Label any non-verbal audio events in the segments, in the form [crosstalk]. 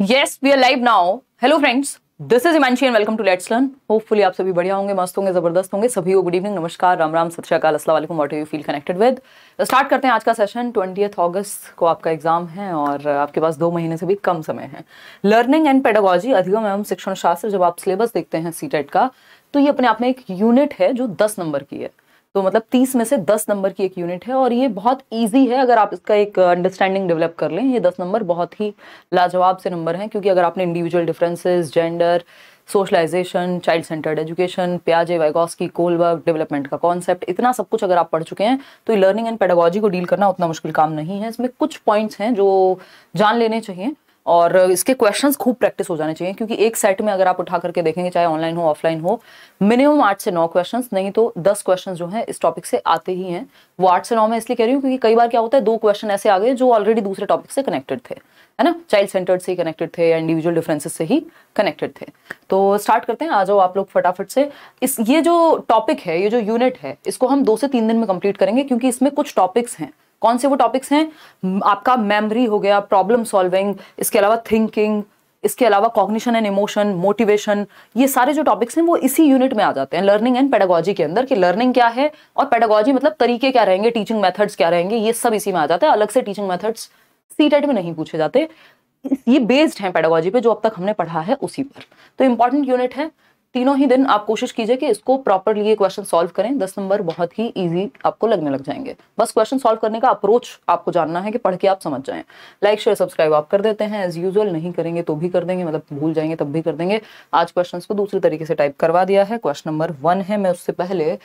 Yes we are live now hello friends this is Himanshi and welcome to let's learn hopefully आप सभी बढ़िया होंगे मस्त होंगे जबरदस्त होंगे सभी को गुड इवनिंग नमस्कार राम राम सत्याकाल असला वालेकुम what you feel connected with start करते हैं आज का सेशन ट्वेंटी अगस्त को आपका एग्जाम है और आपके पास दो महीने से भी कम समय है लर्निंग एंड पेडोलॉजी अधिगम एवं शिक्षण शास्त्र जब आप सिलेबस देखते हैं टेट का तो ये अपने आप में एक यूनिट है जो दस नंबर की है तो मतलब तीस में से दस नंबर की एक यूनिट है और ये बहुत ईजी है अगर आप इसका एक अंडरस्टैंडिंग डेवलप कर लें ये दस नंबर बहुत ही लाजवाब से नंबर हैं क्योंकि अगर आपने individual differences gender socialisation child centred education प्याजे की कोलवर्क डेवलपमेंट का कॉन्सेप्ट इतना सब कुछ अगर आप पढ़ चुके हैं तो लर्निंग एंड पेडोगॉजी को डील करना उतना मुश्किल काम नहीं है इसमें कुछ पॉइंट्स हैं जो जान लेने चाहिए और इसके क्वेश्चंस खूब प्रैक्टिस हो जाने चाहिए क्योंकि एक सेट में अगर आप उठा करके देखेंगे चाहे ऑनलाइन हो ऑफलाइन हो मिनिमम आठ से नौ क्वेश्चन नहीं तो दस क्वेश्चन जो है इस टॉपिक से आते ही हैं वो आठ से नौ में इसलिए कह रही हूँ क्योंकि कई बार क्या होता है दो क्वेश्चन ऐसे आ गए जो ऑलरेडी दूसरे टॉपिक से कनेक्टेड थे है ना चाइल्ड सेंटर्ड से ही कनेक्टेड थे या इंडिविजुअल डिफरेंसेस से ही कनेक्टेड थे तो स्टार्ट करते हैं आ जाओ आप लोग फटाफट से इस ये जो टॉपिक है ये जो यूनिट है इसको हम दो से तीन दिन में कंप्लीट करेंगे क्योंकि इसमें कुछ टॉपिक्स हैं कौन से वो टॉपिक्स हैं आपका मेमोरी हो गया प्रॉब्लम सॉल्विंग इसके अलावा थिंकिंग इसके अलावा कॉग्निशन एंड इमोशन मोटिवेशन ये सारे जो टॉपिक्स हैं वो इसी यूनिट में आ जाते हैं लर्निंग एंड पेडागोजी के अंदर कि लर्निंग क्या है और पेडागोजी मतलब तरीके क्या रहेंगे टीचिंग मेथड्स क्या रहेंगे ये सब इसी में आ जाता है अलग से टीचिंग मेथड्स सी में नहीं पूछे जाते ये बेस्ड है पेडागोजी पे जो अब तक हमने पढ़ा है उसी पर तो इंपॉर्टेंट यूनिट है तीनों ही दिन आप कोशिश कीजिए कि इसको प्रॉपरली ये क्वेश्चन सॉल्व करें दस नंबर बहुत ही ईजी आपको लगने लग जाएंगे बस क्वेश्चन सॉल्व करने का अप्रोच आपको जानना है कि पढ़ के आप समझ जाएं लाइक शेयर सब्सक्राइब आप कर देते हैं एज यूजल नहीं करेंगे तो भी कर देंगे मतलब भूल जाएंगे तब भी कर देंगे आज क्वेश्चन को दूसरे तरीके से टाइप करवा दिया है क्वेश्चन नंबर वन है मैं उससे पहले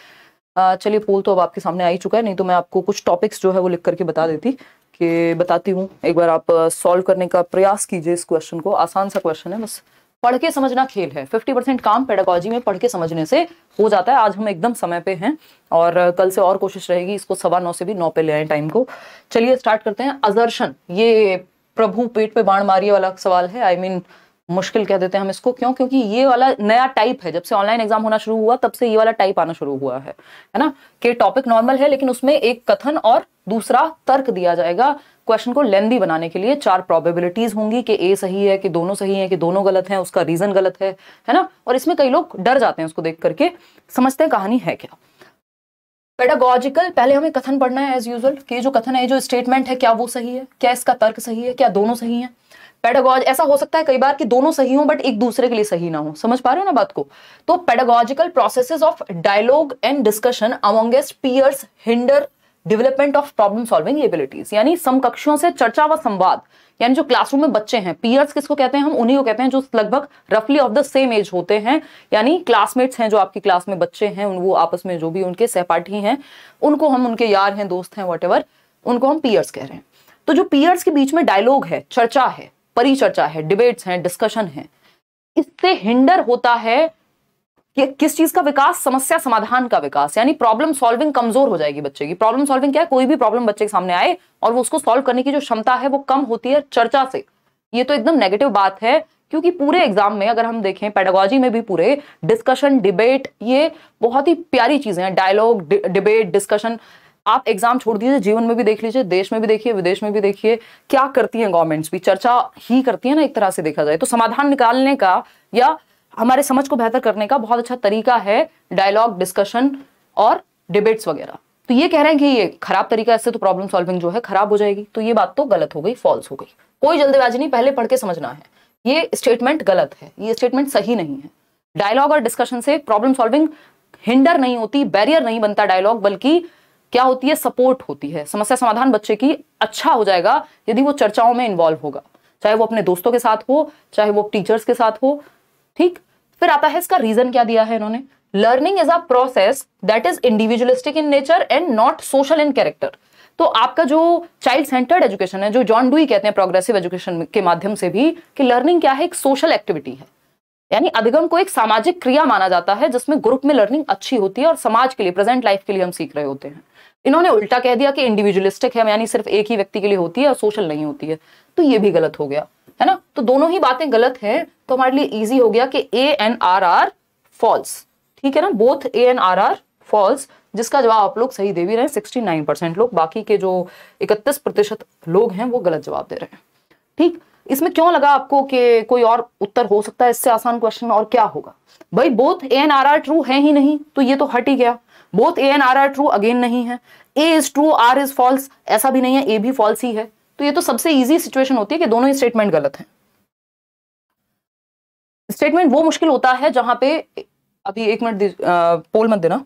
चलिए पोल तो अब आपके सामने आ ही चुका है नहीं तो मैं आपको कुछ टॉपिक्स जो है वो लिख करके बता देती कि बताती हूँ एक बार आप सॉल्व करने का प्रयास कीजिए इस क्वेश्चन को आसान सा क्वेश्चन है बस पढ़ के समझना खेल है 50 परसेंट काम पेडागोजी में पढ़ के समझने से हो जाता है आज हम एकदम समय पे हैं और कल से और कोशिश रहेगी इसको सवा नौ से भी नौ पे ले आए टाइम को चलिए स्टार्ट करते हैं अजर्शन ये प्रभु पेट पे बाण मारिए वाला सवाल है आई I मीन mean, मुश्किल कह देते हैं हम इसको क्यों क्योंकि ये वाला नया टाइप है जब से ऑनलाइन एग्जाम होना शुरू हुआ तब से ये वाला टाइप आना शुरू हुआ है है ना कि टॉपिक नॉर्मल है लेकिन उसमें एक कथन और दूसरा तर्क दिया जाएगा क्वेश्चन को लेंदी बनाने के लिए चार प्रोबेबिलिटीज होंगी कि ए सही है कि दोनों सही है कि दोनों गलत है उसका रीजन गलत है है ना और इसमें कई लोग डर जाते हैं उसको देख करके समझते हैं कहानी है क्या पेडागोजिकल पहले हमें कथन पढ़ना है एज यूजल कि जो कथन है जो स्टेटमेंट है क्या वो सही है क्या इसका तर्क सही है क्या दोनों सही है पेडागोज ऐसा हो सकता है कई बार कि दोनों सही हो बट एक दूसरे के लिए सही ना हो समझ पा रहे हो ना बात को तो pedagogical processes of dialogue and discussion amongst peers hinder development of problem solving abilities यानी समकक्षों से चर्चा व संवाद यानी जो क्लासरूम में बच्चे हैं पीयर्स किसको कहते हैं हम उन्हीं को कहते हैं जो लगभग रफली ऑफ द सेम एज होते हैं यानी क्लासमेट्स हैं जो आपकी क्लास में बच्चे हैं उन वो आपस में जो भी उनके सहपाठी हैं उनको हम उनके यार हैं दोस्त हैं वट उनको हम पीयर्स कह रहे हैं तो जो पीयर्स के बीच में डायलॉग है चर्चा है परिचर्चा है डिबेट्स हैं डिस्कशन है इससे हिंडर होता है कि किस चीज का विकास समस्या समाधान का विकास यानी प्रॉब्लम सॉल्विंग कमजोर हो जाएगी बच्चे की प्रॉब्लम सॉल्विंग क्या है कोई भी प्रॉब्लम बच्चे के सामने आए और वो उसको सॉल्व करने की जो क्षमता है वो कम होती है चर्चा से ये तो एकदम नेगेटिव बात है क्योंकि पूरे एग्जाम में अगर हम देखें पेडागोजी में भी पूरे डिस्कशन डिबेट ये बहुत ही प्यारी चीजें हैं डायलॉग डिबेट डिस्कशन आप एग्जाम छोड़ दीजिए जीवन में भी देख लीजिए देश में भी देखिए विदेश में भी देखिए क्या करती हैं गवर्नमेंट्स भी चर्चा ही करती है ना एक तरह से देखा जाए तो समाधान निकालने का या हमारे समझ को बेहतर करने का बहुत अच्छा तरीका है डायलॉग डिस्कशन और डिबेट्स वगैरह तो ये कह रहे हैं कि ये खराब तरीका इससे तो प्रॉब्लम सॉल्विंग जो है खराब हो जाएगी तो ये बात तो गलत हो गई फॉल्स हो गई कोई जल्दबाजी नहीं पहले पढ़ के समझना है ये स्टेटमेंट गलत है ये स्टेटमेंट सही नहीं है डायलॉग और डिस्कशन से प्रॉब्लम सॉल्विंग हिंडर नहीं होती बैरियर नहीं बनता डायलॉग बल्कि क्या होती है सपोर्ट होती है समस्या समाधान बच्चे की अच्छा हो जाएगा यदि वो चर्चाओं में इन्वॉल्व होगा चाहे वो अपने दोस्तों के साथ हो चाहे वो टीचर्स के साथ हो ठीक फिर आता है इसका रीजन क्या दिया है इन्होंने learning is a process that is individualistic in nature and not social in character तो आपका जो चाइल्ड सेंटर्ड एजुकेशन है जो जॉन डुई कहते हैं प्रोग्रेसिव एजुकेशन के माध्यम से भी कि लर्निंग क्या है एक सोशल एक्टिविटी है यानी अधिगम को एक सामाजिक क्रिया माना जाता है जिसमें ग्रुप में लर्निंग अच्छी होती है और समाज के लिए प्रेजेंट लाइफ के लिए हम सीख रहे होते हैं इन्होंने उल्टा कह दिया कि इंडिविजुअलिस्टिक है यानी सिर्फ एक ही व्यक्ति के लिए होती है और सोशल नहीं होती है तो ये भी गलत हो गया है ना तो दोनों ही बातें गलत है तो हमारे लिए इजी हो गया कि A and R are false ठीक है ना both A and R are false जिसका जवाब आप लोग सही दे भी रहे हैं सिक्सटी नाइन परसेंट लोग बाकी के जो इकतीस प्रतिशत लोग हैं वो गलत जवाब दे रहे हैं ठीक इसमें क्यों लगा आपको कि कोई और उत्तर हो सकता है इससे आसान क्वेश्चन में और क्या होगा भाई both A and R are true है ही नहीं तो ये तो हट ही गया both A and R are true again नहीं है A is true R is false ऐसा भी नहीं है ए भी फॉल्स ही है तो ये तो सबसे ईजी सिचुएशन होती है कि दोनों ही स्टेटमेंट गलत है स्टेटमेंट वो मुश्किल होता है जहां पे अभी एक मिनट पोल मत देना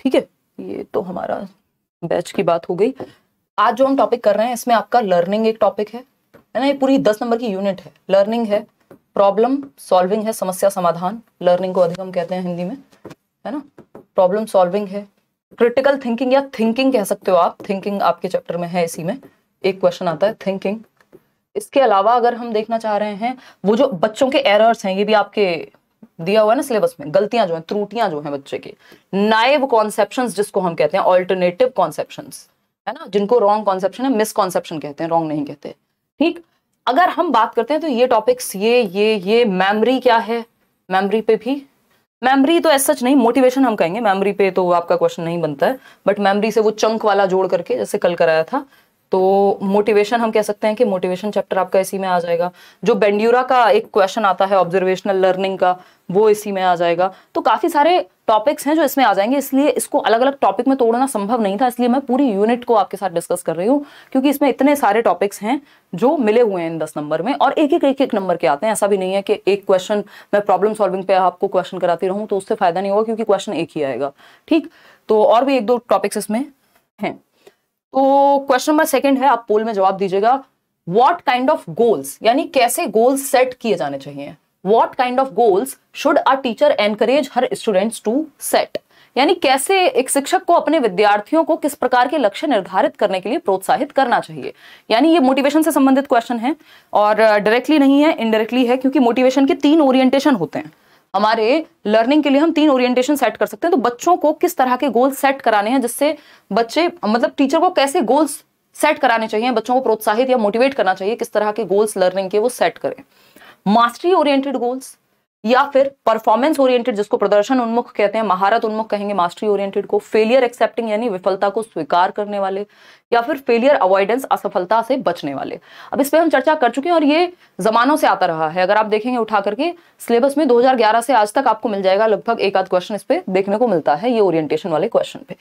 ठीक है ये तो हमारा बैच की बात हो गई आज जो हम टॉपिक कर रहे हैं इसमें आपका लर्निंग एक टॉपिक है है ना ये पूरी दस नंबर की यूनिट है लर्निंग है प्रॉब्लम सॉल्विंग है समस्या समाधान लर्निंग को अधिकम कहते हैं हिंदी में है ना प्रॉब्लम सॉल्विंग है क्रिटिकल थिंकिंग या थिंकिंग कह सकते हो आप थिंकिंग आपके चैप्टर में है इसी में एक क्वेश्चन आता है थिंकिंग इसके अलावा अगर हम देखना चाह रहे हैं वो जो बच्चों के एरर्स हैं ये भी आपके दिया हुआ है ना सिलेबस में गलतियां जो हैं त्रुटियां जो हैं बच्चे की नाइव कॉन्सेप्शन जिसको हम कहते हैं ऑल्टरनेटिव कॉन्सेप्शन है ना जिनको रॉन्ग कॉन्सेप्शन है मिसकॉन्सेप्शन कहते हैं रॉन्ग नहीं कहते ठीक अगर हम बात करते हैं तो ये टॉपिक्स ये ये ये मेमरी क्या है मेमरी पे भी मेमरी तो एज सच नहीं मोटिवेशन हम कहेंगे मेमरी पे तो आपका क्वेश्चन नहीं बनता है बट मेमरी से वो चंक वाला जोड़ करके जैसे कल कराया था तो मोटिवेशन हम कह सकते हैं कि मोटिवेशन चैप्टर आपका इसी में आ जाएगा जो बेंड्यूरा का एक क्वेश्चन आता है ऑब्जर्वेशनल लर्निंग का वो इसी में आ जाएगा तो काफ़ी सारे टॉपिक्स हैं जो इसमें आ जाएंगे इसलिए इसको अलग अलग टॉपिक में तोड़ना संभव नहीं था इसलिए मैं पूरी यूनिट को आपके साथ डिस्कस कर रही हूँ क्योंकि इसमें इतने सारे टॉपिक्स हैं जो मिले हुए हैं इन दस नंबर में और एक एक एक एक नंबर के आते हैं ऐसा भी नहीं है कि एक क्वेश्चन मैं प्रॉब्लम सॉल्विंग पे आपको क्वेश्चन कराती रहूँ तो उससे फायदा नहीं होगा क्योंकि क्वेश्चन एक ही आएगा ठीक तो और भी एक दो टॉपिक्स इसमें हैं तो क्वेश्चन नंबर सेकंड है आप पोल में जवाब दीजिएगा व्हाट काइंड ऑफ गोल्स यानी कैसे गोल्स सेट किए जाने चाहिए what kind of goals should a teacher encourage her students to set यानी कैसे एक शिक्षक को अपने विद्यार्थियों को किस प्रकार के लक्ष्य निर्धारित करने के लिए प्रोत्साहित करना चाहिए यानी ये मोटिवेशन से संबंधित क्वेश्चन है और डायरेक्टली नहीं है इनडायरेक्टली है क्योंकि मोटिवेशन के तीन ओरिएंटेशन होते हैं हमारे लर्निंग के लिए हम तीन ओरिएंटेशन सेट कर सकते हैं तो बच्चों को किस तरह के गोल्स सेट कराने हैं जिससे बच्चे मतलब टीचर को कैसे गोल्स सेट कराने चाहिए बच्चों को प्रोत्साहित या मोटिवेट करना चाहिए किस तरह के गोल्स लर्निंग के वो सेट करें मास्टरी ओरिएंटेड गोल्स या फिर परफॉर्मेंस ओरिएंटेड जिसको प्रदर्शन उन्मुख कहते हैं महारत उन्मुख कहेंगे मास्टरी ओरिएंटेड को फेलियर एक्सेप्टिंग यानी विफलता को स्वीकार करने वाले या फिर फेलियर अवॉइडेंस असफलता से बचने वाले अब इस पर हम चर्चा कर चुके हैं और ये जमानों से आता रहा है अगर आप देखेंगे उठा करके सिलेबस में दो से आज तक आपको मिल जाएगा लगभग एक आध क्वेश्चन इस पर देखने को मिलता है ये ओरिएंटेशन वाले क्वेश्चन पे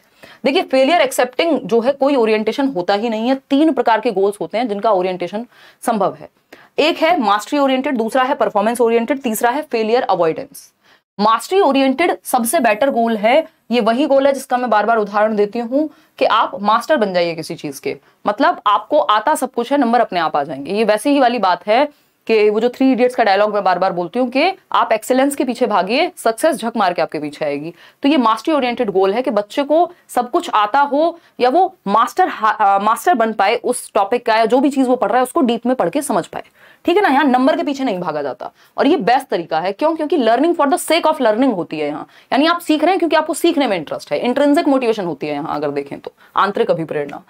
देखिए फेलियर एक्सेप्टिंग जो है कोई ओरिएंटेशन होता ही नहीं है तीन प्रकार के गोल्स होते हैं जिनका ओरिएंटेशन संभव है एक है मास्टरी ओरिएंटेड दूसरा है परफॉर्मेंस ओरिएंटेड तीसरा है फेलियर अवॉइडेंस मास्टरी ओरिएंटेड सबसे बेटर गोल है ये वही गोल है जिसका मैं बार बार उदाहरण देती हूँ कि आप मास्टर बन जाइए किसी चीज के मतलब आपको आता सब कुछ है नंबर अपने आप आ जाएंगे ये वैसे ही वाली बात है कि वो जो थ्री इडियट्स का डायलॉग मैं बार बार बोलती हूँ कि आप एक्सेलेंस के पीछे भागिए सक्सेस झक मार के आपके पीछे आएगी तो ये मास्टरी ओरिएंटेड गोल है कि बच्चे को सब कुछ आता हो या वो मास्टर आ, मास्टर बन पाए उस टॉपिक का या जो भी चीज़ वो पढ़ रहा है उसको डीप में पढ़ के समझ पाए ठीक है ना यहाँ नंबर के पीछे नहीं भागा जाता और ये बेस्ट तरीका है क्यों क्योंकि learning for the sake of learning होती है यहाँ यानी आप सीख रहे हैं क्योंकि आपको सीखने में इंटरेस्ट है इंट्रेंसिक मोटिवेशन होती है यहाँ अगर देखें तो आंतरिक अभिप्रेरणा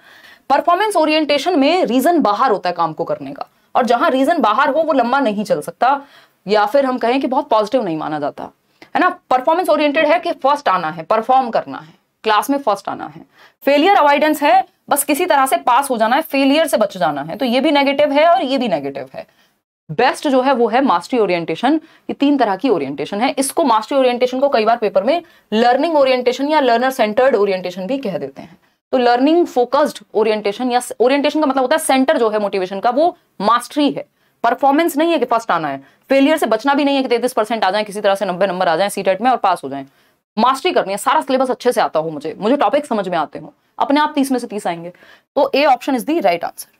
परफॉर्मेंस ओरिएंटेशन में रीजन बाहर होता है काम को करने का और जहां रीजन बाहर हो वो लंबा नहीं चल सकता या फिर हम कहें कि बहुत पॉजिटिव नहीं माना जाता है ना परफॉर्मेंस ओरिएंटेड है कि फर्स्ट आना है परफॉर्म करना है क्लास में फर्स्ट आना है फेलियर अवॉइडेंस है बस किसी तरह से पास हो जाना है फेलियर से बच जाना है तो ये भी नेगेटिव है और ये भी नेगेटिव है बेस्ट जो है वो है मास्टरी ओरिएंटेशन ये तीन तरह की ओरिएंटेशन है इसको मास्टरी ओरिएंटेशन को कई बार पेपर में लर्निंग ओरिएंटेशन या लर्नर सेंटर्ड ओरिएंटेशन भी कह देते हैं तो लर्निंग फोकस्ड ओरिएंटेशन या ओरिएंटेशन का मतलब होता है सेंटर जो है मोटिवेशन का वो मास्टरी है परफॉर्मेंस नहीं है कि फर्स्ट आना है फेलियर से बचना भी नहीं है कि तैतीस परसेंट आ जाए किसी तरह से नब्बे नंबर आ जाए सी में और पास हो जाए मास्टरी करनी है सारा सिलेबस अच्छे से आता हो मुझे मुझे टॉपिक समझ में आते हो अपने आप तीस में से तीस आएंगे तो A option is the right answer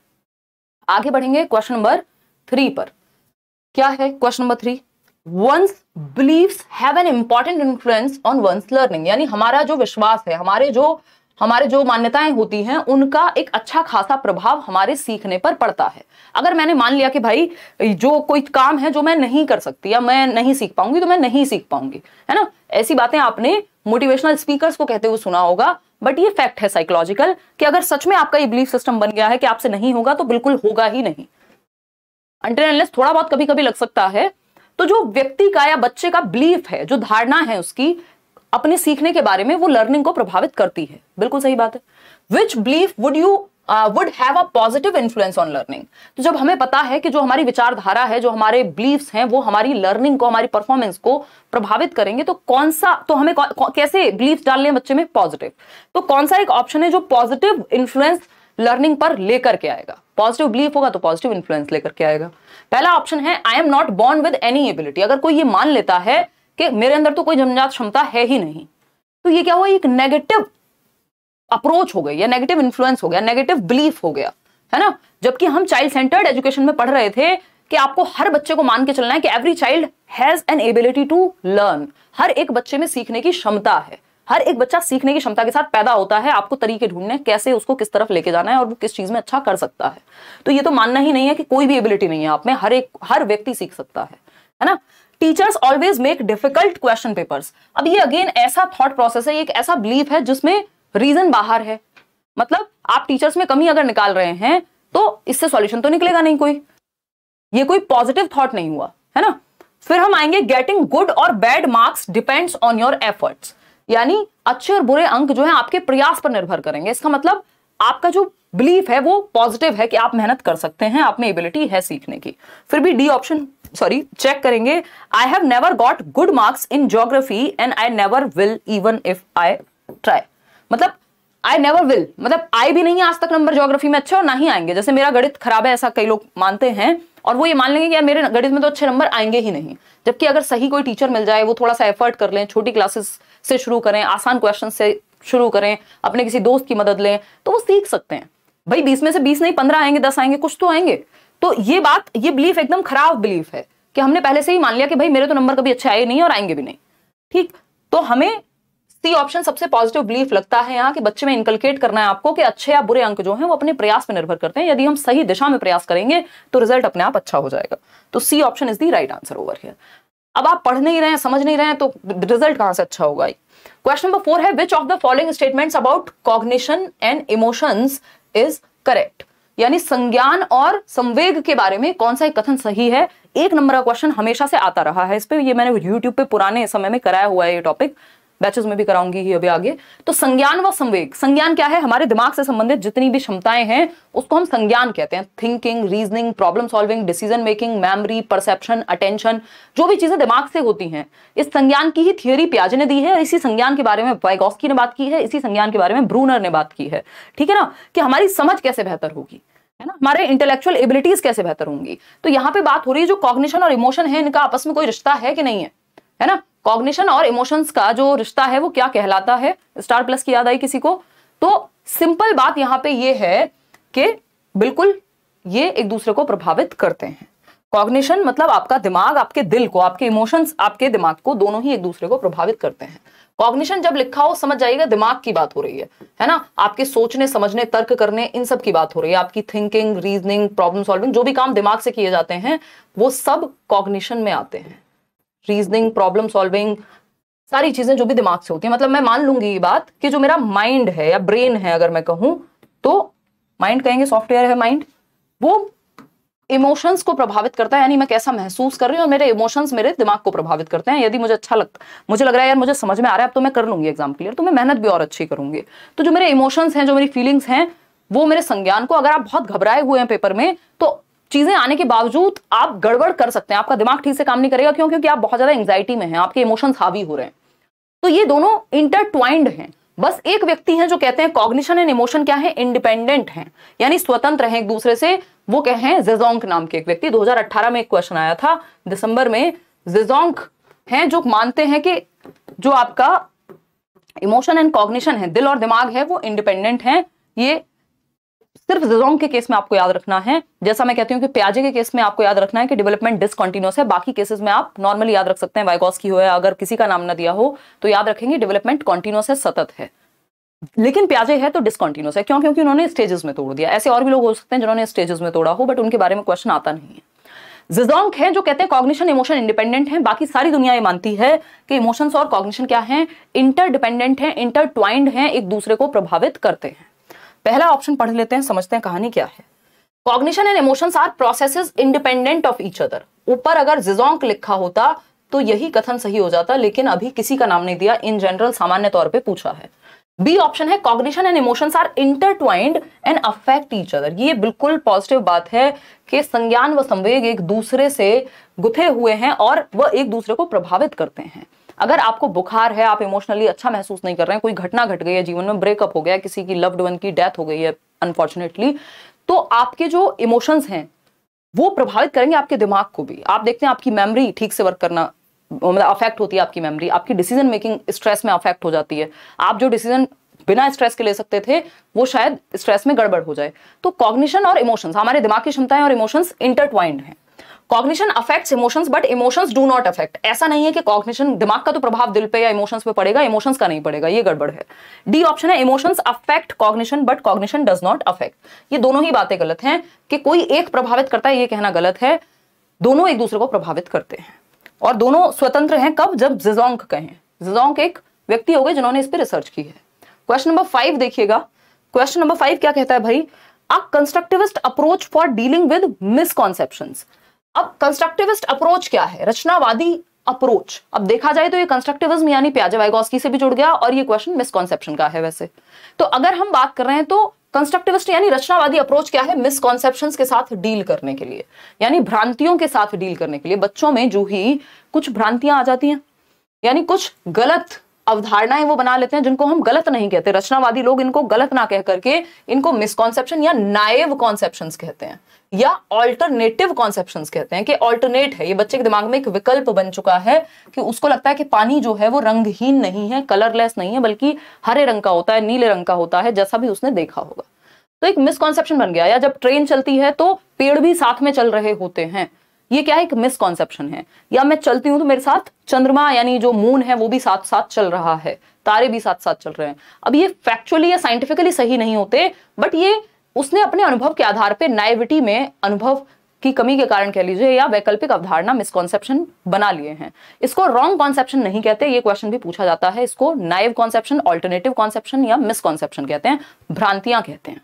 आगे बढ़ेंगे क्वेश्चन नंबर थ्री पर क्या है question number three one's beliefs have an important influence on one's learning यानी हमारा जो विश्वास है हमारे जो हमारे जो मान्यताएं होती हैं उनका एक अच्छा खासा प्रभाव हमारे सीखने पर पड़ता है अगर मैंने मान लिया कि भाई जो कोई काम है जो मैं नहीं कर सकती या मैं नहीं सीख पाऊंगी तो मैं नहीं सीख पाऊंगी है ना ऐसी बातें आपने मोटिवेशनल स्पीकर्स को कहते हुए सुना होगा बट ये फैक्ट है साइकोलॉजिकल कि अगर सच में आपका ये बिलीफ सिस्टम बन गया है कि आपसे नहीं होगा तो बिल्कुल होगा ही नहीं अंटरनेस थोड़ा बहुत कभी कभी लग सकता है तो जो व्यक्ति का या बच्चे का बिलीफ है जो धारणा है उसकी अपने सीखने के बारे में वो लर्निंग को प्रभावित करती है बिल्कुल सही बात है which belief would you would have a positive influence on learning तो जब हमें पता है कि जो हमारी विचारधारा है जो हमारे बिलीव्स हैं वो हमारी लर्निंग को हमारी परफॉर्मेंस को प्रभावित करेंगे तो कौन सा तो हमें कैसे बिलीफ डालने हैं बच्चे में पॉजिटिव तो कौन सा एक ऑप्शन है जो पॉजिटिव इन्फ्लुएंस लर्निंग पर लेकर के आएगा पॉजिटिव बिलीफ होगा तो पॉजिटिव इन्फ्लुएंस लेकर के आएगा पहला ऑप्शन है I am not born with any ability अगर कोई ये मान लेता है कि मेरे अंदर तो कोई जन्मजात क्षमता है ही नहीं तो ये क्या हुआ एक नेगेटिव अप्रोच हो गई या नेगेटिव इन्फ्लुएंस हो गया नेगेटिव बिलीफ हो गया है ना जबकि हम चाइल्ड सेंटर्ड एजुकेशन में पढ़ रहे थे कि आपको हर बच्चे को मान के चलना है कि every child has an ability to learn हर एक बच्चे में सीखने की क्षमता है हर एक बच्चा सीखने की क्षमता के साथ पैदा होता है आपको तरीके ढूंढने कैसे उसको किस तरफ लेके जाना है और वो किस चीज में अच्छा कर सकता है तो ये तो मानना ही नहीं है कि कोई भी एबिलिटी नहीं है आप में हर एक हर व्यक्ति सीख सकता है है ना teachers always make difficult question papers अब ये अगेन ऐसा थॉट प्रोसेस है एक ऐसा बिलीफ है जिसमें रीजन बाहर है मतलब आप टीचर्स में कमी अगर निकाल रहे हैं तो इससे सॉल्यूशन तो निकलेगा नहीं कोई ये कोई पॉजिटिव थॉट नहीं हुआ है ना फिर हम आएंगे गेटिंग गुड और bad marks depends on your efforts यानी अच्छे और बुरे अंक जो है आपके प्रयास पर निर्भर करेंगे इसका मतलब आपका जो बिलीफ है वो पॉजिटिव है कि आप मेहनत कर सकते हैं आप में एबिलिटी है सीखने की फिर भी डी ऑप्शन सॉरी चेक करेंगे I have never got good marks in geography and I never will even if I try मतलब आई नेवर विल मतलब आए भी नहीं आज तक नंबर ज्योग्राफी में अच्छे और ना ही आएंगे जैसे मेरा गणित खराब है ऐसा कई लोग मानते हैं और वो ये मान लेंगे कि यार मेरे गणित में तो अच्छे नंबर आएंगे ही नहीं जबकि अगर सही कोई टीचर मिल जाए वो थोड़ा सा एफर्ट कर लें छोटी क्लासेस से शुरू करें आसान क्वेश्चन से शुरू करें अपने किसी दोस्त की मदद लें तो वो सीख सकते हैं भाई बीस में से बीस नहीं पंद्रह आएंगे दस आएंगे कुछ तो आएंगे तो ये बात ये बिलीफ एकदम खराब बिलीफ है कि हमने पहले से ही मान लिया कि भाई मेरे तो नंबर कभी अच्छे आए नहीं और आएंगे भी नहीं ठीक तो हमें सी ऑप्शन सबसे पॉजिटिव बिलीफ लगता है यहाँ कि बच्चे में इंकलकेट करना है आपको कि अच्छे या बुरे अंक जो हैं वो अपने प्रयास पर निर्भर करते हैं यदि हम सही दिशा में प्रयास करेंगे तो रिजल्ट अपने आप अच्छा हो जाएगा तो C option is the right answer over here अब आप पढ़ नहीं रहे हैं समझ नहीं रहे हैं तो रिजल्ट कहां से अच्छा होगा क्वेश्चन नंबर फोर है which of the following statements about cognition and emotions is correct यानी संज्ञान और संवेग के बारे में कौन सा एक कथन सही है एक नंबर का क्वेश्चन हमेशा से आता रहा है इस पर ये मैंने यूट्यूब पे पुराने समय में कराया हुआ है ये टॉपिक बैचेस में भी कराऊंगी ही अभी आगे तो संज्ञान व संवेग संज्ञान क्या है हमारे दिमाग से संबंधित जितनी भी क्षमताएं हैं उसको हम संज्ञान कहते हैं thinking reasoning problem solving decision making memory perception attention जो भी चीजें दिमाग से होती हैं इस संज्ञान की ही थियोरी प्याजे ने दी है इसी संज्ञान के बारे में वाइगोस्की ने बात की है इसी संज्ञान के बारे में ब्रूनर ने बात की है ठीक है ना कि हमारी समझ कैसे बेहतर होगी है ना हमारे इंटेलेक्चुअल एबिलिटीज कैसे बेहतर होंगी तो यहाँ पे बात हो रही है जो कॉग्निशन और इमोशन है इनका आपस में कोई रिश्ता है कि नहीं है है ना कॉग्निशन और इमोशंस का जो रिश्ता है वो क्या कहलाता है स्टार प्लस की याद आई किसी को तो सिंपल बात यहाँ पे ये है कि बिल्कुल ये एक दूसरे को प्रभावित करते हैं कॉग्निशन मतलब आपका दिमाग आपके दिल को आपके इमोशंस आपके दिमाग को दोनों ही एक दूसरे को प्रभावित करते हैं कॉग्निशन जब लिखा हो समझ जाइएगा दिमाग की बात हो रही है है ना आपके सोचने समझने तर्क करने इन सब की बात हो रही है आपकी थिंकिंग रीजनिंग प्रॉब्लम सॉल्विंग जो भी काम दिमाग से किए जाते हैं वो सब कॉग्निशन में आते हैं रीजनिंग प्रॉब्लम सॉल्विंग सारी चीजें जो भी दिमाग से होती है मतलब मैं मान लूंगी ये बात कि जो मेरा माइंड है या ब्रेन है अगर मैं कहूं तो माइंड कहेंगे सॉफ्टवेयर है माइंड वो इमोशंस को प्रभावित करता है यानी मैं कैसा महसूस कर रही हूँ और मेरे इमोशंस मेरे दिमाग को प्रभावित करते हैं यदि मुझे अच्छा लगता मुझे लग रहा है यार मुझे समझ में आ रहा है अब तो मैं कर लूंगी एग्जाम क्लियर तो मैं मेहनत भी और अच्छी करूंगी तो जो मेरे इमोशंस हैं जो मेरी फीलिंग्स हैं वो मेरे संज्ञान को अगर आप बहुत घबराए हुए हैं पेपर में तो चीजें आने के बावजूद आप गड़बड़ कर सकते हैं आपका दिमाग ठीक से काम नहीं करेगा क्यों क्योंकि आप बहुत ज्यादा एंग्जाइटी में हैं आपके इमोशंस हावी हो रहे हैं तो ये दोनों इंटरट्वाइंड हैं बस एक व्यक्ति है जो कहते हैं कॉग्निशन एंड इमोशन क्या है इंडिपेंडेंट है यानी स्वतंत्र हैं एक दूसरे से वो कहे हैं जेजोंक नाम के एक व्यक्ति 2018 में एक क्वेश्चन आया था दिसंबर में जेजोंक हैं जो मानते हैं कि जो आपका इमोशन एंड कॉग्निशन है दिल और दिमाग है वो इंडिपेंडेंट है ये सिर्फ जिजोंग के केस में आपको याद रखना है जैसा मैं कहती हूँ कि प्याजे के केस में आपको याद रखना है कि डेवलपमेंट डिसकंटिन्यूस है बाकी केसेस में आप नॉर्मली याद रख सकते हैं वाइकॉस की हो या अगर किसी का नाम ना दिया हो तो याद रखेंगे डेवलपमेंट कॉन्टिन्यूस है सतत है लेकिन प्याजे है तो डिसकंटिन्यूस है क्यों क्योंकि उन्होंने स्टेजेस में तोड़ दिया ऐसे और भी लोग हो सकते हैं जिन्होंने स्टेजेस में तोड़ा हो बट उनके बारे में क्वेश्चन आता नहीं है जिजोंग है जो कहते हैं कॉग्निशन इमोशन इंडिपेंडेंट है बाकी सारी दुनिया ये मानती है कि इमोशंस और कॉग्निशन क्या हैं इंटरडिपेंडेंट हैं इंटरट्वाइंड है एक दूसरे को प्रभावित करते हैं पहला ऑप्शन पढ़ लेते हैं समझते हैं कहानी क्या है cognition and emotions are processes independent of each other ऊपर अगर जिजोंक लिखा होता तो यही कथन सही हो जाता लेकिन अभी किसी का नाम नहीं दिया इन जनरल सामान्य तौर पर पूछा है बी ऑप्शन है cognition and emotions are intertwined and affect each other ये बिल्कुल पॉजिटिव बात है कि संज्ञान व संवेग एक दूसरे से गुथे हुए हैं और वह एक दूसरे को प्रभावित करते हैं अगर आपको बुखार है आप इमोशनली अच्छा महसूस नहीं कर रहे हैं कोई घटना घट गई है जीवन में ब्रेकअप हो गया किसी की लव्ड वन की डेथ हो गई है अनफॉर्चुनेटली तो आपके जो इमोशंस हैं वो प्रभावित करेंगे आपके दिमाग को भी आप देखते हैं आपकी मेमोरी ठीक से वर्क करना मतलब अफेक्ट होती है आपकी मेमोरी आपकी डिसीजन मेकिंग स्ट्रेस में अफेक्ट हो जाती है आप जो डिसीजन बिना स्ट्रेस के ले सकते थे वो शायद स्ट्रेस में गड़बड़ हो जाए तो कॉग्निशन और इमोशंस हमारे दिमाग की क्षमताएं और इमोशंस इंटरट्वाइंड हैं cognition affects emotions but emotions do not affect ऐसा नहीं है कि कॉग्निशन दिमाग का तो प्रभाव दिल पे या इमोशंस पे पड़ेगा इमोशंस का नहीं पड़ेगा ये गड़बड़ है डी ऑप्शन है emotions affect cognition but cognition does not affect ये दोनों ही बातें गलत हैं कि कोई एक प्रभावित करता है ये कहना गलत है दोनों एक दूसरे को प्रभावित करते हैं और दोनों स्वतंत्र हैं कब जब जिजोंग के जिजोंग एक व्यक्ति हो गए जिन्होंने इस पर रिसर्च की है क्वेश्चन नंबर फाइव देखिएगा क्वेश्चन नंबर फाइव क्या कहता है भाई a constructivist approach for dealing with misconception अब कंस्ट्रक्टिविस्ट अप्रोच क्या है रचनावादी अप्रोच अब देखा जाए तो ये कंस्ट्रक्टिविज्म यानी वाइगोस्की से भी जुड़ गया और ये क्वेश्चन मिसकॉन्सेप्शन का है वैसे तो अगर हम बात कर रहे हैं तो कंस्ट्रक्टिविस्ट यानी रचनावादी अप्रोच क्या है मिसकॉन्सेप्शन के साथ डील करने के लिए यानी भ्रांतियों के साथ डील करने के लिए बच्चों में जो ही कुछ भ्रांतियां आ जाती हैं यानी कुछ गलत अवधारणाएं वो बना लेते हैं जिनको हम गलत नहीं कहते रचनावादी लोग इनको गलत ना कह करके इनको मिसकॉन्सेप्शन या नाइव कॉन्सेप्शन कहते हैं या ऑल्टरनेटिव कॉन्सेप्शन कहते हैं कि ऑल्टरनेट है ये बच्चे के दिमाग में एक विकल्प बन चुका है कि उसको लगता है कि पानी जो है वो रंगहीन नहीं है कलरलेस नहीं है बल्कि हरे रंग का होता है नीले रंग का होता है जैसा भी उसने देखा होगा तो एक मिसकॉन्सेप्शन बन गया या जब ट्रेन चलती है तो पेड़ भी साथ में चल रहे होते हैं ये क्या है एक मिसकॉन्सेप्शन है या मैं चलती हूं तो मेरे साथ चंद्रमा यानी जो मून है वो भी साथ साथ चल रहा है तारे भी साथ साथ चल रहे हैं अब ये फैक्चुअली या साइंटिफिकली सही नहीं होते बट ये उसने अपने अनुभव के आधार पर नाइविटी में अनुभव की कमी के कारण कह लीजिए या वैकल्पिक अवधारणा मिसकॉन्सेप्शन बना लिए हैं इसको रॉन्ग कॉन्सेप्शन नहीं कहते ये क्वेश्चन भी पूछा जाता है इसको नाइव कॉन्सेप्शन ऑल्टरनेटिव कॉन्सेप्शन या मिसकॉन्सेप्शन कहते हैं भ्रांतियां कहते हैं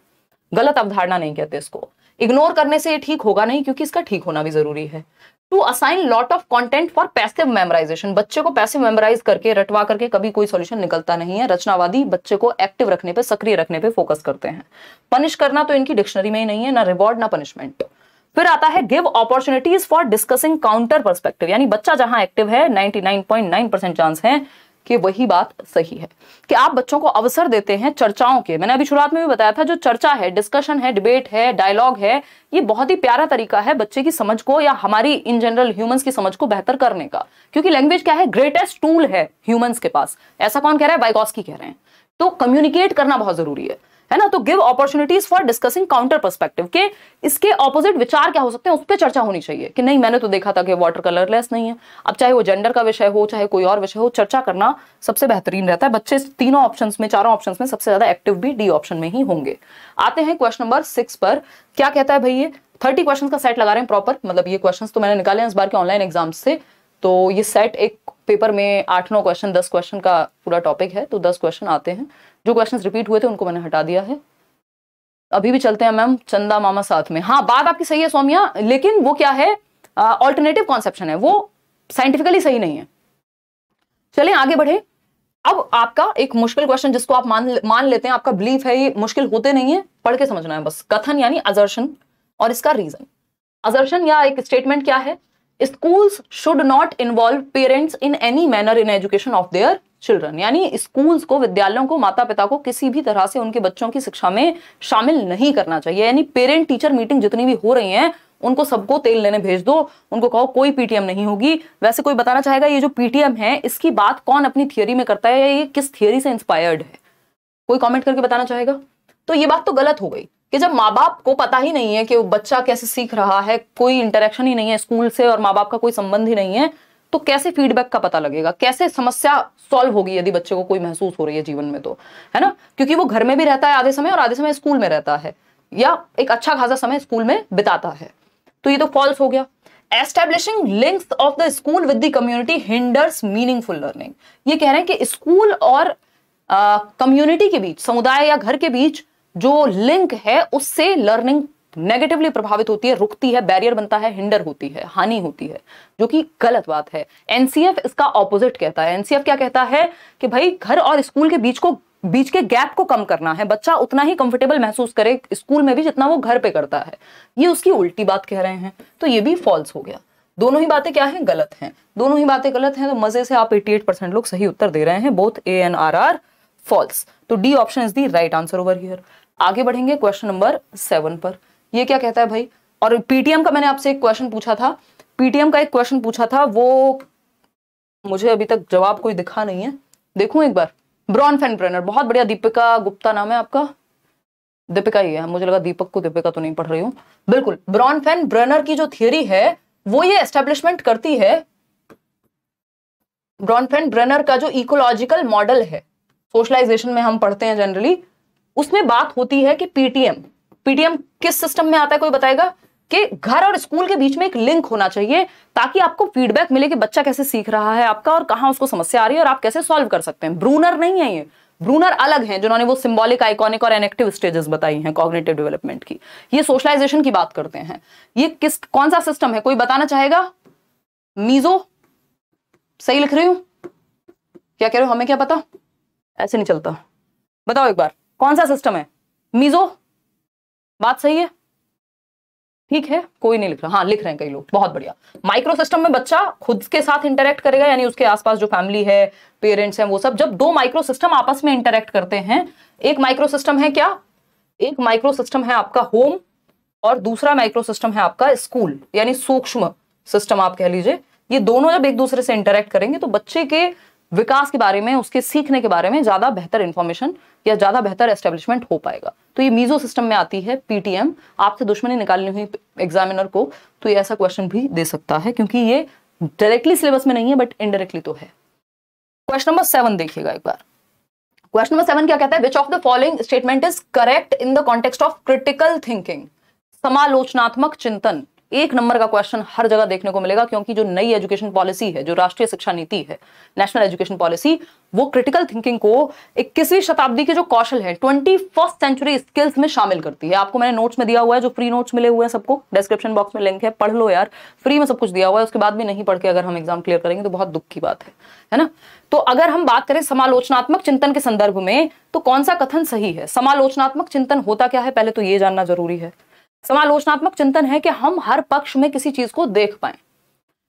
गलत अवधारणा नहीं कहते इसको इग्नोर करने से ये ठीक होगा नहीं क्योंकि इसका ठीक होना भी जरूरी है to assign lot of content for passive memorisation बच्चे को पैसिव मेमोराइज करके रटवा करके कभी कोई सोल्यूशन निकलता नहीं है रचनावादी बच्चे को एक्टिव रखने पर सक्रिय रखने पर फोकस करते हैं पनिश करना तो इनकी डिक्शनरी में ही नहीं है ना रिवॉर्ड ना पनिशमेंट फिर आता है give opportunities for discussing counter perspective यानी बच्चा जहां एक्टिव है 99.9 परसेंट चांस है कि वही बात सही है कि आप बच्चों को अवसर देते हैं चर्चाओं के मैंने अभी शुरुआत में भी बताया था जो चर्चा है डिस्कशन है डिबेट है डायलॉग है ये बहुत ही प्यारा तरीका है बच्चे की समझ को या हमारी इन जनरल ह्यूमंस की समझ को बेहतर करने का क्योंकि लैंग्वेज क्या है ग्रेटेस्ट टूल है ह्यूमंस के पास ऐसा कौन कह रहा है बाइकॉस्की कह रहे हैं तो कम्युनिकेट करना बहुत जरूरी है है ना तो give opportunities for discussing counter perspective के इसके ऑपोजिट विचार क्या हो सकते हैं उस पर चर्चा होनी चाहिए कि नहीं मैंने तो देखा था कि वाटर कलरलेस नहीं है अब चाहे वो जेंडर का विषय हो चाहे कोई और विषय हो चर्चा करना सबसे बेहतरीन रहता है बच्चे तीनों ऑप्शन में चारों ऑप्शन में सबसे ज्यादा एक्टिव भी डी ऑप्शन में ही होंगे आते हैं क्वेश्चन नंबर सिक्स पर क्या कहता है भाई ये थर्टी क्वेश्चन का सेट लगा रहे हैं प्रॉपर मतलब ये क्वेश्चन तो मैंने निकाले हैं इस बार के ऑनलाइन एग्जाम से तो ये सेट एक पेपर में आठ नौ क्वेश्चन दस क्वेश्चन का पूरा टॉपिक है तो दस क्वेश्चन आते हैं जो क्वेश्चंस रिपीट हुए थे उनको मैंने हटा दिया है अभी भी चलते हैं मैम चंदा मामा साथ में हाँ बात आपकी सही है सौम्या लेकिन वो क्या है ऑल्टरनेटिव कॉन्सेप्शन है वो साइंटिफिकली सही नहीं है चले आगे बढ़े अब आपका एक मुश्किल क्वेश्चन जिसको आप मान मान लेते हैं आपका बिलीफ है ये मुश्किल होते नहीं है पढ़ के समझना है बस कथन यानी अजर्शन और इसका रीजन अजर्शन या एक स्टेटमेंट क्या है schools should not involve parents in any manner in education of their children यानी स्कूल्स को विद्यालयों को माता पिता को किसी भी तरह से उनके बच्चों की शिक्षा में शामिल नहीं करना चाहिए यानी पेरेंट टीचर मीटिंग जितनी भी हो रही है उनको सबको तेल लेने भेज दो उनको कहो कोई पीटीएम नहीं होगी वैसे कोई बताना चाहेगा ये जो पीटीएम है इसकी बात कौन अपनी थियोरी में करता है या ये किस थियोरी से इंस्पायर्ड है कोई कमेंट करके बताना चाहेगा तो ये बात तो गलत हो गई कि जब माँ बाप को पता ही नहीं है कि वो बच्चा कैसे सीख रहा है कोई इंटरेक्शन ही नहीं है स्कूल से और माँ बाप का कोई संबंध ही नहीं है तो कैसे फीडबैक का पता लगेगा कैसे समस्या सॉल्व होगी यदि बच्चे को कोई महसूस हो रही है जीवन में तो है ना क्योंकि वो घर में भी रहता है आधे समय और आधे समय स्कूल में रहता है या एक अच्छा खासा समय स्कूल में बिताता है तो ये तो फॉल्स हो गया establishing links of the school with the community hinders meaningful learning ये कह रहे हैं कि स्कूल और कम्युनिटी के बीच समुदाय या घर के बीच जो लिंक है उससे लर्निंग नेगेटिवली प्रभावित होती है रुकती है बैरियर बनता है हिंडर होती है हानि होती है जो कि गलत बात है एनसीएफ इसका ऑपोजिट कहता है एनसीएफ क्या कहता है कि भाई घर और स्कूल के बीच को बीच के गैप को कम करना है बच्चा उतना ही कंफर्टेबल महसूस करे स्कूल में भी जितना वो घर पे करता है ये उसकी उल्टी बात कह रहे हैं तो ये भी फॉल्स हो गया दोनों ही बातें क्या है गलत हैं दोनों ही बातें गलत हैं तो मजे से आप 88 लोग सही उत्तर दे रहे हैं both A and R are false तो D option is the right answer over here आगे बढ़ेंगे क्वेश्चन नंबर सेवन पर ये क्या कहता है भाई और पीटीएम का मैंने आपसे एक क्वेश्चन पूछा था पीटीएम का एक क्वेश्चन पूछा था वो मुझे अभी तक जवाब कोई दिखा नहीं है देखूं एक बार ब्रॉन फैन ब्रेनर बहुत बढ़िया दीपिका गुप्ता नाम है आपका दीपिका ही है मुझे लगा दीपक को दीपिका तो नहीं पढ़ रही हूँ बिल्कुल ब्रॉन फैन ब्रनर की जो थियरी है वो ये एस्टेब्लिशमेंट करती है ब्रॉनफेन ब्रेनर का जो इकोलॉजिकल मॉडल है सोशलाइजेशन में हम पढ़ते हैं जनरली उसमें बात होती है कि पीटीएम पीडीएम किस सिस्टम में आता है कोई बताएगा कि घर और स्कूल के बीच में एक लिंक होना चाहिए ताकि आपको फीडबैक मिले कि बच्चा कैसे सीख रहा है आपका और कहा उसको समस्या आ रही है और आप कैसे सॉल्व कर सकते हैं ब्रूनर नहीं है ये ब्रूनर अलग हैं जिन्होंने वो सिंबॉलिक आइकॉनिक और एनेक्टिव स्टेजेस बताई हैं कॉग्नेटिव डेवलपमेंट की ये सोशलाइजेशन की बात करते हैं ये किस कौन सा सिस्टम है कोई बताना चाहेगा मीजो सही लिख रही हूं क्या कह रहे हो हमें क्या पता ऐसे नहीं चलता बताओ एक बार कौन सा सिस्टम है मीजो बात सही है ठीक है कोई नहीं लिख रहा हाँ लिख रहे हैं कई लोग बहुत बढ़िया माइक्रो सिस्टम में बच्चा खुद के साथ इंटरेक्ट करेगा यानी उसके आसपास जो फैमिली है पेरेंट्स हैं वो सब जब दो माइक्रो सिस्टम आपस में इंटरेक्ट करते हैं एक माइक्रो सिस्टम है क्या एक माइक्रो सिस्टम है आपका होम और दूसरा माइक्रो सिस्टम है आपका स्कूल यानी सूक्ष्म सिस्टम आप कह लीजिए ये दोनों जब एक दूसरे से इंटरेक्ट करेंगे तो बच्चे के विकास के बारे में उसके सीखने के बारे में ज्यादा बेहतर इन्फॉर्मेशन या ज्यादा बेहतर एस्टेब्लिशमेंट हो पाएगा तो ये मीजो सिस्टम में आती है पीटीएम आपसे दुश्मनी निकालनी हुई एग्जामिनर को तो ये ऐसा क्वेश्चन भी दे सकता है क्योंकि ये डायरेक्टली सिलेबस में नहीं है बट इनडायरेक्टली तो है क्वेश्चन नंबर सेवन देखिएगा एक बार क्वेश्चन नंबर सेवन क्या कहता है which of the following statement is correct in the context of critical thinking समालोचनात्मक चिंतन एक नंबर का क्वेश्चन हर जगह देखने को मिलेगा क्योंकि जो नई एजुकेशन पॉलिसी है जो राष्ट्रीय शिक्षा नीति है नेशनल एजुकेशन पॉलिसी वो क्रिटिकल थिंकिंग को इक्कीसवीं शताब्दी के जो कौशल है ट्वेंटी फर्स्ट सेंचुरी स्किल्स में शामिल करती है आपको मैंने नोट्स में दिया हुआ है जो फ्री नोट्स मिले हुए हैं सबको डिस्क्रिप्शन बॉक्स में लिंक है पढ़ लो यार फ्री में सब कुछ दिया हुआ है उसके बाद भी नहीं पढ़ के अगर हम एग्जाम क्लियर करेंगे तो बहुत दुख की बात है है ना तो अगर हम बात करें समालोचनात्मक चिंतन के संदर्भ में तो कौन सा कथन सही है समालोचनात्मक चिंतन होता क्या है पहले तो ये जानना जरूरी है समालोचनात्मक चिंतन है कि हम हर पक्ष में किसी चीज को देख पाए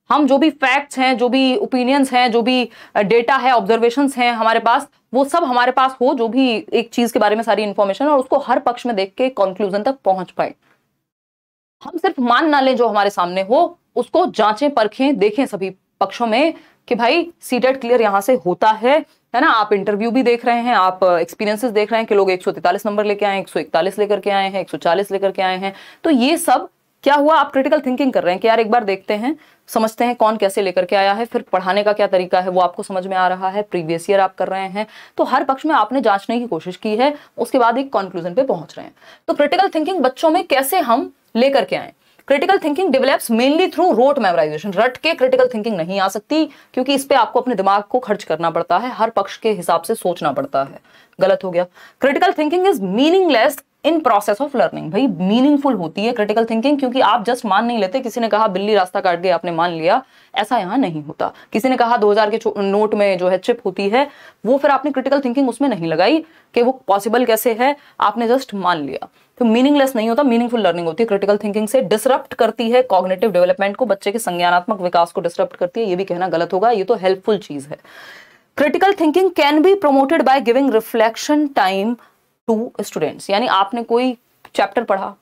हम जो भी फैक्ट्स हैं जो भी ओपिनियंस हैं जो भी डेटा है ऑब्जर्वेशन हैं हमारे पास वो सब हमारे पास हो जो भी एक चीज के बारे में सारी इंफॉर्मेशन और उसको हर पक्ष में देख के कंक्लूजन तक पहुंच पाए हम सिर्फ मान ना लें जो हमारे सामने हो उसको जांचें परखें देखें सभी पक्षों में कि भाई सीटेड क्लियर यहां से होता है है ना आप इंटरव्यू भी देख रहे हैं आप एक्सपीरियंसेस uh, देख रहे हैं कि लोग एक नंबर लेके आए हैं इकतालीस लेकर के आए हैं चालीस लेकर के आए हैं तो ये सब क्या हुआ आप क्रिटिकल थिंकिंग कर रहे हैं कि यार एक बार देखते हैं समझते हैं कौन कैसे लेकर के आया है फिर पढ़ाने का क्या तरीका है वो आपको समझ में आ रहा है प्रीवियस ईयर आप कर रहे हैं तो हर पक्ष में आपने जांचने की कोशिश की है उसके बाद एक कंक्लूजन पे पहुंच रहे हैं तो क्रिटिकल थिंकिंग बच्चों में कैसे हम लेकर के आए critical thinking develops mainly through rote memorisation रट के क्रिटिकल थिंकिंग नहीं आ सकती क्योंकि इस पर आपको अपने दिमाग को खर्च करना पड़ता है हर पक्ष के हिसाब से सोचना पड़ता है गलत हो गया critical thinking is meaningless in process of learning भाई मीनिंगफुल होती है क्रिटिकल थिंकिंग क्योंकि आप जस्ट मान नहीं लेते किसी ने कहा बिल्ली रास्ता काट गई आपने मान लिया ऐसा यहाँ नहीं होता किसी ने कहा 2000 के नोट में जो है चिप होती है वो फिर आपने क्रिटिकल थिंकिंग उसमें नहीं लगाई कि वो पॉसिबल कैसे है आपने जस्ट मान लिया तो मीनिंगलेस नहीं होता मीनिंगफुल लर्निंग होती है क्रिटिकल थिंकिंग से डिसरप्ट करती है कॉग्नेटिव डेवलपमेंट को बच्चे के संज्ञानात्मक विकास को डिसरप्ट करती है ये भी कहना गलत होगा ये तो हेल्पफुल चीज है critical thinking can be promoted by giving reflection time to students यानी आपने कोई चैप्टर पढ़ा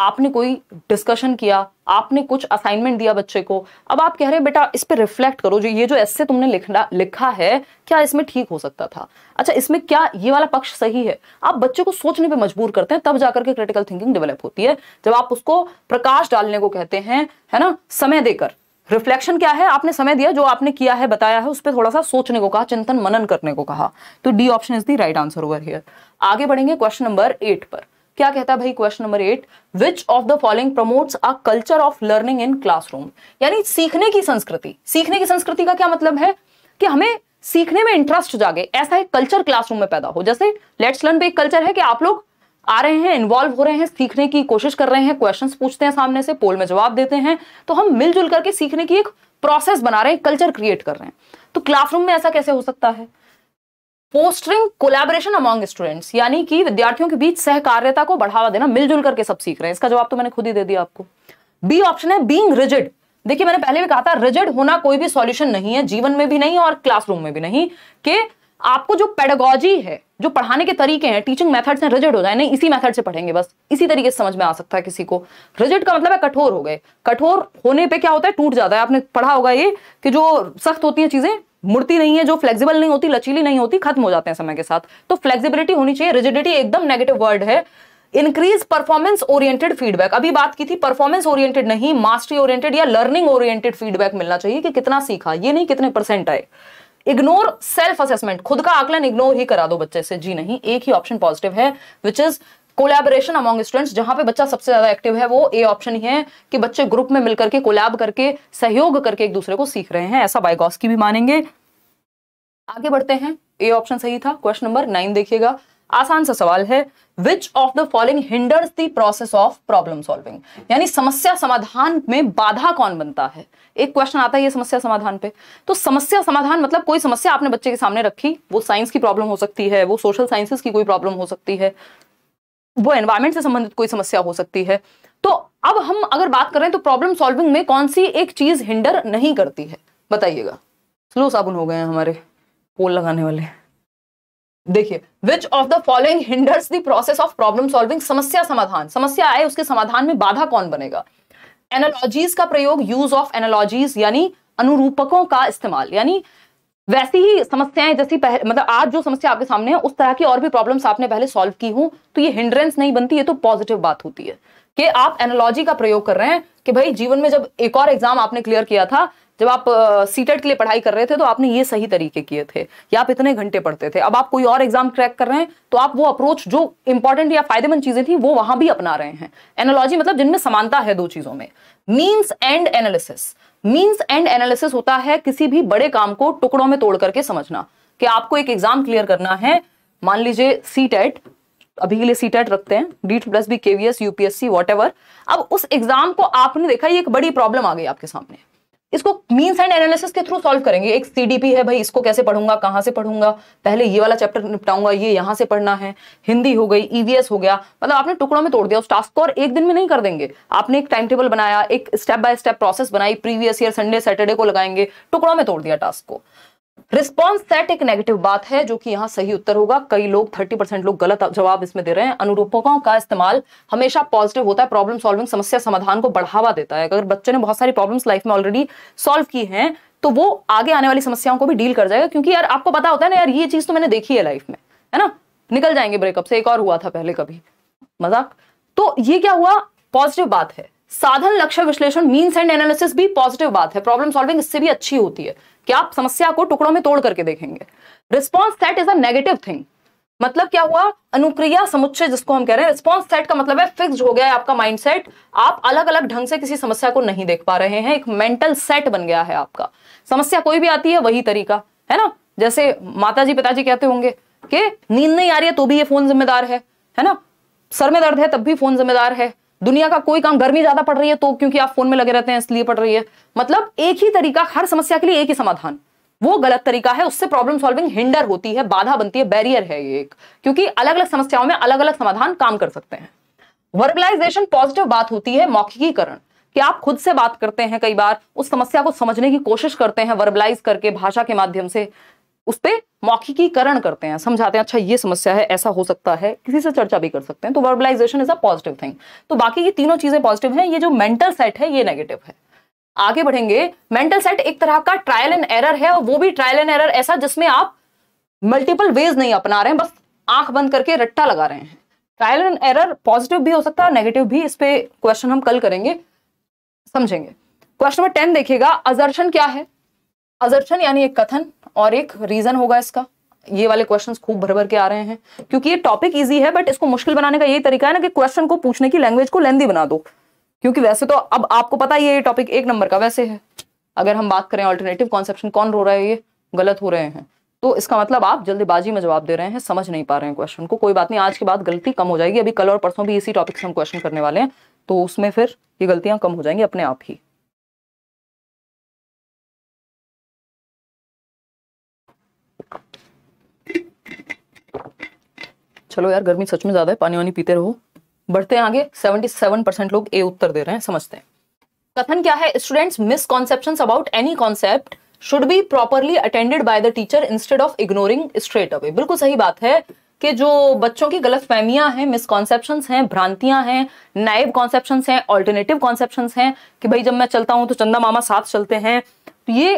आपने कोई डिस्कशन किया आपने कुछ असाइनमेंट दिया बच्चे को अब आप कह रहे हैं बेटा इस पर रिफ्लेक्ट करो जो ये जो ऐसे तुमने लिखना लिखा है क्या इसमें ठीक हो सकता था अच्छा इसमें क्या ये वाला पक्ष सही है आप बच्चे को सोचने पे मजबूर करते हैं तब जाकर के क्रिटिकल थिंकिंग डेवलप होती है जब आप उसको प्रकाश डालने को कहते हैं है ना समय देकर रिफ्लेक्शन क्या है आपने समय दिया जो आपने किया है बताया है उस पर थोड़ा सा सोचने को कहा चिंतन मनन करने को कहा तो D option is the right answer over here आगे बढ़ेंगे क्वेश्चन नंबर एट पर क्या कहता है भाई question number eight which of the following promotes a culture of learning in classroom यानी सीखने की संस्कृति सीखने की संस्कृति का क्या मतलब है कि हमें सीखने में इंटरेस्ट जागे ऐसा एक कल्चर क्लासरूम में पैदा हो जैसे लेट्स लर्न पे एक कल्चर है कि आप लोग आ रहे हैं इन्वॉल्व हो रहे हैं सीखने की कोशिश कर रहे हैं क्वेश्चंस पूछते हैं सामने से पोल में जवाब देते हैं तो हम मिलजुल करके सीखने की एक प्रोसेस बना रहे हैं कल्चर क्रिएट कर रहे हैं तो क्लासरूम में ऐसा कैसे हो सकता है पोस्टरिंग कोलैबोरेशन अमॉन्ग स्टूडेंट्स यानी कि विद्यार्थियों के बीच सहकार्यता को बढ़ावा देना मिलजुल करके सब सीख रहे हैं इसका जवाब तो मैंने खुद ही दे दिया आपको बी ऑप्शन है बींग रिजिड देखिए मैंने पहले भी कहा था रिजिड होना कोई भी सॉल्यूशन नहीं है जीवन में भी नहीं और क्लासरूम में भी नहीं कि आपको जो पेडोगोजी है जो पढ़ाने के तरीके हैं टीचिंग मेथड्स हैं रिजिड हो जाए नहीं इसी मेथड से पढ़ेंगे बस इसी तरीके से समझ में आ सकता है किसी को रिजिड का मतलब है कठोर हो गए कठोर होने पे क्या होता है टूट जाता है आपने पढ़ा होगा ये कि जो सख्त होती है चीजें मूर्ति नहीं है जो फ्लेक्सिबल नहीं होती लचीली नहीं होती खत्म हो जाते हैं समय के साथ तो फ्लेक्सिबिलिटी होनी चाहिए रिजिडिटी एकदम नेगेटिव वर्ड है इंक्रीज परफॉर्मेंस ओरिएंटेड फीडबैक अभी बात की थी परफॉर्मेंस ओरिएंटेड नहीं मास्टरी ओरिएंटेड या लर्निंग ओरिएंटेड फीडबैक मिलना चाहिए कि कितना सीखा ये नहीं कितने परसेंट आए इग्नोर सेल्फ असेसमेंट खुद का आकलन इग्नोर ही करा दो बच्चे से जी नहीं एक ही ऑप्शन पॉजिटिव है which is collaboration among students जहां पे बच्चा सबसे ज्यादा एक्टिव है वो ए ऑप्शन ही है कि बच्चे ग्रुप में मिलकर के कोलैब करके सहयोग करके एक दूसरे को सीख रहे हैं ऐसा बायगॉस की भी मानेंगे आगे बढ़ते हैं ए ऑप्शन सही था क्वेश्चन नंबर नाइन देखिएगा आसान सा सवाल है which of the following hinders the process of problem solving यानी समस्या समाधान में बाधा कौन बनता है एक क्वेश्चन आता है ये समस्या समाधान पे तो समस्या समाधान मतलब कोई समस्या आपने बच्चे के सामने रखी वो साइंस की प्रॉब्लम हो सकती है वो सोशल साइंसेस की कोई प्रॉब्लम हो सकती है वो एनवायरमेंट से संबंधित कोई समस्या हो सकती है तो अब हम अगर बात करें तो प्रॉब्लम सॉल्विंग में कौन सी एक चीज हिंडर नहीं करती है बताइएगा स्लो साबुन हो गए हैं हमारे पोल लगाने वाले देखिए which of the following hinders the process of problem solving समस्या समाधान समस्या आए उसके समाधान में बाधा कौन बनेगा एनालॉजीज का प्रयोग यूज ऑफ एनालॉजीज यानी अनुरूपकों का इस्तेमाल यानी वैसी ही समस्याएं जैसी पहले मतलब आज जो समस्या आपके सामने है उस तरह की और भी प्रॉब्लम्स आपने पहले सॉल्व की हूं तो ये हिंड्रेंस नहीं बनती ये तो पॉजिटिव बात होती है कि आप एनोलॉजी का प्रयोग कर रहे हैं कि भाई जीवन में जब एक और एग्जाम आपने क्लियर किया था जब आप सीटेट के लिए पढ़ाई कर रहे थे तो आपने ये सही तरीके किए थे या आप इतने घंटे पढ़ते थे अब आप कोई और एग्जाम क्रैक कर रहे हैं तो आप वो अप्रोच जो इंपॉर्टेंट या फायदेमंद चीजें थी वो वहां भी अपना रहे हैं एनोलॉजी मतलब जिनमें समानता है दो चीजों में means end analysis means end analysis होता है किसी भी बड़े काम को टुकड़ों में तोड़ करके समझना कि आपको एक एग्जाम क्लियर करना है मान लीजिए सी टेट e अभी के लिए सी टेट e रखते हैं डीट plus B KVS UPSC what अब उस एग्जाम को आपने देखा ये एक बड़ी प्रॉब्लम आ गई आपके सामने इसको मीन्स एंड एनालिसिस के थ्रू सॉल्व करेंगे एक सीडीपी है भाई इसको कैसे पढ़ूंगा कहाँ से पढ़ूंगा पहले ये वाला चैप्टर निपटाऊंगा ये यहाँ से पढ़ना है हिंदी हो गई ईवीएस e हो गया मतलब आपने टुकड़ों में तोड़ दिया उस टास्क को और एक दिन में नहीं कर देंगे आपने एक टाइम टेबल बनाया एक स्टेप बाय स्टेप प्रोसेस बनाई प्रीवियस ईयर संडे सैटरडे को लगाएंगे टुकड़ों में तोड़ दिया टास्क को रिस्पॉन्स सेट एक नेगेटिव बात है जो कि यहाँ सही उत्तर होगा कई लोग 30 परसेंट लोग गलत जवाब इसमें दे रहे हैं अनुरूपकों का इस्तेमाल हमेशा पॉजिटिव होता है प्रॉब्लम सॉल्विंग समस्या समाधान को बढ़ावा देता है अगर बच्चों ने बहुत सारी प्रॉब्लम्स लाइफ में ऑलरेडी सॉल्व की हैं तो वो आगे आने वाली समस्याओं को भी डील कर जाएगा क्योंकि यार आपको पता होता है ना यार ये चीज तो मैंने देखी है लाइफ में है ना निकल जाएंगे ब्रेकअप से एक और हुआ था पहले कभी मजाक तो ये क्या हुआ पॉजिटिव बात है साधन लक्ष्य विश्लेषण मीन्स एंड एनालिसिस भी पॉजिटिव बात है प्रॉब्लम सॉल्विंग इससे भी अच्छी होती है कि आप समस्या को टुकड़ों में तोड़ करके देखेंगे response set is negative thing मतलब क्या हुआ अनुक्रिया समुच्चय जिसको हम कह रहे हैं रिस्पॉन्स सेट का मतलब है फिक्स हो गया है आपका माइंडसेट आप अलग अलग ढंग से किसी समस्या को नहीं देख पा रहे हैं एक मेंटल सेट बन गया है आपका समस्या कोई भी आती है वही तरीका है ना जैसे माता जी पिताजी कहते होंगे कि नींद नहीं आ रही है तो भी ये फोन जिम्मेदार है है ना सर में दर्द है तब भी फोन जिम्मेदार है दुनिया का कोई काम गर्मी ज्यादा पड़ रही है तो क्योंकि आप फोन में लगे रहते हैं इसलिए पड़ रही है मतलब एक ही तरीका हर समस्या के लिए एक ही समाधान वो गलत तरीका है उससे प्रॉब्लम सॉल्विंग हिंडर होती है बाधा बनती है बैरियर है ये एक क्योंकि अलग अलग समस्याओं में अलग अलग समाधान काम कर सकते हैं वर्बलाइजेशन पॉजिटिव बात होती है मौखिकीकरण कि आप खुद से बात करते हैं कई बार उस समस्या को समझने की कोशिश करते हैं वर्बलाइज करके भाषा के माध्यम से उस पर मौखिकीकरण करते हैं समझाते हैं अच्छा ये समस्या है ऐसा हो सकता है किसी से चर्चा भी कर सकते हैं तो verbalisation is a positive thing तो बाकी ये तीनों चीजें पॉजिटिव हैं ये जो मेंटल सेट है ये नेगेटिव है आगे बढ़ेंगे मेंटल सेट एक तरह का ट्रायल एंड एरर है और वो भी ट्रायल एंड एरर ऐसा जिसमें आप मल्टीपल वेज नहीं अपना रहे हैं बस आंख बंद करके रट्टा लगा रहे हैं ट्रायल एंड एरर पॉजिटिव भी हो सकता है नेगेटिव भी इस पर क्वेश्चन हम कल करेंगे समझेंगे क्वेश्चन नंबर टेन देखिएगा अजर्शन क्या है अजर्शन यानी एक कथन और एक रीज़न होगा इसका ये वाले क्वेश्चन खूब भर भर के आ रहे हैं क्योंकि ये टॉपिक ईजी है बट इसको मुश्किल बनाने का यही तरीका है ना कि क्वेश्चन को पूछने की लैंग्वेज को लेंदी बना दो क्योंकि वैसे तो अब आपको पता ही ये टॉपिक एक नंबर का वैसे है अगर हम बात करें ऑल्टरनेटिव कॉन्सेप्शन कौन रो रहा है ये गलत हो रहे हैं तो इसका मतलब आप जल्दबाजी में जवाब दे रहे हैं समझ नहीं पा रहे हैं क्वेश्चन को कोई बात नहीं आज के बाद गलती कम हो जाएगी अभी कल और परसों भी इसी टॉपिक से हम क्वेश्चन करने वाले हैं तो उसमें फिर ये गलतियां कम हो जाएंगी अपने आप ही चलो यार गर्मी सच में ज़्यादा है पानी वानी पीते रहो बढ़ते हैं आगे 77 परसेंट लोग ए उत्तर दे रहे हैं समझते हैं कथन क्या है students misconception about any concept should be properly attended by the teacher instead of ignoring straight away बिल्कुल सही बात है कि जो बच्चों की गलत फहमियां हैं मिसकॉन्सेप्शन हैं भ्रांतियां हैं नाइव कॉन्सेप्शन हैं ऑल्टरनेटिव कॉन्सेप्शन हैं कि भाई जब मैं चलता हूँ तो चंदा मामा साथ चलते हैं तो ये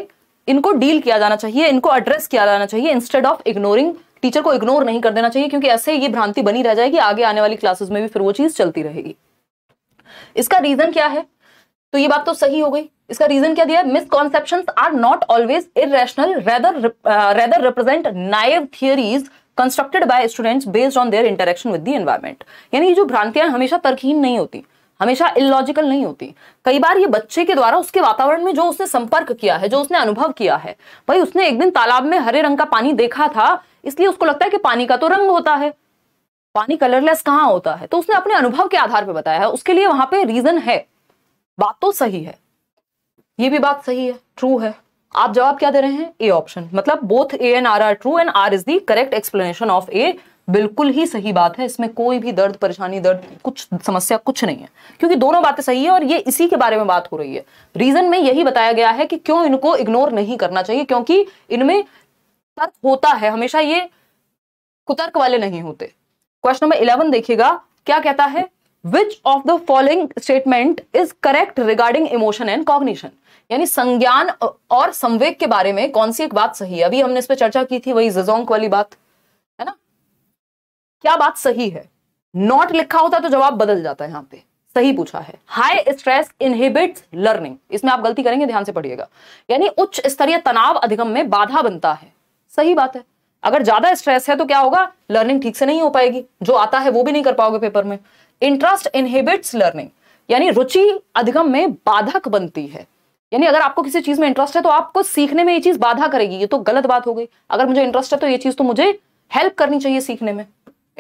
इनको डील किया जाना चाहिए इनको एड्रेस किया जाना चाहिए इंस्टेड ऑफ इग्नोरिंग टीचर को इग्नोर नहीं कर देना चाहिए क्योंकि ऐसे ये भ्रांति बनी रह जाएगी आगे आने वाली क्लासेस में भी फिर वो चीज़ चलती रहेगी इसका रीजन क्या है तो ये बात तो सही हो गई इसका रीजन क्या दिया misconception are not always irrational rather rather represent naive theories constructed by students based on their interaction with the environment यानी ये जो भ्रांतियां हमेशा तर्कहीन नहीं होती हमेशा इलॉजिकल नहीं होती कई बार ये बच्चे के द्वारा उसके वातावरण में जो उसने संपर्क किया है जो उसने अनुभव किया है भाई उसने एक दिन तालाब में हरे रंग का पानी देखा था इसलिए उसको लगता है कि पानी का तो रंग होता है पानी कलरलेस कहाँ होता है तो उसने अपने अनुभव के आधार पर बताया है उसके लिए वहां पर रीजन है बात तो सही है ये भी बात सही है ट्रू है आप जवाब क्या दे रहे हैं ए ऑप्शन मतलब both A and R are true and R is the correct explanation of A बिल्कुल ही सही बात है इसमें कोई भी दर्द परेशानी दर्द कुछ समस्या कुछ नहीं है क्योंकि दोनों बातें सही है और ये इसी के बारे में बात हो रही है रीजन में यही बताया गया है कि क्यों इनको इग्नोर नहीं करना चाहिए क्योंकि इनमें तर्क होता है हमेशा ये कुतर्क वाले नहीं होते क्वेश्चन नंबर इलेवन देखिएगा क्या कहता है which of the following statement is correct regarding emotion and cognition यानी संज्ञान और संवेग के बारे में कौन सी एक बात सही है अभी हमने इस पर चर्चा की थी वही जजोंक वाली बात है ना क्या बात सही है नॉट लिखा होता तो जवाब बदल जाता है यहां पे सही पूछा है हाई स्ट्रेस इनहिबिट लर्निंग इसमें आप गलती करेंगे ध्यान से पढ़िएगा यानी उच्च स्तरीय तनाव अधिगम में बाधा बनता है सही बात है अगर ज्यादा स्ट्रेस है तो क्या होगा लर्निंग ठीक से नहीं हो पाएगी जो आता है वो भी नहीं कर पाओगे पेपर में इंटरेस्ट इनहिबिट्स लर्निंग यानी रुचि अधिगम में बाधक बनती है यानी अगर आपको किसी चीज में इंटरेस्ट है तो आपको सीखने में ये चीज बाधा करेगी ये तो गलत बात हो गई अगर मुझे इंटरेस्ट है तो ये चीज तो मुझे हेल्प करनी चाहिए सीखने में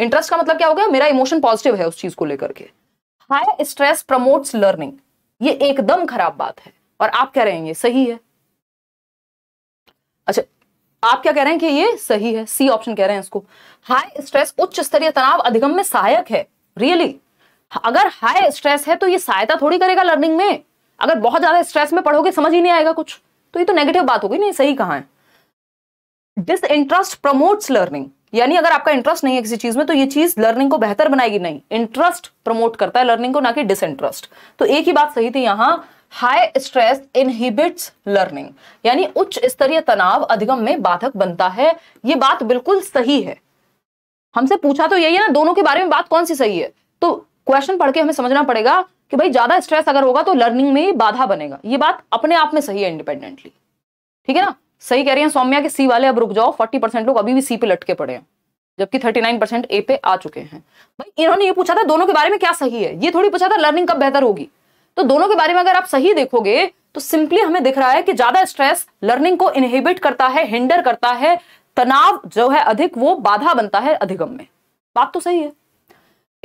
इंटरेस्ट का मतलब क्या हो गया मेरा इमोशन पॉजिटिव है उस चीज को लेकर के हाई स्ट्रेस प्रमोट्स लर्निंग ये एकदम खराब बात है और आप कह रहे हैं ये सही है अच्छा आप क्या कह रहे हैं कि ये सही है सी ऑप्शन कह रहे हैं इसको हाई स्ट्रेस उच्च स्तरीय तनाव अधिगम में सहायक है रियली really? अगर हाई स्ट्रेस है तो ये सहायता थोड़ी करेगा लर्निंग में अगर बहुत ज्यादा स्ट्रेस में पढ़ोगे समझ ही नहीं आएगा कुछ तो ये तो नेगेटिव बात होगी नहीं सही कहा है डिस इंटरेस्ट प्रमोट्स लर्निंग यानी अगर आपका इंटरेस्ट नहीं है किसी चीज में तो ये चीज लर्निंग को बेहतर बनाएगी नहीं इंटरेस्ट प्रमोट करता है लर्निंग को ना कि डिस इंटरेस्ट तो एक ही बात सही थी यहां हाई स्ट्रेस इनहिबिट्स लर्निंग यानी उच्च स्तरीय तनाव अधिगम में बाधक बनता है ये बात बिल्कुल सही है हमसे पूछा तो यही है ना दोनों के बारे में बात कौन सी सही है तो क्वेश्चन पढ़ के हमें समझना पड़ेगा कि भाई ज्यादा स्ट्रेस अगर होगा तो लर्निंग में बाधा बनेगा ये बात अपने आप में सही है इंडिपेंडेंटली ठीक है ना सही कह रही हैं सौम्या के सी वाले अब रुक जाओ फोर्टी परसेंट लोग अभी भी सी पे लटके पड़े हैं जबकि थर्टी नाइन परसेंट ए पे आ चुके हैं भाई इन्होंने ये पूछा था दोनों के बारे में क्या सही है ये थोड़ी पूछा था लर्निंग कब बेहतर होगी तो दोनों के बारे में अगर आप सही देखोगे तो सिंपली हमें दिख रहा है कि ज्यादा स्ट्रेस लर्निंग को इनहिबिट करता है हिंडर करता है तनाव जो है अधिक वो बाधा बनता है अधिगम में बात तो सही है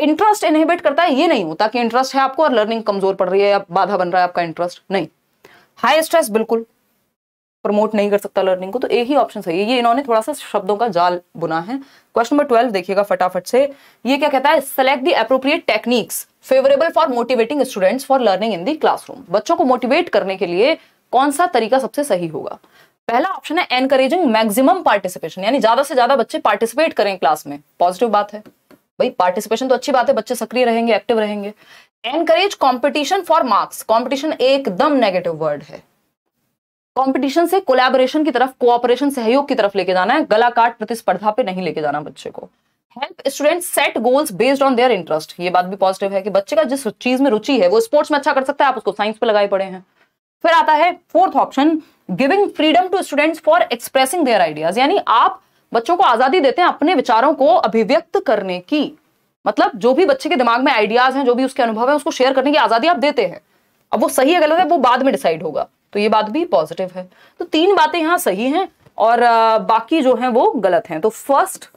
इंटरेस्ट इनहिबिट करता है ये नहीं होता कि इंटरेस्ट है आपको और लर्निंग कमजोर पड़ रही है या बाधा बन रहा है आपका इंटरेस्ट नहीं हाई स्ट्रेस बिल्कुल प्रमोट नहीं कर सकता लर्निंग को तो एक ही ऑप्शन सही है ये इन्होंने थोड़ा सा शब्दों का जाल बुना है क्वेश्चन नंबर ट्वेल्व देखिएगा फटाफट से ये क्या कहता है select the appropriate techniques favourable for motivating students for learning in the classroom बच्चों को मोटिवेट करने के लिए कौन सा तरीका सबसे सही होगा पहला ऑप्शन है एनकरेजिंग मैक्सिमम पार्टिसिपेशन यानी ज्यादा से ज्यादा बच्चे पार्टिसिपेट करें क्लास में पॉजिटिव बात है भाई पार्टिसिपेशन तो अच्छी बात है बच्चे सक्रिय रहेंगे एक्टिव रहेंगे encourage competition for marks competition एकदम नेगेटिव वर्ड है कंपटीशन से कोलैबोरेशन की तरफ कोऑपरेशन सहयोग की तरफ लेके जाना है गला काट प्रतिस्पर्धा पे नहीं लेके जाना बच्चे को help student set goals based on their interest ये बात भी पॉजिटिव है कि बच्चे का जिस चीज में रुचि है वो स्पोर्ट्स में अच्छा कर सकता है आप उसको साइंस पे लगाए पड़े हैं फिर आता है fourth option giving freedom to students for expressing their ideas यानी आप बच्चों को आजादी देते हैं अपने विचारों को अभिव्यक्त करने की मतलब जो भी बच्चे के दिमाग में आइडियाज हैं जो भी उसके अनुभव है उसको शेयर करने की आजादी आप देते हैं अब वो सही है गलत है वो बाद में डिसाइड होगा तो ये बात भी पॉजिटिव है तो तीन बातें यहाँ सही हैं और बाकी जो हैं वो गलत हैं तो फर्स्ट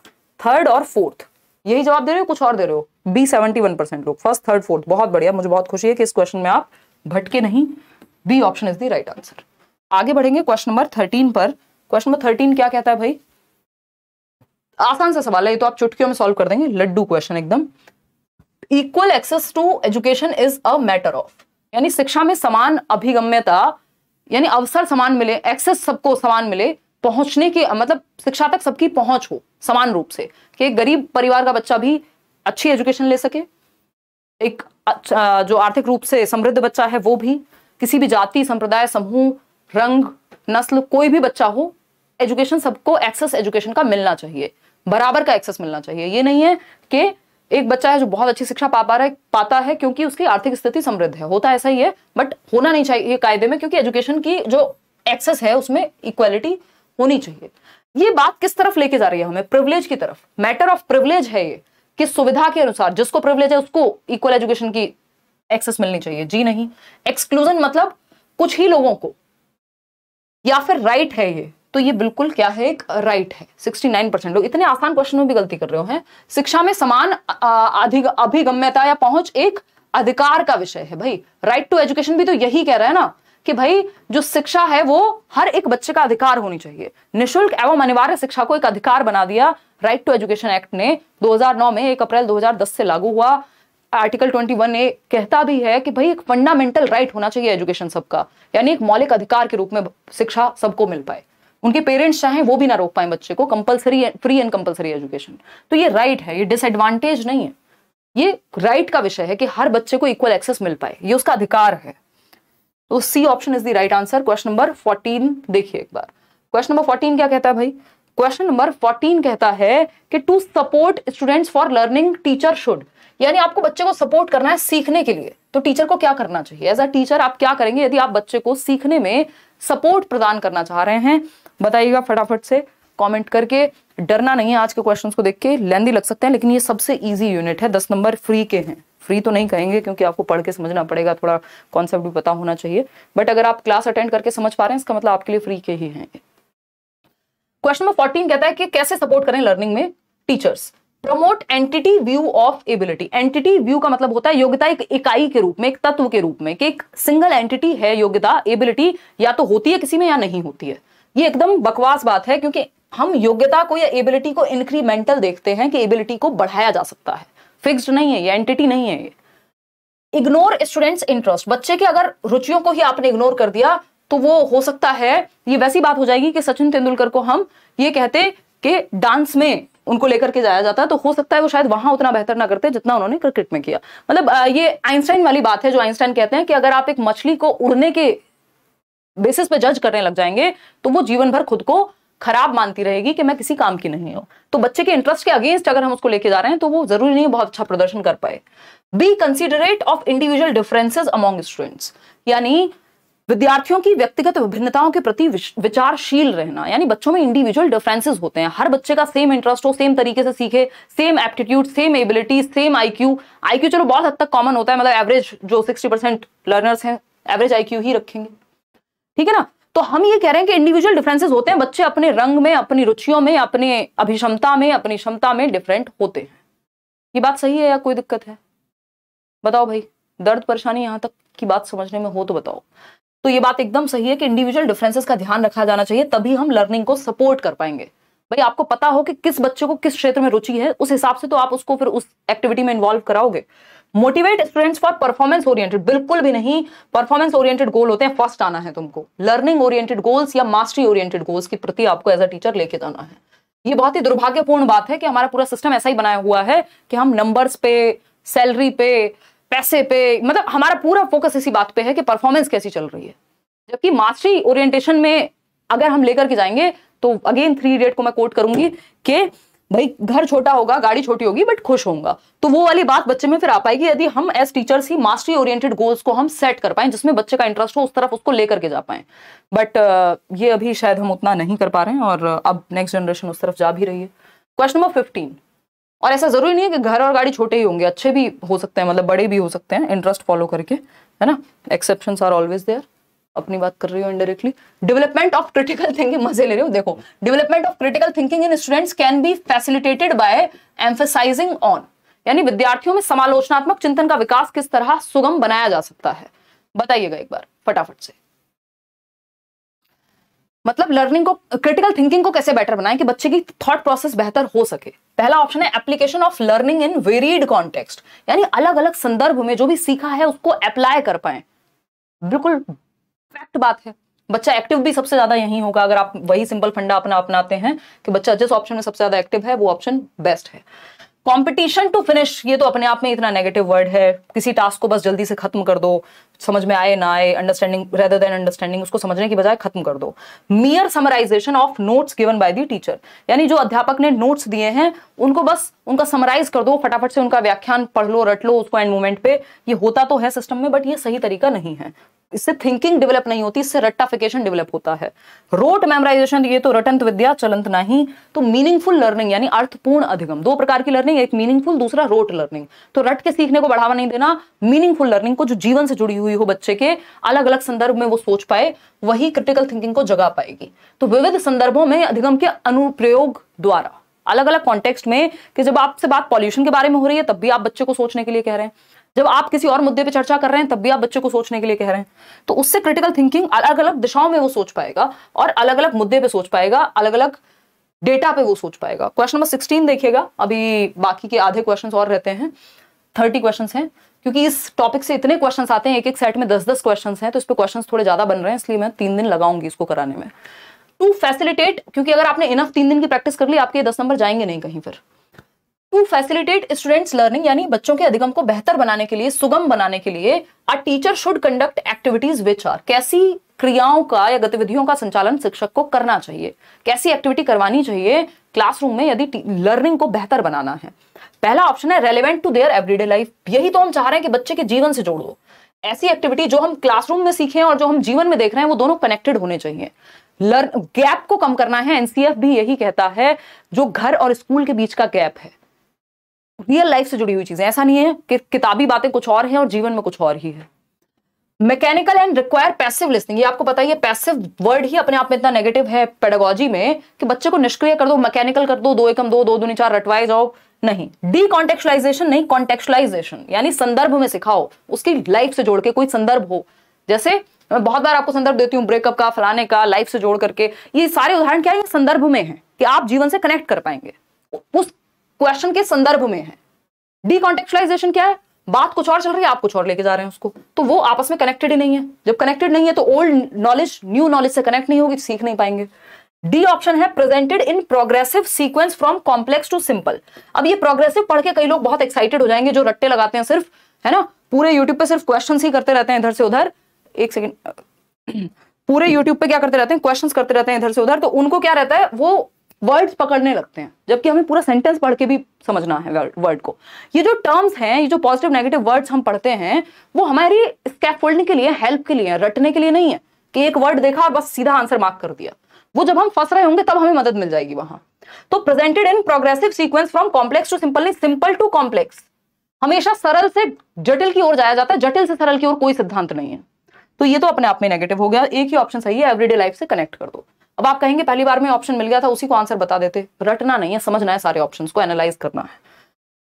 थर्ड और फोर्थ यही जवाब दे रहे हो कुछ और दे रहे हो बी सेवेंटी वन परसेंट लोग फर्स्ट थर्ड फोर्थ बहुत बढ़िया मुझे बहुत खुशी है कि इस क्वेश्चन में आप भटके नहीं B option is the right answer आगे बढ़ेंगे क्वेश्चन नंबर थर्टीन पर क्वेश्चन नंबर थर्टीन क्या कहता है भाई आसान सा सवाल है ये तो आप चुटकियों में सॉल्व कर देंगे लड्डू क्वेश्चन एकदम equal access to education is a matter of यानी शिक्षा में समान अभिगम्यता यानी अवसर समान मिले एक्सेस सबको समान मिले पहुंचने की मतलब शिक्षा तक सबकी पहुंच हो समान रूप से कि एक गरीब परिवार का बच्चा भी अच्छी एजुकेशन ले सके एक अच्छा, जो आर्थिक रूप से समृद्ध बच्चा है वो भी किसी भी जाति संप्रदाय समूह रंग नस्ल कोई भी बच्चा हो एजुकेशन सबको एक्सेस एजुकेशन का मिलना चाहिए बराबर का एक्सेस मिलना चाहिए ये नहीं है कि एक बच्चा है जो बहुत अच्छी शिक्षा पा पा रहा है पाता है क्योंकि उसकी आर्थिक स्थिति समृद्ध है होता ऐसा ही है बट होना नहीं चाहिए कायदे में क्योंकि एजुकेशन की जो एक्सेस है उसमें इक्वालिटी होनी चाहिए ये बात किस तरफ लेके जा रही है हमें प्रिवलेज की तरफ मैटर ऑफ प्रिवलेज है ये कि सुविधा के अनुसार जिसको प्रिवलेज है उसको इक्वल एजुकेशन की एक्सेस मिलनी चाहिए जी नहीं एक्सक्लूजन मतलब कुछ ही लोगों को या फिर राइट right है ये तो ये बिल्कुल क्या है एक राइट है 69 परसेंट लोग इतने आसान क्वेश्चन में भी गलती कर रहे हैं शिक्षा में समान अभिगम्यता या पहुंच एक अधिकार का विषय है भाई राइट टू एजुकेशन भी तो यही कह रहा है ना कि भाई जो शिक्षा है वो हर एक बच्चे का अधिकार होनी चाहिए निशुल्क एवं अनिवार्य शिक्षा को एक अधिकार बना दिया राइट टू एजुकेशन एक्ट ने 2009 में 1 अप्रैल 2010 से लागू हुआ आर्टिकल 21 ए कहता भी है कि भाई एक फंडामेंटल राइट होना चाहिए एजुकेशन सबका यानी एक मौलिक अधिकार के रूप में शिक्षा सबको मिल पाए उनके पेरेंट्स चाहे वो भी ना रोक पाए बच्चे को compulsory free and compulsory education तो ये राइट है ये डिसएडवांटेज नहीं है ये राइट का विषय है कि हर बच्चे को इक्वल एक्सेस मिल पाए ये उसका अधिकार है तो C option is the right answer question number fourteen देखिए एक बार क्वेश्चन नंबर फोर्टीन क्या कहता है भाई क्वेश्चन नंबर फोर्टीन कहता है कि to support students for learning teacher should यानी आपको बच्चे को सपोर्ट करना है सीखने के लिए तो टीचर को क्या करना चाहिए एज अ टीचर आप क्या करेंगे यदि आप बच्चे को सीखने में सपोर्ट प्रदान करना चाह रहे हैं बताइएगा फटाफट से कमेंट करके डरना नहीं है आज के क्वेश्चंस को देख के लेंदी लग सकते हैं लेकिन ये सबसे इजी यूनिट है दस नंबर फ्री के हैं फ्री तो नहीं कहेंगे क्योंकि आपको पढ़ के समझना पड़ेगा थोड़ा कॉन्सेप्ट भी पता होना चाहिए बट अगर आप क्लास अटेंड करके समझ पा रहे हैं इसका मतलब आपके लिए फ्री के ही है क्वेश्चन नंबर फोर्टीन कहता है कि कैसे सपोर्ट करें लर्निंग में teachers promote entity view of ability entity view का मतलब होता है योग्यता एक इकाई के रूप में एक तत्व के रूप में कि एक सिंगल एंटिटी है योग्यता एबिलिटी या तो होती है किसी में या नहीं होती है ये एकदम बकवास बात है क्योंकि हम योग्यता को या एबिलिटी को इंक्रीमेंटल देखते हैं कि एबिलिटी को बढ़ाया जा सकता है फिक्स्ड नहीं है ये एंटिटी नहीं है ये इग्नोर स्टूडेंट्स इंटरेस्ट बच्चे की अगर रुचियों को ही आपने इग्नोर कर दिया तो वो हो सकता है ये वैसी बात हो जाएगी कि सचिन तेंदुलकर को हम ये कहते कि डांस में उनको लेकर के जाया जाता तो हो सकता है वो शायद वहां उतना बेहतर ना करते जितना उन्होंने क्रिकेट में किया मतलब ये आइंस्टाइन वाली बात है जो आइंस्टाइन कहते हैं कि अगर आप एक मछली को उड़ने के बेसिस पे जज करने लग जाएंगे तो वो जीवन भर खुद को खराब मानती रहेगी कि मैं किसी काम की नहीं हूं तो बच्चे के इंटरेस्ट के अगेंस्ट अगर हम उसको लेके जा रहे हैं तो वो जरूरी नहीं है बहुत अच्छा प्रदर्शन कर पाए be considerate of individual differences among students यानी विद्यार्थियों की व्यक्तिगत विभिन्नताओं के प्रति विचारशील रहना यानी बच्चों में इंडिविजुअल डिफरेंसेस होते हैं हर बच्चे का सेम इंटरेस्ट हो सेम तरीके से सीखे same aptitude same ability same IQ IQ चलो बहुत हद तक कॉमन होता है मतलब एवरेज जो 60 परसेंट लर्नर्स हैं एवरेज आईक्यू ही रखेंगे ठीक है ना तो हम ये कह रहे हैं कि इंडिविजुअल डिफरेंसेस होते हैं बच्चे अपने रंग में अपनी रुचियों में अपने अभिषमता में अपनी क्षमता में डिफरेंट होते हैं ये बात सही है या कोई दिक्कत है बताओ भाई दर्द परेशानी यहां तक की बात समझने में हो तो बताओ तो ये बात एकदम सही है कि इंडिविजुअल डिफरेंसेस का ध्यान रखा जाना चाहिए तभी हम लर्निंग को सपोर्ट कर पाएंगे भाई आपको पता हो कि किस बच्चे को किस क्षेत्र में रुचि है उस हिसाब से तो आप उसको फिर उस एक्टिविटी में इन्वॉल्व कराओगे motivate students for performance oriented बिल्कुल भी नहीं परफॉर्मेंस ओरिएंटेड गोल होते हैं फर्स्ट आना है तुमको लर्निंग ओरिएंटेड गोल्स या मास्टरी ओरिएंटेड गोल्स के प्रति आपको एज अ टीचर लेके जाना है ये बहुत ही दुर्भाग्यपूर्ण बात है कि हमारा पूरा सिस्टम ऐसा ही बनाया हुआ है कि हम नंबर्स पे सैलरी पे पैसे पे मतलब हमारा पूरा फोकस इसी बात पे है कि परफॉर्मेंस कैसी चल रही है जबकि मास्टरी ओरिएंटेशन में अगर हम लेकर के जाएंगे तो अगेन थ्री इडियट को मैं कोट करूंगी कि भाई घर छोटा होगा गाड़ी छोटी होगी बट खुश होगा तो वो वाली बात बच्चे में फिर आ पाएगी यदि हम एज टीचर्स ही मास्टरी ओरिएंटेड गोल्स को हम सेट कर पाए जिसमें बच्चे का इंटरेस्ट हो उस तरफ उसको लेकर के जा पाए बट uh, ये अभी शायद हम उतना नहीं कर पा रहे हैं और अब नेक्स्ट जनरेशन उस तरफ जा भी रही है क्वेश्चन नंबर फिफ्टीन और ऐसा जरूरी नहीं है कि घर और गाड़ी छोटे ही होंगे अच्छे भी हो सकते हैं मतलब बड़े भी हो सकते हैं इंटरेस्ट फॉलो करके है ना एक्सेप्शन आर ऑलवेज देयर अपनी बात कर रही हूँ indirectly development of critical thinking मजे ले रहे हो देखो development of critical thinking in students can be facilitated by emphasising on यानी विद्यार्थियों में समालोचनात्मक चिंतन का विकास किस तरह सुगम बनाया जा सकता है बताइएगा एक बार फटाफट से मतलब लर्निंग को क्रिटिकल थिंकिंग को कैसे बेटर बनाएं कि बच्चे की थॉट प्रोसेस बेहतर हो सके पहला ऑप्शन है application of learning in varied context यानी अलग अलग संदर्भ में जो भी सीखा है उसको अप्लाई कर पाए बिल्कुल फैक्ट बात है बच्चा एक्टिव भी सबसे ज्यादा यही होगा अगर आप वही सिंपल फंडा अपना अपनाते हैं कि बच्चा जिस ऑप्शन में सबसे ज्यादा एक्टिव है वो ऑप्शन बेस्ट है कंपटीशन टू फिनिश ये तो अपने आप में इतना नेगेटिव वर्ड है किसी टास्क को बस जल्दी से खत्म कर दो समझ में आए ना आए अंडरस्टैंडिंग रेदर देन अंडरस्टैंडिंग उसको समझने की बजाय खत्म कर दो mere summarisation of notes given by the teacher यानी जो अध्यापक ने नोट्स दिए हैं उनको बस उनका समराइज कर दो फटाफट से उनका व्याख्यान पढ़ लो रट लो उसको एंड मूवमेंट पे ये होता तो है सिस्टम में बट ये सही तरीका नहीं है इससे थिंकिंग डेवलप नहीं होती इससे रट्टाफिकेशन डेवलप होता है रोट मेमोराइजेशन ये तो रटंत विद्या चलंत नहीं तो मीनिंगफुल लर्निंग यानी अर्थपूर्ण अधिगम दो प्रकार की लर्निंग एक मीनिंगफुल दूसरा रोट लर्निंग तो रट के सीखने को बढ़ावा नहीं देना मीनिंगफुल लर्निंग को जो जीवन से जुड़ी हुई हुई हो बच्चे के अलग अलग संदर्भ में वो सोच पाए वही क्रिटिकल थिंकिंग को जगा पाएगी तो विविध संदर्भों में अधिगम के अनुप्रयोग द्वारा अलग अलग कॉन्टेक्स्ट में कि जब आपसे बात पॉल्यूशन के बारे में हो रही है तब भी आप बच्चे को सोचने के लिए कह रहे हैं जब आप किसी और मुद्दे पर चर्चा कर रहे हैं तब भी आप बच्चे को सोचने के लिए कह रहे हैं तो उससे क्रिटिकल थिंकिंग अलग अलग दिशाओं में वो सोच पाएगा और अलग अलग मुद्दे पर सोच पाएगा अलग अलग डेटा पे वो सोच पाएगा क्वेश्चन नंबर सिक्सटीन देखिएगा अभी बाकी के आधे क्वेश्चंस और रहते हैं थर्टी क्वेश्चंस हैं क्योंकि इस टॉपिक से इतने क्वेश्चन आते हैं एक एक सेट में दस दस क्वेश्चन हैं तो इस पर क्वेश्चन थोड़े ज़्यादा बन रहे हैं इसलिए मैं तीन दिन लगाऊंगी इसको कराने में टू फैसिलिटेट क्योंकि अगर आपने इनफ तीन दिन की प्रैक्टिस कर ली आपके दस नंबर जाएंगे नहीं कहीं फिर टू फैसिलिटेट स्टूडेंट्स लर्निंग यानी बच्चों के अधिगम को बेहतर बनाने के लिए सुगम बनाने के लिए a teacher should conduct activities which are कैसी क्रियाओं का या गतिविधियों का संचालन शिक्षक को करना चाहिए कैसी एक्टिविटी करवानी चाहिए क्लासरूम में यदि लर्निंग को बेहतर बनाना है पहला ऑप्शन है relevant to their everyday life यही तो हम चाह रहे हैं कि बच्चे के जीवन से जोड़ दो ऐसी एक्टिविटी जो हम क्लासरूम में सीखे और जो हम जीवन में देख रहे हैं वो दोनों कनेक्टेड होने चाहिए लर्न गैप को कम करना है एनसीएफ भी यही कहता है जो घर और स्कूल के बीच का गैप है रियल लाइफ से जुड़ी हुई चीजें ऐसा नहीं है कि किताबी बातें कुछ और हैं और जीवन में कुछ और ही है mechanical and require passive listening ये आपको पता ही है पैसिव वर्ड ही अपने आप में इतना नेगेटिव है पेडोगॉजी में कि बच्चे को निष्क्रिय कर दो मैकेनिकल कर दो दो एकम दो दो दो चार रटवाए जाओ नहीं डी कॉन्टेक्चुलाइजेशन नहीं कॉन्टेक्चुलाइजेशन यानी संदर्भ में सिखाओ उसकी लाइफ से जोड़ के कोई संदर्भ हो जैसे मैं बहुत बार आपको संदर्भ देती हूँ ब्रेकअप का फलाने का लाइफ से जोड़ करके ये सारे उदाहरण क्या है संदर्भ में है कि आप जीवन से कनेक्ट कर पाएंगे उस क्वेश्चन के संदर्भ में है डी कॉन्टेक्चुलाइजेशन क्या है बात कुछ और चल रही है आप कुछ और लेके जा रहे हैं उसको तो वो आपस में कनेक्टेड ही नहीं है जब कनेक्टेड नहीं है तो ओल्ड नॉलेज न्यू नॉलेज से कनेक्ट नहीं होगी सीख नहीं पाएंगे डी ऑप्शन है presented in progressive sequence from complex to simple अब ये प्रोग्रेसिव पढ़ के कई लोग बहुत एक्साइटेड हो जाएंगे जो रट्टे लगाते हैं सिर्फ है ना पूरे यूट्यूब पे सिर्फ क्वेश्चन ही करते रहते हैं इधर से उधर एक सेकेंड पूरे यूट्यूब पे क्या करते रहते हैं क्वेश्चन करते रहते हैं इधर से उधर तो उनको क्या रहता है वो वर्ड्स पकड़ने लगते हैं जबकि हमें पूरा सेंटेंस पढ़ के भी समझना है वर्ड को ये जो टर्म्स हैं ये जो पॉजिटिव नेगेटिव वर्ड्स हम पढ़ते हैं वो हमारी स्कैप के लिए हेल्प के लिए रटने के लिए नहीं है कि एक वर्ड देखा और बस सीधा आंसर मार्क कर दिया वो जब हम फंस रहे होंगे तब हमें मदद मिल जाएगी वहां तो presented in progressive sequence from complex to simple simple to complex हमेशा सरल से जटिल की ओर जाया जाता है जटिल से सरल की ओर कोई सिद्धांत नहीं है तो ये तो अपने आप में नेगेटिव हो गया एक ही ऑप्शन सही है एवरीडे लाइफ से कनेक्ट कर दो अब आप कहेंगे पहली बार में ऑप्शन मिल गया था उसी को आंसर बता देते रटना नहीं है समझना है सारे ऑप्शंस को एनालाइज करना है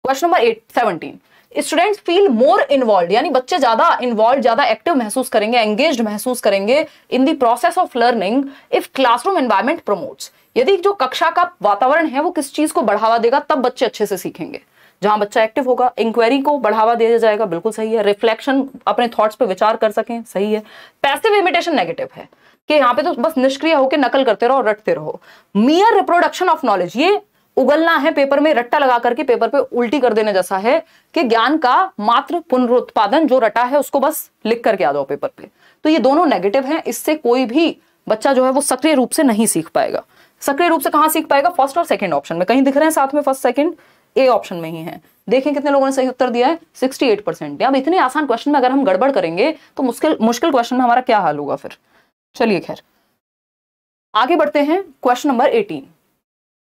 question number eight seventeen student feel more involve यानी बच्चे ज्यादा इन्वॉल्व ज्यादा एक्टिव महसूस करेंगे एंगेज महसूस करेंगे in the process of learning if classroom environment promotes यदि जो कक्षा का वातावरण है वो किस चीज को बढ़ावा देगा तब बच्चे अच्छे से सीखेंगे जहां बच्चा एक्टिव होगा इंक्वायरी को बढ़ावा दिया जाएगा बिल्कुल सही है रिफ्लेक्शन अपने थॉट्स पे विचार कर सकें सही है पैसिव इमिटेशन नेगेटिव है कि यहाँ पे तो बस निष्क्रिय होकर नकल करते रहो रटते रहो मियर रिप्रोडक्शन ऑफ नॉलेज ये उगलना है पेपर में रट्टा लगा करके पेपर पे उल्टी कर देने जैसा है कि ज्ञान का मात्र पुनरुत्पादन जो रटा है उसको बस लिख करके आ जाओ पेपर पे तो ये दोनों नेगेटिव हैं इससे कोई भी बच्चा जो है वो सक्रिय रूप से नहीं सीख पाएगा सक्रिय रूप से कहां सीख पाएगा फर्स्ट और सेकेंड ऑप्शन में कहीं दिख रहे हैं साथ में फर्स्ट सेकेंड ए ऑप्शन में ही है देखें कितने लोगों ने सही उत्तर दिया है एट परसेंट अब इतने आसान क्वेश्चन में अगर हम गड़बड़ करेंगे तो मुश्किल मुश्किल क्वेश्चन में हमारा क्या हाल होगा फिर चलिए खैर आगे बढ़ते हैं question number eighteen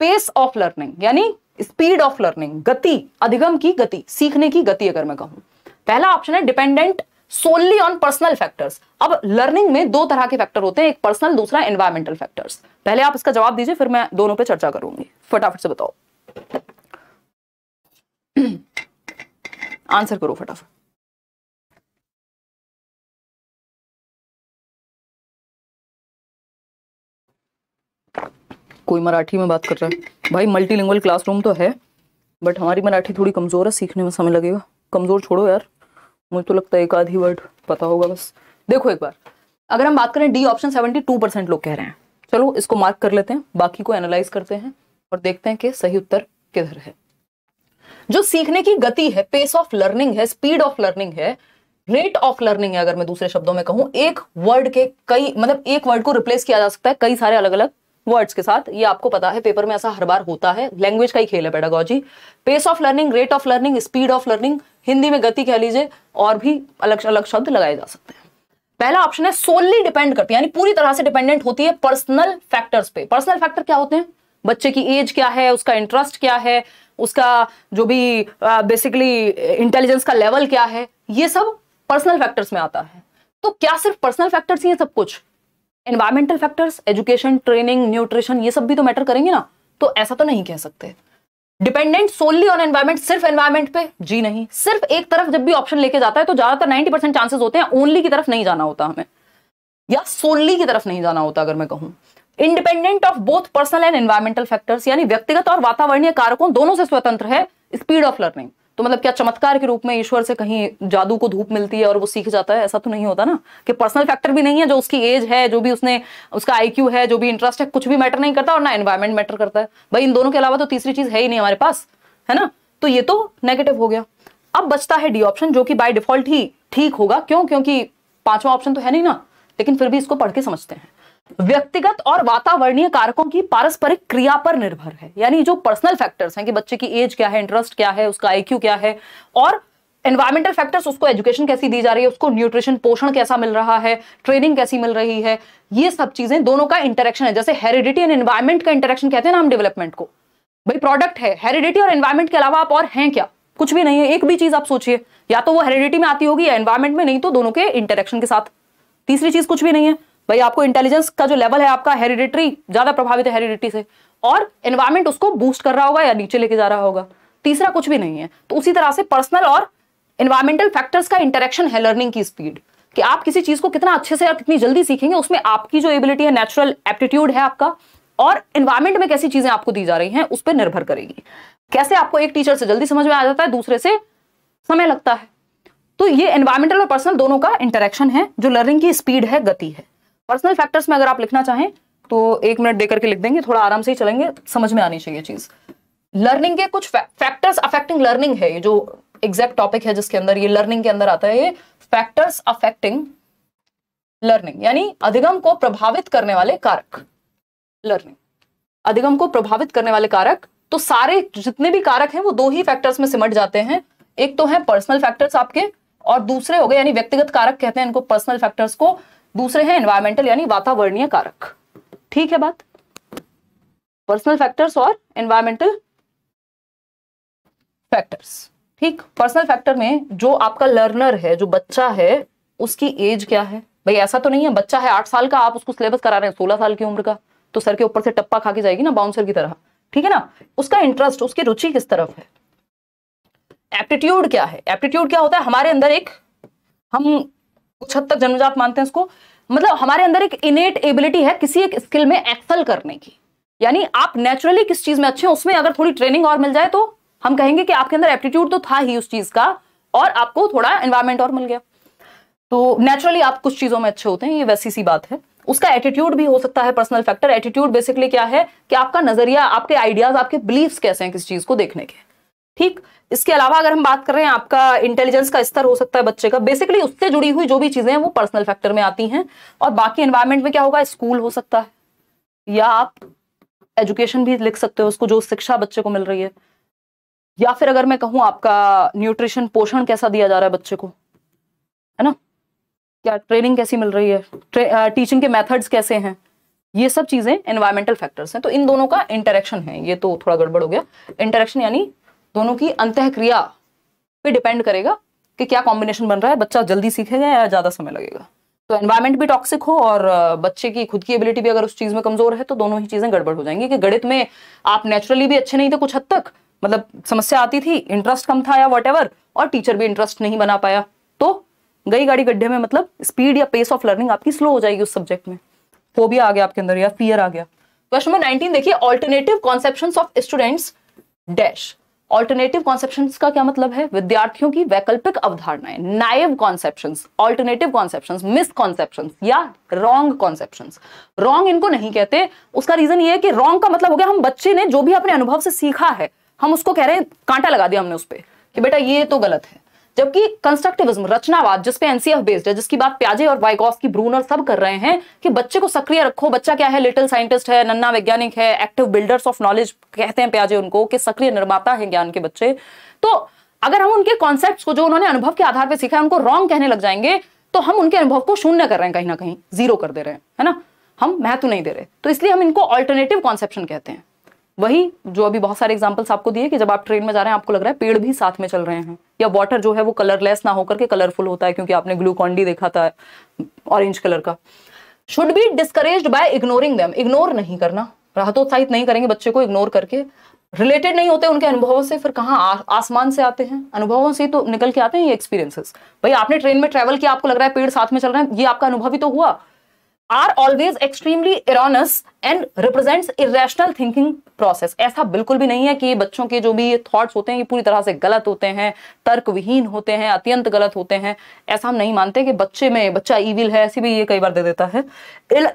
pace of learning यानी स्पीड ऑफ लर्निंग गति अधिगम की गति सीखने की गति अगर मैं कहूं पहला ऑप्शन है dependent solely on personal factors अब लर्निंग में दो तरह के फैक्टर होते हैं एक पर्सनल दूसरा एनवायरमेंटल फैक्टर्स पहले आप इसका जवाब दीजिए फिर मैं दोनों पे चर्चा करूंगी फटाफट से बताओ आंसर [clears throat] करो फटाफट कोई मराठी में बात कर रहा है भाई मल्टी क्लासरूम तो है बट हमारी मराठी थोड़ी कमज़ोर है सीखने में समय लगेगा कमज़ोर छोड़ो यार मुझे तो लगता है एक आधी वर्ड पता होगा बस देखो एक बार अगर हम बात करें D option seventy two percent लोग कह रहे हैं चलो इसको मार्क कर लेते हैं बाकी को एनालाइज करते हैं और देखते हैं कि सही उत्तर किधर है जो सीखने की गति है पेस ऑफ लर्निंग है स्पीड ऑफ लर्निंग है रेट ऑफ लर्निंग है अगर मैं दूसरे शब्दों में कहूं एक वर्ड के कई मतलब एक वर्ड को रिप्लेस किया जा सकता है कई सारे अलग अलग वर्ड्स के साथ ये आपको पता है पेपर में ऐसा हर बार होता है लैंग्वेज का ही खेल है pedagogy pace of learning rate of learning speed of learning Hindi में गति कह लीजिए और भी अलग अलग शब्द लगाए जा सकते हैं पहला ऑप्शन है सोलली डिपेंड करती है यानी पूरी तरह से डिपेंडेंट होती है पर्सनल फैक्टर्स पे पर्सनल फैक्टर क्या होते हैं बच्चे की एज क्या है उसका इंटरेस्ट क्या है उसका जो भी बेसिकली uh, इंटेलिजेंस का लेवल क्या है ये सब पर्सनल फैक्टर्स में आता है तो क्या सिर्फ पर्सनल फैक्टर्स ही है सब कुछ environmental factors education training nutrition ये सब भी तो मैटर करेंगे ना तो ऐसा तो नहीं कह सकते डिपेंडेंट सोनली ऑन एनवायरमेंट सिर्फ एनवायरमेंट पे जी नहीं सिर्फ एक तरफ जब भी ऑप्शन लेके जाता है तो ज्यादातर नाइनटी परसेंट चांसेस होते हैं ओनली की तरफ नहीं जाना होता हमें या सोनली की तरफ नहीं जाना होता अगर मैं कहूँ independent of both personal and environmental factors यानी व्यक्तिगत और वातावरणीय कारकों दोनों से स्वतंत्र है स्पीड ऑफ लर्निंग तो मतलब क्या चमत्कार के रूप में ईश्वर से कहीं जादू को धूप मिलती है और वो सीख जाता है ऐसा तो नहीं होता ना कि पर्सनल फैक्टर भी नहीं है जो उसकी एज है जो भी उसने उसका आईक्यू है जो भी इंटरेस्ट है कुछ भी मैटर नहीं करता और ना एनवायरमेंट मैटर करता है भाई इन दोनों के अलावा तो तीसरी चीज है ही नहीं हमारे पास है ना तो ये तो नेगेटिव हो गया अब बचता है डी ऑप्शन जो कि बाय डिफॉल्ट ही ठीक होगा क्यों क्योंकि पांचवा ऑप्शन तो है नहीं ना लेकिन फिर भी इसको पढ़ के समझते हैं व्यक्तिगत और वातावरणीय कारकों की पारस्परिक क्रिया पर निर्भर है यानी जो पर्सनल फैक्टर्स हैं कि बच्चे की एज क्या है इंटरेस्ट क्या है उसका क्यू क्या है और एनवायरमेंटल फैक्टर्स उसको एजुकेशन कैसी दी जा रही है उसको न्यूट्रिशन पोषण कैसा मिल रहा है ट्रेनिंग कैसी मिल रही है ये सब चीजें दोनों का इंटरेक्शन है जैसे हेरिडिटी एंड एनवायरमेंट का इंटरेक्शन कहते हैं ना हम डेवलपमेंट को भाई प्रोडक्ट है हेरिडिटी और एनवायरमेंट के अलावा आप और हैं क्या कुछ भी नहीं है एक भी चीज आप सोचिए या तो वो हेरिडिटी में आती होगी या एनवायरमेंट में नहीं तो दोनों के इंटरेक्शन के साथ तीसरी चीज कुछ भी नहीं है भाई आपको इंटेलिजेंस का जो लेवल है आपका हेरिडिटरी ज्यादा प्रभावित है हेरिडिटी से और एनवायरमेंट उसको बूस्ट कर रहा होगा या नीचे लेके जा रहा होगा तीसरा कुछ भी नहीं है तो उसी तरह से पर्सनल और एनवायरमेंटल फैक्टर्स का इंटरेक्शन है लर्निंग की स्पीड कि आप किसी चीज को कितना अच्छे से और कितनी जल्दी सीखेंगे उसमें आपकी जो एबिलिटी है नेचुरल एप्टीट्यूड है आपका और एनवायरमेंट में कैसी चीजें आपको दी जा रही हैं उस पर निर्भर करेगी कैसे आपको एक टीचर से जल्दी समझ में आ जाता है दूसरे से समय लगता है तो ये एनवायरमेंटल और पर्सनल दोनों का इंटरेक्शन है जो लर्निंग की स्पीड है गति है पर्सनल फैक्टर्स में अगर आप लिखना चाहें तो एक मिनट देकर के लिख देंगे थोड़ा आराम से ही चलेंगे समझ में आनी चाहिए चीज लर्निंग के कुछ फैक्टर्स अफेक्टिंग लर्निंग है ये जो एग्जैक्ट टॉपिक है जिसके अंदर ये लर्निंग के अंदर आता है ये फैक्टर्स अफेक्टिंग लर्निंग यानी अधिगम को प्रभावित करने वाले कारक लर्निंग अधिगम को प्रभावित करने वाले कारक तो सारे जितने भी कारक हैं वो दो ही फैक्टर्स में सिमट जाते हैं एक तो है पर्सनल फैक्टर्स आपके और दूसरे हो गए यानी व्यक्तिगत कारक कहते हैं इनको पर्सनल फैक्टर्स को दूसरे हैं एनवायरमेंटल यानी वातावरणीय कारक ठीक है बात पर्सनल फैक्टर्स और एनवायरमेंटल फैक्टर्स ठीक पर्सनल फैक्टर में जो आपका लर्नर है जो बच्चा है उसकी एज क्या है भाई ऐसा तो नहीं है बच्चा है आठ साल का आप उसको सिलेबस करा रहे हैं सोलह साल की उम्र का तो सर के ऊपर से टप्पा खा के जाएगी ना बाउंसर की तरह ठीक है ना उसका इंटरेस्ट उसकी रुचि किस तरफ है एप्टीट्यूड क्या है एप्टीट्यूड क्या होता है हमारे अंदर एक हम कुछ हद तक जन्मजात मानते हैं उसको मतलब हमारे अंदर एक इनेट एबिलिटी है किसी एक स्किल में एक्सल करने की यानी आप नेचुरली किस चीज में अच्छे हैं उसमें अगर थोड़ी ट्रेनिंग और मिल जाए तो हम कहेंगे कि आपके अंदर एप्टीट्यूड तो था ही उस चीज का और आपको थोड़ा एनवायरमेंट और मिल गया तो नेचुरली आप कुछ चीजों में अच्छे होते हैं ये वैसी सी बात है उसका एटीट्यूड भी हो सकता है पर्सनल फैक्टर एटीट्यूड बेसिकली क्या है कि आपका नजरिया आपके आइडियाज आपके बिलीव्स कैसे हैं किस चीज को देखने के ठीक इसके अलावा अगर हम बात कर रहे हैं आपका इंटेलिजेंस का स्तर हो सकता है बच्चे का बेसिकली उससे जुड़ी हुई जो भी चीजें हैं वो पर्सनल फैक्टर में आती हैं और बाकी एनवायरमेंट में क्या होगा स्कूल हो सकता है या आप एजुकेशन भी लिख सकते हो उसको जो शिक्षा बच्चे को मिल रही है या फिर अगर मैं कहूँ आपका न्यूट्रिशन पोषण कैसा दिया जा रहा है बच्चे को है ना क्या ट्रेनिंग कैसी मिल रही है टीचिंग के मेथड्स कैसे हैं ये सब चीजें एनवायरमेंटल फैक्टर्स हैं तो इन दोनों का इंटरेक्शन है ये तो थोड़ा गड़बड़ हो गया इंटरेक्शन यानी दोनों की अंत क्रिया पे डिपेंड करेगा कि क्या कॉम्बिनेशन बन रहा है बच्चा जल्दी सीखेगा या ज़्यादा समय लगेगा तो एनवायरमेंट भी टॉक्सिक हो और बच्चे की खुद की एबिलिटी भी अगर उस चीज़ में कमज़ोर है तो दोनों ही चीज़ें गड़बड़ हो जाएंगी कि गणित में आप नेचुरली भी अच्छे नहीं थे कुछ हद तक मतलब समस्या आती थी इंटरेस्ट कम था या वट और टीचर भी इंटरेस्ट नहीं बना पाया तो गई गाड़ी गड्ढे में मतलब स्पीड या पेस ऑफ लर्निंग आपकी स्लो हो जाएगी उस सब्जेक्ट में वो भी आ गया आपके अंदर या फियर आ गया क्वेश्चन नंबर नाइनटीन देखिए alternative conception of students dash alternative conception का क्या मतलब है विद्यार्थियों की वैकल्पिक अवधारणाएं naive conception alternative conception misconception या रॉन्ग कॉन्सेप्शन रॉन्ग इनको नहीं कहते उसका रीजन ये है कि रॉन्ग का मतलब हो गया हम बच्चे ने जो भी अपने अनुभव से सीखा है हम उसको कह रहे हैं कांटा लगा दिया हमने उस पर कि बेटा ये तो गलत है जबकि कंस्ट्रक्टिविज्म रचनावाद जिसपे एनसीएफ बेस्ड है जिसकी बात प्याजे और वाइगॉफ की ब्रूनर सब कर रहे हैं कि बच्चे को सक्रिय रखो बच्चा क्या है लिटिल साइंटिस्ट है नन्ना वैज्ञानिक है एक्टिव बिल्डर्स ऑफ नॉलेज कहते हैं प्याजे उनको कि सक्रिय निर्माता है ज्ञान के बच्चे तो अगर हम उनके कॉन्सेप्ट को जो उन्होंने अनुभव के आधार पर सीखा है उनको रॉन्ग कहने लग जाएंगे तो हम उनके अनुभव को शून्य कर रहे हैं कहीं ना कहीं जीरो कर दे रहे हैं है ना हम महत्व नहीं दे रहे तो इसलिए हम इनको ऑल्टरनेटिव कॉन्सेप्शन कहते हैं वही जो अभी बहुत सारे एग्जाम्पल्स आपको दिए कि जब आप ट्रेन में जा रहे हैं आपको लग रहा है पेड़ भी साथ में चल रहे हैं या वाटर जो है वो कलरलेस ना होकर के कलरफुल होता है क्योंकि आपने ग्लूकॉन डी देखा था ऑरेंज कलर का should be discourage by ignoring them ignore नहीं करना राहतोत्साहित नहीं करेंगे बच्चे को इग्नोर करके रिलेटेड नहीं होते उनके अनुभवों से फिर कहाँ आसमान से आते हैं अनुभवों से तो निकल के आते हैं ये एक्सपीरियंसेस भाई आपने ट्रेन में ट्रेवल किया आपको लग रहा है पेड़ साथ में चल रहे हैं ये आपका अनुभव ही तो हुआ are always extremely erroneous and represent irrational thinking process ऐसा बिल्कुल भी नहीं है कि बच्चों के जो भी थॉट्स होते हैं ये पूरी तरह से गलत होते हैं तर्कविहीन होते हैं अत्यंत गलत होते हैं ऐसा हम नहीं मानते कि बच्चे में बच्चा ईविल है ऐसी भी ये कई बार दे देता है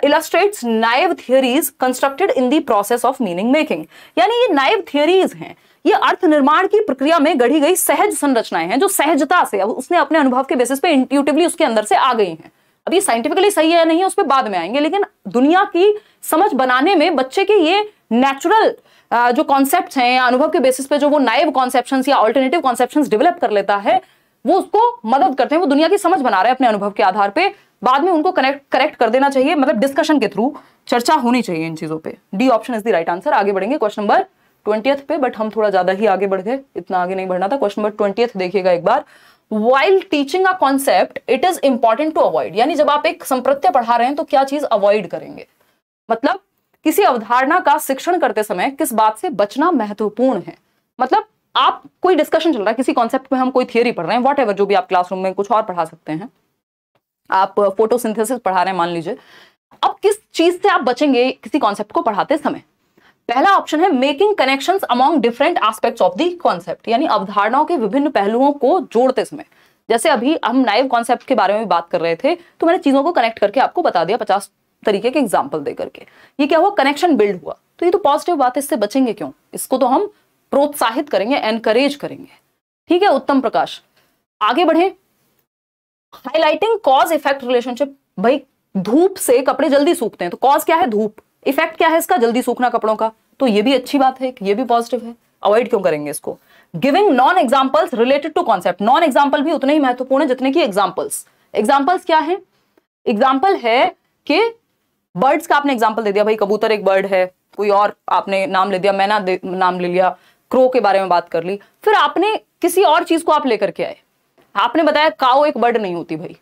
illustrate naive theories constructed in the process of meaning making यानी ये नाइव थियोरीज हैं ये अर्थ निर्माण की प्रक्रिया में गढ़ी गई सहज संरचनाएं हैं जो सहजता से उसने अपने अनुभव के बेसिस पे इंट्यूटिवली उसके अंदर से आ गई हैं अब ये साइंटिफिकली सही है नहीं है उस पर बाद में आएंगे लेकिन दुनिया की समझ बनाने में बच्चे के ये नेचुरल जो कॉन्सेप्ट हैं या अनुभव के बेसिस पे जो वो नाइव कॉन्सेप्शन या ऑल्टरनेटिव कॉन्सेप्शन डेवलप कर लेता है वो उसको मदद करते हैं वो दुनिया की समझ बना रहे हैं अपने अनुभव के आधार पे बाद में उनको कनेक्ट करेक्ट कर देना चाहिए मतलब डिस्कशन के थ्रू चर्चा होनी चाहिए इन चीजों पे D option is the right answer आगे बढ़ेंगे क्वेश्चन नंबर ट्वेंटी पे बट हम थोड़ा ज्यादा ही आगे बढ़ गए इतना आगे नहीं बढ़ना था क्वेश्चन नंबर ट्वेंटी देखिएगा एक बार while teaching a concept it is important to avoid यानी जब आप एक संप्रत्य पढ़ा रहे हैं तो क्या चीज अवॉइड करेंगे मतलब किसी अवधारणा का शिक्षण करते समय किस बात से बचना महत्वपूर्ण है मतलब आप कोई डिस्कशन चल रहा है किसी कॉन्सेप्ट में हम कोई थियोरी पढ़ रहे हैं वॉट जो भी आप क्लासरूम में कुछ और पढ़ा सकते हैं आप फोटोसिंथेसिस पढ़ा रहे हैं मान लीजिए अब किस चीज से आप बचेंगे किसी कॉन्सेप्ट को पढ़ाते समय पहला ऑप्शन है making connections among different aspects of the concept यानी अवधारणाओं के विभिन्न पहलुओं को जोड़ते समय जैसे अभी हम नाइव कॉन्सेप्ट के बारे में बात कर रहे थे तो मैंने चीजों को कनेक्ट करके आपको बता दिया पचास तरीके के एग्जाम्पल दे करके ये क्या हुआ कनेक्शन बिल्ड हुआ तो ये तो पॉजिटिव बात है इससे बचेंगे क्यों इसको तो हम प्रोत्साहित करेंगे एनकरेज करेंगे ठीक है उत्तम प्रकाश आगे बढ़े हाईलाइटिंग कॉज इफेक्ट रिलेशनशिप भाई धूप से कपड़े जल्दी सूखते हैं तो कॉज क्या है धूप इफेक्ट क्या है इसका जल्दी सूखना कपड़ों का तो ये भी अच्छी बात है ये भी पॉजिटिव है अवॉइड क्यों करेंगे इसको giving non examples related to concept non example भी उतने ही महत्वपूर्ण है जितने की एग्जाम्पल्स एग्जाम्पल्स क्या है एग्जाम्पल है कि बर्ड्स का आपने एग्जाम्पल दे दिया भाई कबूतर एक बर्ड है कोई और आपने नाम ले दिया मैना नाम ले लिया क्रो के बारे में बात कर ली फिर आपने किसी और चीज को आप लेकर के आए आपने बताया काओ एक बर्ड नहीं होती भाई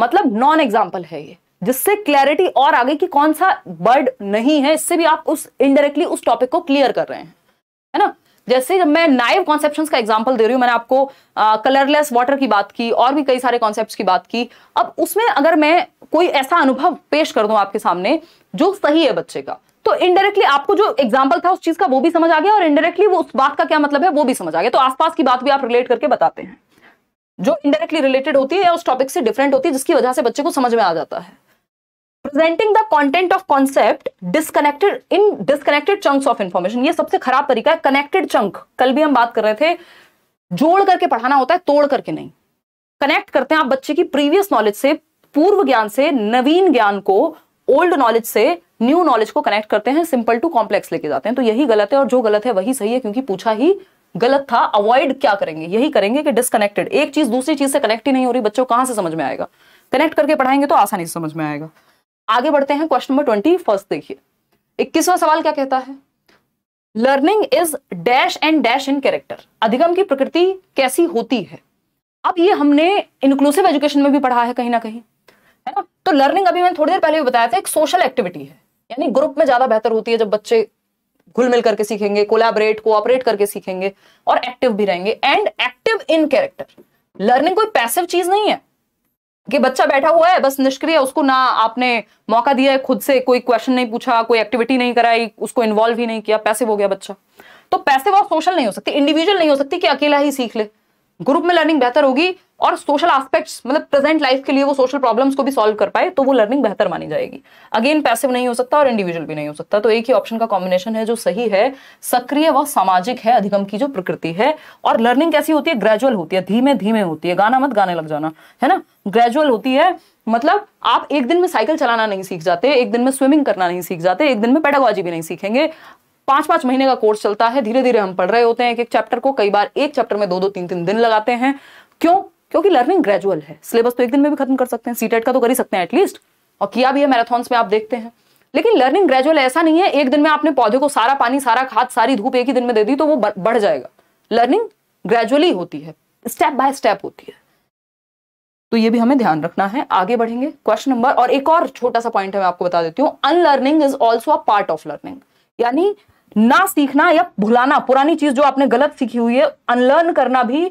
मतलब नॉन एग्जाम्पल है ये जिससे क्लैरिटी और आ गई कि कौन सा बर्ड नहीं है इससे भी आप उस इनडायरेक्टली उस टॉपिक को क्लियर कर रहे हैं है ना जैसे जब मैं नाइव कॉन्सेप्शन का एग्जाम्पल दे रही हूँ मैंने आपको कलरलेस वाटर की बात की और भी कई सारे कॉन्सेप्ट की बात की अब उसमें अगर मैं कोई ऐसा अनुभव पेश कर दूँ आपके सामने जो सही है बच्चे का तो इनडायरेक्टली आपको जो एग्जाम्पल था उस चीज का वो भी समझ आ गया और इनडायरेक्टली वो उस बात का क्या मतलब है वो भी समझ आ गया तो आसपास की बात भी आप रिलेट करके बताते हैं जो इनडायरेक्टली रिलेटेड होती है या उस टॉपिक से डिफरेंट होती है जिसकी वजह से बच्चे को समझ में आ जाता है presenting the content of concept disconnected in disconnected chunks of information ये सबसे खराब तरीका है कनेक्टेड चंक कल भी हम बात कर रहे थे जोड़ करके पढ़ाना होता है तोड़ करके नहीं कनेक्ट करते हैं आप बच्चे की प्रीवियस नॉलेज से पूर्व ज्ञान से नवीन ज्ञान को ओल्ड नॉलेज से न्यू नॉलेज को कनेक्ट करते हैं सिंपल टू कॉम्प्लेक्स लेके जाते हैं तो यही गलत है और जो गलत है वही सही है क्योंकि पूछा ही गलत था अवॉइड क्या करेंगे यही करेंगे कि डिस्कनेक्टेड एक चीज दूसरी चीज से कनेक्ट ही नहीं हो रही बच्चों कहां से समझ में आएगा कनेक्ट करके पढ़ाएंगे तो आसानी से समझ में आएगा आगे बढ़ते हैं क्वेश्चन नंबर ट्वेंटी फर्स्ट देखिए इक्कीसवा सवाल क्या कहता है learning is dash and dash in character अधिगम की प्रकृति कैसी होती है अब ये हमने इंक्लूसिव एजुकेशन में भी पढ़ा है कहीं ना कहीं है ना तो लर्निंग अभी मैंने थोड़ी देर पहले भी बताया था एक सोशल एक्टिविटी है यानी ग्रुप में ज्यादा बेहतर होती है जब बच्चे घुल मिल करके सीखेंगे कोलैबोरेट कोऑपरेट करके सीखेंगे और एक्टिव भी रहेंगे and active in character learning कोई पैसिव चीज नहीं है कि बच्चा बैठा हुआ है बस निष्क्रिय उसको ना आपने मौका दिया है खुद से कोई क्वेश्चन नहीं पूछा कोई एक्टिविटी नहीं कराई उसको इन्वॉल्व ही नहीं किया पैसे हो गया बच्चा तो पैसे वो सोशल नहीं हो सकती इंडिविजुअल नहीं हो सकती कि अकेला ही सीख ले ग्रुप में लर्निंग बेहतर होगी और सोशल एस्पेक्ट्स मतलब प्रेजेंट लाइफ के लिए वो सोशल प्रॉब्लम्स को भी सॉल्व कर पाए तो वो लर्निंग बेहतर मानी जाएगी अगेन पैसिव नहीं हो सकता और इंडिविजुअल भी नहीं हो सकता तो एक ही ऑप्शन का कॉम्बिनेशन है जो सही है सक्रिय व सामाजिक है अधिगम की जो प्रकृति है और लर्निंग कैसी होती है ग्रेजुअल होती है धीमे धीमे होती है गाना मत गाने लग जाना है ना ग्रेजुअल होती है मतलब आप एक दिन में साइकिल चलाना नहीं सीख जाते एक दिन में स्विमिंग करना नहीं सीख जाते एक दिन में पेडागॉजी भी नहीं सीखेंगे पांच पांच महीने का कोर्स चलता है धीरे धीरे हम पढ़ रहे होते हैं एक एक चैप्टर को कई बार एक चैप्टर में दो दो तीन तीन दिन लगाते हैं क्यों क्योंकि लर्निंग ग्रेजुअल है सिलेबस तो एक दिन में भी खत्म कर सकते हैं सीटेट का तो कर ही सकते हैं एटलीस्ट और किया भी है मैराथॉन्स में आप देखते हैं लेकिन लर्निंग ग्रेजुअल ऐसा नहीं है एक दिन में आपने पौधे को सारा पानी सारा खाद सारी धूप एक ही दिन में दे दी तो वो बढ़ जाएगा लर्निंग ग्रेजुअली होती है स्टेप बाय स्टेप होती है तो ये भी हमें ध्यान रखना है आगे बढ़ेंगे क्वेश्चन नंबर और एक और छोटा सा पॉइंट है मैं आपको बता देती हूँ unlearning is also a part of learning यानी ना सीखना या भुलाना पुरानी चीज जो आपने गलत सीखी हुई है अनलर्न करना भी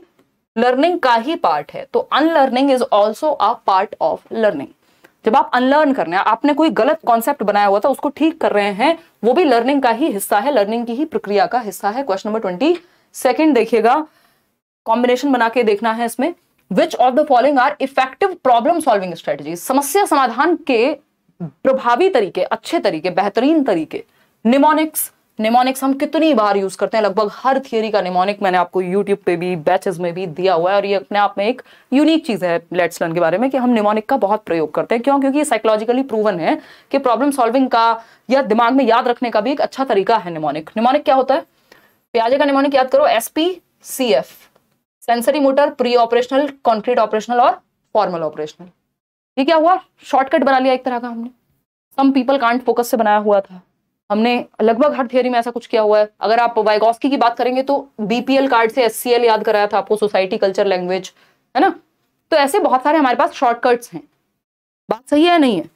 लर्निंग का ही पार्ट है तो unlearning is also a part of learning जब आप अनलर्न कर रहे हैं आपने कोई गलत कॉन्सेप्ट बनाया हुआ था उसको ठीक कर रहे हैं वो भी लर्निंग का ही हिस्सा है लर्निंग की ही प्रक्रिया का हिस्सा है क्वेश्चन नंबर ट्वेंटी सेकेंड देखिएगा कॉम्बिनेशन बना के देखना है इसमें which of the following are effective problem solving strategy समस्या समाधान के प्रभावी तरीके अच्छे तरीके बेहतरीन तरीके निमोनिक्स निमोनिक्स हम कितनी बार यूज करते हैं लगभग हर थियोरी का निमोनिक मैंने आपको यूट्यूब पे भी बैचेस में भी दिया हुआ है और ये अपने आप में एक यूनिक चीज है लेट्स लर्न के बारे में कि हम निमोनिक का बहुत प्रयोग करते हैं क्यों क्योंकि ये साइकोलॉजिकली प्रूवन है कि प्रॉब्लम सॉल्विंग का या दिमाग में याद रखने का भी एक अच्छा तरीका है निमोनिक निमोनिक क्या होता है प्याजे का निमोनिक याद करो S P C F sensory motor pre operational concrete operational और फॉर्मल ऑपरेशनल ये क्या हुआ शॉर्टकट बना लिया एक तरह का हमने सम पीपल कांट फोकस से बनाया हुआ था हमने लगभग हर थियोरी में ऐसा कुछ किया हुआ है अगर आप वाइगोस्की की बात करेंगे तो बीपीएल कार्ड से एस याद कराया था आपको सोसाइटी कल्चर लैंग्वेज है ना तो ऐसे बहुत सारे हमारे पास शॉर्टकट्स हैं बात सही है नहीं है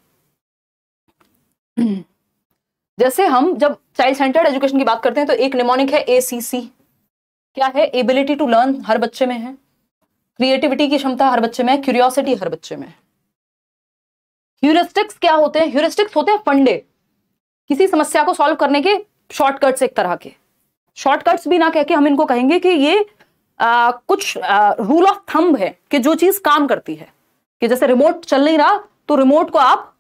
[clears throat] जैसे हम जब चाइल्ड सेंटर्ड एजुकेशन की बात करते हैं तो एक निमोनिक है ए क्या है एबिलिटी टू लर्न हर बच्चे में है क्रिएटिविटी की क्षमता हर बच्चे में है क्यूरियोसिटी हर बच्चे में है ह्यूरिस्टिक्स क्या होते हैं ह्यूरिस्टिक्स होते हैं फंडे किसी समस्या को सॉल्व करने के शॉर्टकट्स एक तरह के शॉर्टकट्स भी ना कह के हम इनको कहेंगे कि ये आ, कुछ रूल ऑफ थंब है कि जो चीज काम करती है कि जैसे रिमोट चल नहीं रहा तो रिमोट को आप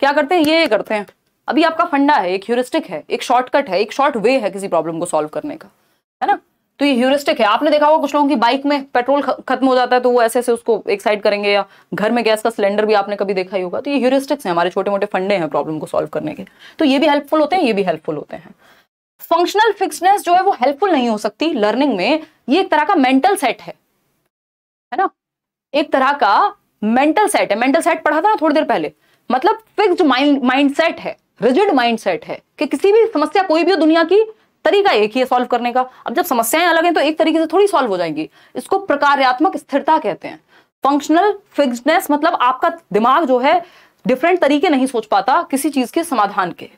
क्या करते हैं ये करते हैं अभी आपका फंडा है एक ह्यूरिस्टिक है एक शॉर्टकट है एक शॉर्ट वे है किसी प्रॉब्लम को सॉल्व करने का है ना तो ये ह्यूरिस्टिक है आपने देखा होगा कुछ लोगों की बाइक में पेट्रोल खत्म हो जाता है तो वो ऐसे ऐसे उसको एक साइड करेंगे या घर में गैस का सिलेंडर भी आपने कभी देखा ही होगा तो ये ह्यूरिस्टिक्स है हमारे छोटे मोटे फंडे हैं प्रॉब्लम को सॉल्व करने के तो ये भी हेल्पफुल होते हैं ये भी हेल्पफुल होते हैं फंक्शनल फिक्सनेस जो है वो हेल्पफुल नहीं हो सकती लर्निंग में ये एक तरह का मेंटल सेट है है ना एक तरह का मेंटल सेट है मेंटल सेट पढ़ा था ना थोड़ी देर पहले मतलब फिक्स्ड माइंड माइंड सेट है रिजिड माइंड सेट है कि किसी भी समस्या कोई भी हो दुनिया की तरीका एक ही है सॉल्व करने का अब जब समस्याएं अलग हैं तो एक तरीके से थोड़ी सॉल्व हो जाएंगी इसको प्रकार्यात्मक स्थिरता कहते हैं फंक्शनल फिक्सनेस मतलब आपका दिमाग जो है डिफरेंट तरीके नहीं सोच पाता किसी चीज के समाधान के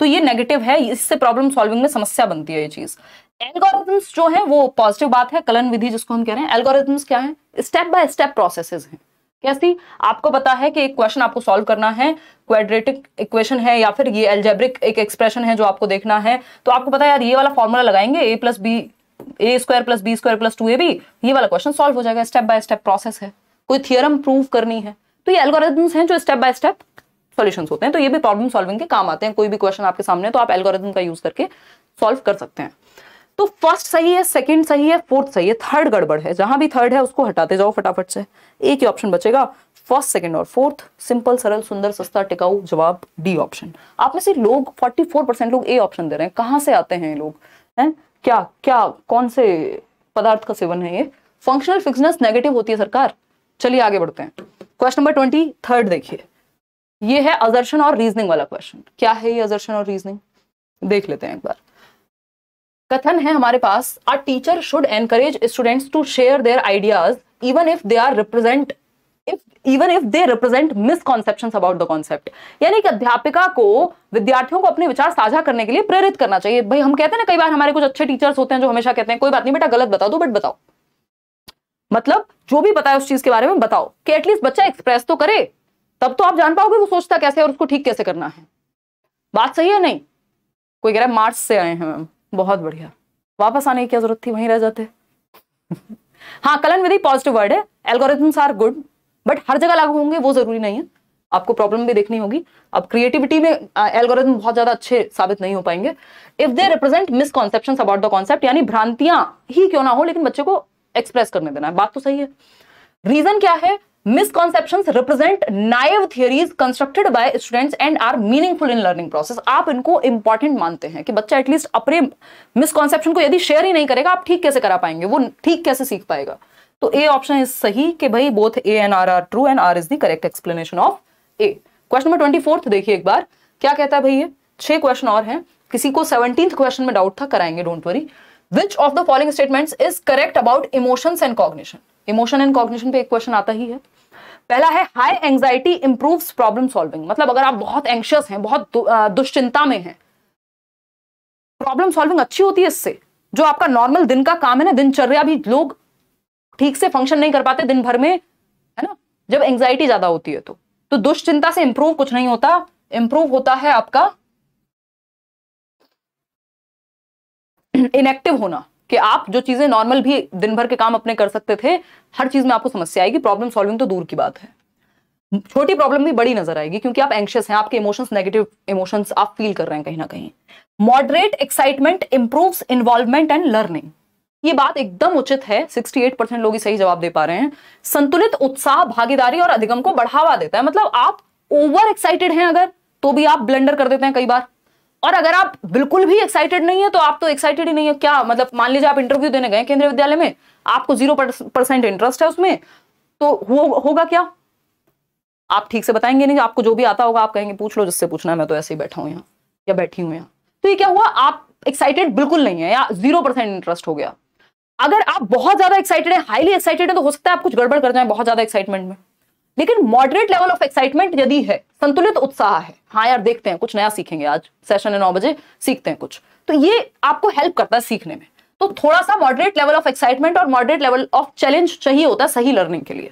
तो ये नेगेटिव है इससे प्रॉब्लम सॉल्विंग में समस्या बनती है ये चीज एल्गोरिथम्स जो है वो पॉजिटिव बात है कलन विधि जिसको हम कह रहे हैं एल्गोरिथम्स क्या है स्टेप बाय स्टेप प्रोसेसेस हैं कैसी आपको पता है कि एक क्वेश्चन आपको सॉल्व करना है क्वाड्रेटिक इक्वेशन है या फिर ये एल्जेब्रिक एक एक्सप्रेशन है जो आपको देखना है तो आपको पता है यार ये वाला फॉर्मूला लगाएंगे A plus B A square plus B square plus two A B ये वाला क्वेश्चन सॉल्व हो जाएगा स्टेप बाय स्टेप प्रोसेस है कोई थियरम प्रूव करनी है तो ये एल्गोरिथम्स हैं जो स्टेप बाय स्टेप सोल्यूशन होते हैं तो ये भी प्रॉब्लम सॉल्विंग के काम आते हैं कोई भी क्वेश्चन आपके सामने तो आप एल्गोरिथम का यूज करके सॉल्व कर सकते हैं तो फर्स्ट सही है सेकंड सही है फोर्थ सही है थर्ड गड़बड़ है जहां भी थर्ड है उसको हटाते जाओ फटाफट से एक ही ऑप्शन बचेगा फर्स्ट सेकंड और फोर्थ सिंपल सरल सुंदर सस्ता टिकाऊ जवाब डी ऑप्शन आप में से लोग 44 परसेंट लोग ए ऑप्शन दे रहे हैं कहां से आते हैं लोग है? क्या क्या कौन से पदार्थ का सेवन है ये फंक्शनल फिक्सनेस नेगेटिव होती है सरकार चलिए आगे बढ़ते हैं क्वेश्चन नंबर ट्वेंटी थर्ड देखिए यह है अजर्शन और रीजनिंग वाला क्वेश्चन क्या है ये अजर्शन और रीजनिंग देख लेते हैं एक बार कथन है हमारे पास a teacher should encourage students to share their ideas even if they are represent even if they represent misconception about the concept यानी कि अध्यापिका को विद्यार्थियों को अपने विचार साझा करने के लिए प्रेरित करना चाहिए भाई हम कहते हैं ना कई बार हमारे कुछ अच्छे टीचर्स होते हैं जो हमेशा कहते हैं कोई बात नहीं बेटा गलत बता दो बट बताओ मतलब जो भी बताए उस चीज के बारे में बताओ कि एटलीस्ट बच्चा एक्सप्रेस तो करे तब तो आप जान पाओगे वो सोचता कैसे और उसको ठीक कैसे करना है बात सही है नहीं कोई कह रहा है मार्च से आए हैं मैम बहुत बढ़िया वापस आने की क्या जरूरत थी वहीं रह जाते [laughs] हाँ कलन विधि पॉजिटिव वर्ड है एल्गोरिथम्स आर गुड बट हर जगह लागू होंगे वो जरूरी नहीं है आपको प्रॉब्लम भी देखनी होगी अब क्रिएटिविटी में एल्गोरिथम बहुत ज्यादा अच्छे साबित नहीं हो पाएंगे if they represent misconception about the concept यानी भ्रांतियां ही क्यों ना हो लेकिन बच्चे को एक्सप्रेस करने देना है बात तो सही है रीजन क्या है misconception represent naive theories constructed by students and are meaningful in learning process आप इनको इंपॉर्टेंट मानते हैं कि बच्चा एटलीस्ट अपने मिसकॉन्सेप्शन को यदि शेयर ही नहीं करेगा आप ठीक कैसे करा पाएंगे वो ठीक कैसे सीख पाएगा तो ए ऑप्शन इज सही कि भाई both A and R are true and R is the correct explanation of A question number twenty fourth देखिए एक बार क्या कहता है भाई ये छह क्वेश्चन और हैं किसी को सेवनटीन क्वेश्चन में डाउट था कराएंगे don't worry which of the following statements is correct about emotions and cognition emotion and cognition पे एक क्वेश्चन आता ही है पहला है high anxiety improve problem solving मतलब अगर आप बहुत एंशियस हैं बहुत दुश्चिंता में हैं प्रॉब्लम सॉल्विंग अच्छी होती है इससे जो आपका नॉर्मल दिन का काम है ना दिनचर्या भी लोग ठीक से फंक्शन नहीं कर पाते दिन भर में है ना जब एंग्जाइटी ज्यादा होती है तो तो दुश्चिंता से इंप्रूव कुछ नहीं होता इंप्रूव होता है आपका इनएक्टिव होना कि आप जो चीज़ें नॉर्मल भी दिन भर के काम अपने कर सकते थे हर चीज़ में आपको समस्या आएगी प्रॉब्लम सॉल्विंग तो दूर की बात है छोटी प्रॉब्लम भी बड़ी नजर आएगी क्योंकि आप एंक्शियस हैं आपके इमोशंस नेगेटिव इमोशंस आप फील कर रहे हैं कहीं ना कहीं moderate excitement improve involvement and learning ये बात एकदम उचित है 68 परसेंट लोग ही सही जवाब दे पा रहे हैं संतुलित उत्साह भागीदारी और अधिगम को बढ़ावा देता है मतलब आप ओवर एक्साइटेड हैं अगर तो भी आप ब्लेंडर कर देते हैं कई बार और अगर आप बिल्कुल भी एक्साइटेड नहीं है तो आप तो एक्साइटेड ही नहीं है क्या मतलब मान लीजिए आप इंटरव्यू देने गए केंद्रीय विद्यालय में आपको जीरो परसेंट इंटरेस्ट है उसमें तो हो, होगा क्या आप ठीक से बताएंगे नहीं आपको जो भी आता होगा आप कहेंगे पूछ लो जिससे पूछना है मैं तो ऐसे ही बैठा हूँ यहाँ या बैठी हूँ यहाँ तो ये क्या हुआ आप एक्साइटेड बिल्कुल नहीं है या जीरो परसेंट इंटरेस्ट हो गया अगर आप बहुत ज्यादा एक्साइटेड है हाईली एक्साइटेड है तो हो सकता है आप कुछ गड़बड़ कर जाए बहुत ज्यादा एक्साइटमेंट में लेकिन मॉडरेट लेवल ऑफ एक्साइटमेंट यदि है संतुलित तो उत्साह है हाँ यार देखते हैं कुछ नया सीखेंगे आज सेशन है नौ बजे सीखते हैं कुछ तो ये आपको हेल्प करता है सीखने में तो थोड़ा सा मॉडरेट लेवल ऑफ एक्साइटमेंट और मॉडरेट लेवल ऑफ चैलेंज चाहिए होता है सही लर्निंग के लिए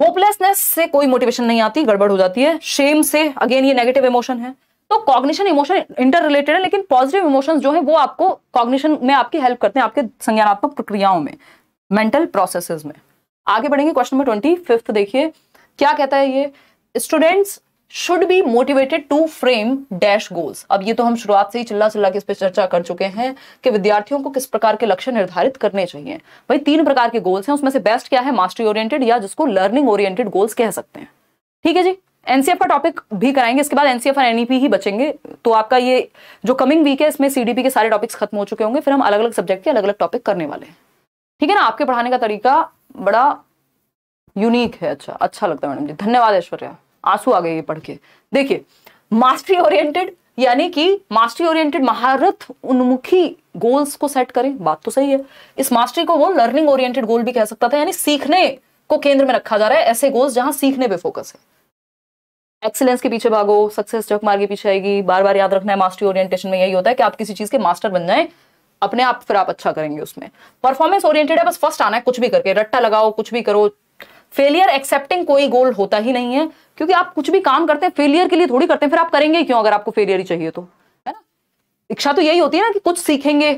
होपलेसनेस से कोई मोटिवेशन नहीं आती गड़बड़ हो जाती है शेम से अगेन ये नेगेटिव इमोशन है तो कॉग्निशन इमोशन इंटर रिलेटेड है लेकिन पॉजिटिव इमोशन जो है वो आपको कॉग्निशन में आपकी हेल्प करते हैं आपके संज्ञानात्मक प्रक्रियाओं में मेंटल प्रोसेसेस में आगे बढ़ेंगे क्वेश्चन नंबर ट्वेंटी फिफ्थ देखिए क्या कहता है ये students should be motivated to frame dash goals अब ये तो हम शुरुआत से ही चिल्ला चिल्ला के इस पर चर्चा कर चुके हैं कि विद्यार्थियों को किस प्रकार के लक्ष्य निर्धारित करने चाहिए भाई तीन प्रकार के गोल्स हैं उसमें से बेस्ट क्या है मास्टरी ओरिएंटेड या जिसको लर्निंग ओरिएंटेड गोल्स कह सकते हैं ठीक है जी एनसीएफ का टॉपिक भी कराएंगे इसके बाद एनसीएफ और एनईपी e ही बचेंगे तो आपका ये जो कमिंग वीक है इसमें सीडीपी के सारे टॉपिक्स खत्म हो चुके होंगे फिर हम अलग अलग सब्जेक्ट के अलग अलग टॉपिक करने वाले हैं ठीक है ना आपके पढ़ाने का तरीका बड़ा यूनिक है अच्छा अच्छा लगता है मैडम जी धन्यवाद ऐश्वर्या आंसू आ गए ये पढ़ के देखिए मास्टरी ओरिएंटेड यानी कि मास्टरी ओरिएंटेड महारत उन्मुखी गोल्स को सेट करें बात तो सही है इस मास्टरी को वो लर्निंग ओरिएंटेड गोल भी कह सकता था यानी सीखने को केंद्र में रखा जा रहा है ऐसे गोल्स जहां सीखने पे फोकस है एक्सीलेंस के पीछे भागो सक्सेस जग मार्ग के पीछे आएगी बार बार याद रखना है मास्टरी ओरिएंटेशन में यही होता है कि आप किसी चीज के मास्टर बन जाए अपने आप फिर आप अच्छा करेंगे उसमें परफॉर्मेंस ओरिएंटेड है बस फर्स्ट आना है कुछ भी करके रट्टा लगाओ कुछ भी करो फेलियर एक्सेप्टिंग कोई गोल होता ही नहीं है क्योंकि आप कुछ भी काम करते हैं फेलियर के लिए थोड़ी करते हैं फिर आप करेंगे क्यों अगर आपको फेलियर ही चाहिए तो है ना इच्छा तो यही होती है ना कि कुछ सीखेंगे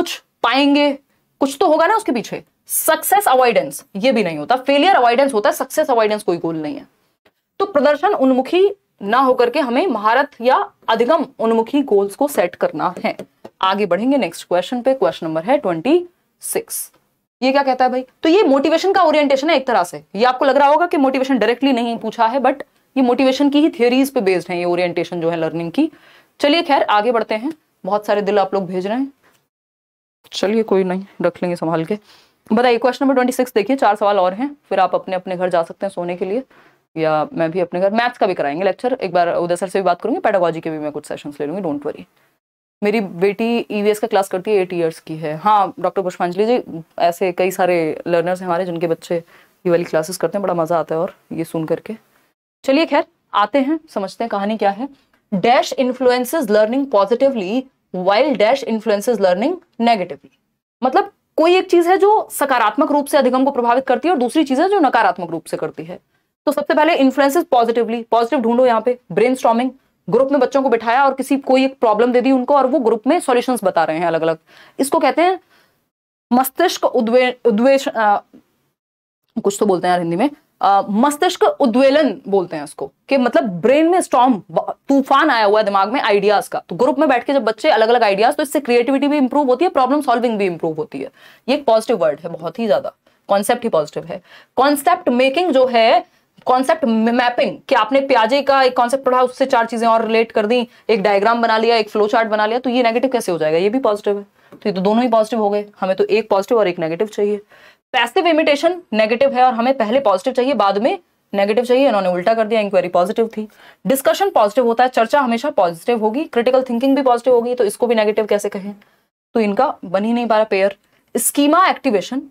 कुछ पाएंगे कुछ तो होगा ना उसके पीछे सक्सेस अवॉइडेंस ये भी नहीं होता फेलियर अवॉइडेंस होता है सक्सेस अवॉइडेंस कोई गोल नहीं है तो प्रदर्शन उन्मुखी ना होकर के हमें महारत या अधिगम उन्मुखी गोल्स को सेट करना है आगे बढ़ेंगे नेक्स्ट क्वेश्चन पे क्वेश्चन नंबर है ट्वेंटी सिक्स ये क्या कहता है भाई तो ये मोटिवेशन का ओरिएंटेशन है एक तरह से ये आपको लग रहा होगा कि मोटिवेशन डायरेक्टली नहीं पूछा है बट ये मोटिवेशन की ही थियोरीज पे बेस्ड है ये ओरिएंटेशन जो है लर्निंग की चलिए खैर आगे बढ़ते हैं बहुत सारे दिल आप लोग भेज रहे हैं चलिए कोई नहीं रख लेंगे संभाल के बताइए क्वेश्चन नंबर ट्वेंटी सिक्स देखिए चार सवाल और हैं फिर आप अपने अपने घर जा सकते हैं सोने के लिए या मैं भी अपने घर मैथ्स का भी कराएंगे लेक्चर एक बार उदय सर से भी बात करूंगी पेडागोजी के भी मैं कुछ सेशंस ले लूंगी डोंट वरी मेरी बेटी ईवीएस e का क्लास करती है एट ईयर्स की है हाँ डॉक्टर पुष्पांजलि जी ऐसे कई सारे लर्नर्स हैं हमारे जिनके बच्चे ये वाली क्लासेस करते हैं बड़ा मज़ा आता है और ये सुन करके चलिए खैर आते हैं समझते हैं कहानी क्या है dash influence learning positively while dash influence learning negatively मतलब कोई एक चीज़ है जो सकारात्मक रूप से अधिगम को प्रभावित करती है और दूसरी चीज़ है जो नकारात्मक रूप से करती है तो सबसे पहले इन्फ्लुएंसेस पॉजिटिवली पॉजिटिव ढूंढो यहाँ पे ब्रेन ग्रुप में बच्चों को बिठाया और किसी कोई एक प्रॉब्लम दे दी उनको और वो ग्रुप में सॉल्यूशंस बता रहे हैं अलग अलग इसको कहते हैं मस्तिष्क उद्वे उद्वेश आ, कुछ तो बोलते हैं हिंदी में मस्तिष्क उद्वेलन बोलते हैं उसको कि मतलब ब्रेन में स्ट्रॉन्ग तूफान आया हुआ है दिमाग में आइडियाज का तो ग्रुप में बैठ के जब बच्चे अलग अलग आइडियाज तो इससे क्रिएटिविटी भी इंप्रूव होती है प्रॉब्लम सॉल्विंग भी इंप्रूव होती है ये एक पॉजिटिव वर्ड है बहुत ही ज्यादा कॉन्सेप्ट ही पॉजिटिव है कॉन्सेप्ट मेकिंग जो है कॉन्सेप्ट मैपिंग कि आपने प्याजे का एक कॉन्सेप्ट पढ़ा उससे चार चीजें और रिलेट कर दी एक डायग्राम बना लिया एक फ्लो चार्ट बना लिया तो ये नेगेटिव कैसे हो जाएगा ये भी पॉजिटिव है तो ये तो दोनों ही पॉजिटिव हो गए हमें तो एक पॉजिटिव और एक नेगेटिव चाहिए पैसिव इमिटेशन नेगेटिव है और हमें पहले पॉजिटिव चाहिए बाद में नेगेटिव चाहिए इन्होंने उल्टा कर दिया इंक्वायरी पॉजिटिव थी डिस्कशन पॉजिटिव होता है चर्चा हमेशा पॉजिटिव होगी क्रिटिकल थिंकिंग भी पॉजिटिव होगी तो इसको भी नेगेटिव कैसे कहें तो इनका बन ही नहीं पा रहा पेयर स्कीमा एक्टिवेशन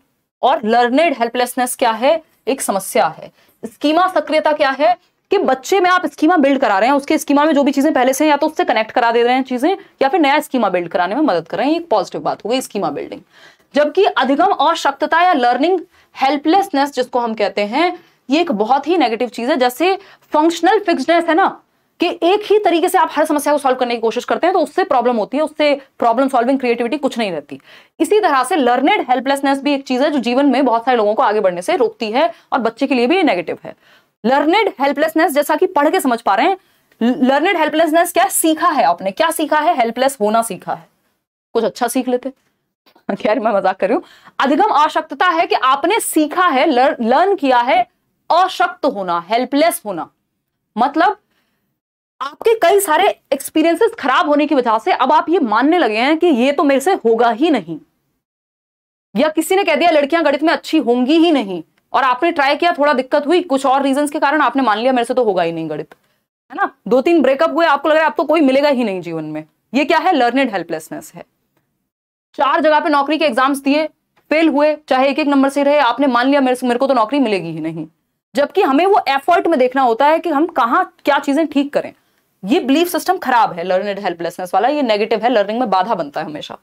और लर्नेड हेल्पलेसनेस क्या है एक समस्या है स्कीमा सक्रियता क्या है कि बच्चे में आप स्कीमा बिल्ड करा रहे हैं उसके स्कीमा में जो भी चीजें पहले से हैं या तो उससे कनेक्ट करा दे रहे हैं चीजें या फिर नया स्कीमा बिल्ड कराने में मदद कर रहे हैं एक पॉजिटिव बात हो गई स्कीमा बिल्डिंग जबकि अधिगम और शक्तता या लर्निंग हेल्पलेसनेस जिसको हम कहते हैं ये एक बहुत ही नेगेटिव चीज है जैसे फंक्शनल फिक्सनेस है ना कि एक ही तरीके से आप हर समस्या को सॉल्व करने की कोशिश करते हैं तो उससे प्रॉब्लम होती है उससे प्रॉब्लम सॉल्विंग क्रिएटिविटी कुछ नहीं रहती इसी तरह से लर्नेड हेल्पलेसनेस भी एक चीज है जो जीवन में बहुत सारे लोगों को आगे बढ़ने से रोकती है और बच्चे के लिए भी ये नेगेटिव है लर्नेड हेल्पलेसनेस जैसा कि पढ़ के समझ पा रहे हैं लर्नेड हेल्पलेसनेस क्या सीखा है आपने क्या सीखा है हेल्पलेस होना सीखा है कुछ अच्छा सीख लेते खैर [laughs] मैं मजाक कर रही हूं अधिगम अशक्तता है कि आपने सीखा है लर्न किया है अशक्त होना हेल्पलेस होना मतलब आपके कई सारे एक्सपीरियंसेस खराब होने की वजह से अब आप ये मानने लगे हैं कि ये तो मेरे से होगा ही नहीं या किसी ने कह दिया लड़कियां गणित में अच्छी होंगी ही नहीं और आपने ट्राई किया थोड़ा दिक्कत हुई कुछ और रीजंस के कारण आपने मान लिया मेरे से तो होगा ही नहीं गणित है ना दो तीन ब्रेकअप हुए आपको लग रहा है आप तो कोई मिलेगा ही नहीं जीवन में ये क्या है लर्निड हेल्पलेसनेस है चार जगह पे नौकरी के एग्जाम्स दिए फेल हुए चाहे एक एक नंबर से रहे आपने मान लिया मेरे मेरे को तो नौकरी मिलेगी ही नहीं जबकि हमें वो एफर्ट में देखना होता है कि हम कहा क्या चीजें ठीक करें ये बिलीफ सिस्टम खराब है लर्निड हेल्पलेसनेस वाला ये नेगेटिव है लर्निंग में बाधा बनता है हमेशा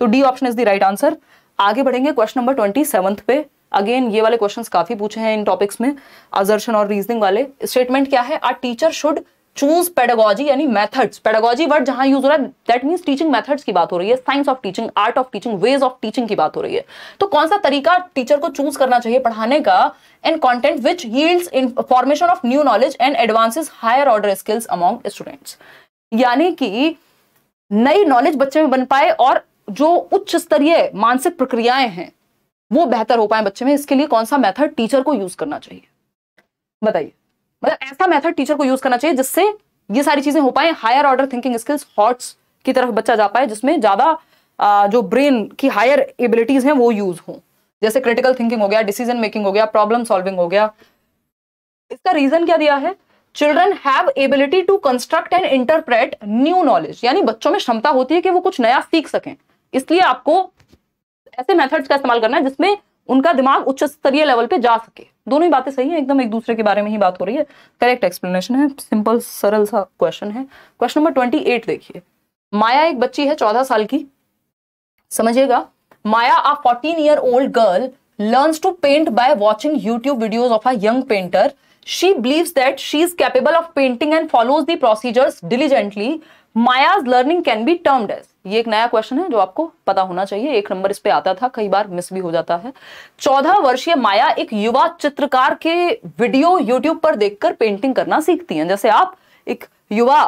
तो D option is the right answer आगे बढ़ेंगे क्वेश्चन नंबर ट्वेंटी सेवंथ पे अगेन ये वाले क्वेश्चंस काफी पूछे हैं इन टॉपिक्स में अजर्शन और रीजनिंग वाले स्टेटमेंट क्या है a teacher should choose pedagogy यानी मेथड्स पेडागोजी वर्ड जहां यूज हो रहा है दैट मीन टीचिंग मेथड्स की बात हो रही है science of teaching art of teaching ways of teaching की बात हो रही है तो कौन सा तरीका टीचर को चूज करना चाहिए पढ़ाने का and content which yield in formation of new knowledge and advance higher order skills among students यानी कि नई नॉलेज बच्चे में बन पाए और जो उच्च स्तरीय मानसिक प्रक्रियाएं हैं वो बेहतर हो पाए बच्चे में इसके लिए कौन सा मेथड टीचर को यूज करना चाहिए बताइए मतलब ऐसा मेथड टीचर को यूज करना चाहिए जिससे ये सारी चीजें हो पाए higher order thinking skills HOTS की तरफ बच्चा जा पाए जिसमें ज्यादा जो ब्रेन की हायर एबिलिटीज हैं वो यूज हो जैसे क्रिटिकल थिंकिंग हो गया डिसीजन मेकिंग हो गया प्रॉब्लम सॉल्विंग हो गया इसका रीजन क्या दिया है children have ability to construct and interpret new knowledge यानी बच्चों में क्षमता होती है कि वो कुछ नया सीख सकें इसलिए आपको ऐसे मेथड्स का इस्तेमाल करना है जिसमें उनका दिमाग उच्च स्तरीय लेवल पे जा सके दोनों ही बातें सही है एकदम एक दूसरे के बारे में ही बात हो रही है करेक्ट एक्सप्लेनेशन है सिंपल सरल सा क्वेश्चन है क्वेश्चन नंबर ट्वेंटी एट देखिए माया एक बच्ची है चौदह साल की समझिएगा Maya a fourteen year old girl learn to paint by watching YouTube videos of young painter she believe that she is capable of painting and follows the procedures diligently Maya's learning can be termed as ये एक नया question है जो आपको पता होना चाहिए एक नंबर इस पे आता था कई बार मिस भी हो जाता है चौदह वर्षीय माया एक युवा चित्रकार के वीडियो यूट्यूब पर देखकर पेंटिंग करना सीखती हैं जैसे आप एक युवा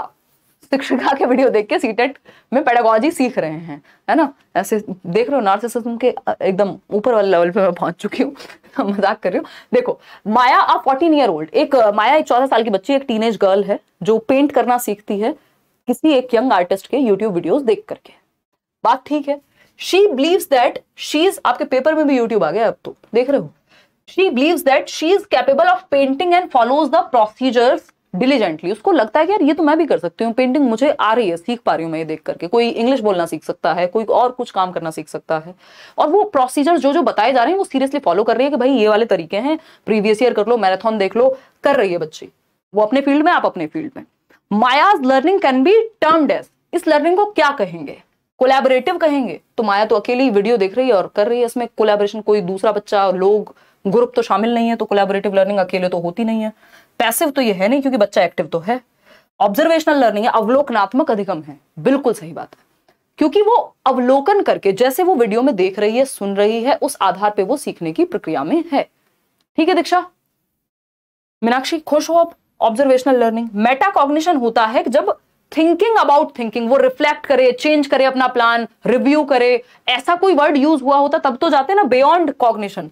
शिक्षिका के वीडियो देख के सीटेट में पेडागोजी सीख रहे हैं है ना ऐसे देख रहे हो नार्स के एकदम ऊपर वाले लेवल पे मैं पहुंच चुकी हूँ [laughs] मजाक कर रही हूँ देखो माया आप फोर्टीन ईयर ओल्ड एक माया एक चौदह साल की बच्ची एक टीनेज गर्ल है जो पेंट करना सीखती है किसी एक यंग आर्टिस्ट के यूट्यूब वीडियोस देख करके बात ठीक है she believes that she is आपके पेपर में भी यूट्यूब आ गया अब तो देख रहे हो she believes that she is capable of painting and follows the procedures diligently उसको लगता है कि यार ये तो मैं भी कर सकती हूँ पेंटिंग मुझे आ रही है सीख पा रही हूँ मैं ये देख करके कोई इंग्लिश बोलना सीख सकता है कोई और कुछ काम करना सीख सकता है और वो प्रोसीजर जो जो बताए जा रहे हैं वो सीरियसली फॉलो कर रही है कि भाई ये वाले तरीके हैं प्रीवियस ईयर कर लो मैराथन देख लो कर रही है बच्चे वो अपने फील्ड में आप अपने फील्ड में Maya's learning can be termed as इस लर्निंग को क्या कहेंगे कोलैबोरेटिव कहेंगे तो माया तो अकेली वीडियो देख रही है और कर रही है इसमें कोलैबोरेशन कोई दूसरा बच्चा लोग ग्रुप तो शामिल नहीं है तो कोलैबोरेटिव लर्निंग अकेले तो होती नहीं है पैसिव तो ये है नहीं क्योंकि बच्चा एक्टिव तो है ऑब्जर्वेशनल लर्निंग अवलोकनात्मक अधिगम है बिल्कुल सही बात है क्योंकि वो अवलोकन करके जैसे वो वीडियो में देख रही है सुन रही है उस आधार पर वो सीखने की प्रक्रिया में है ठीक है दीक्षा मीनाक्षी खुश हो आप ऑब्जर्वेशनल लर्निंग मेटाकॉग्निशन होता है जब थिंकिंग अबाउट थिंकिंग वो रिफ्लेक्ट करे चेंज करे अपना प्लान रिव्यू करे ऐसा कोई वर्ड यूज हुआ होता तब तो जाते ना बियॉन्ड कॉग्निशन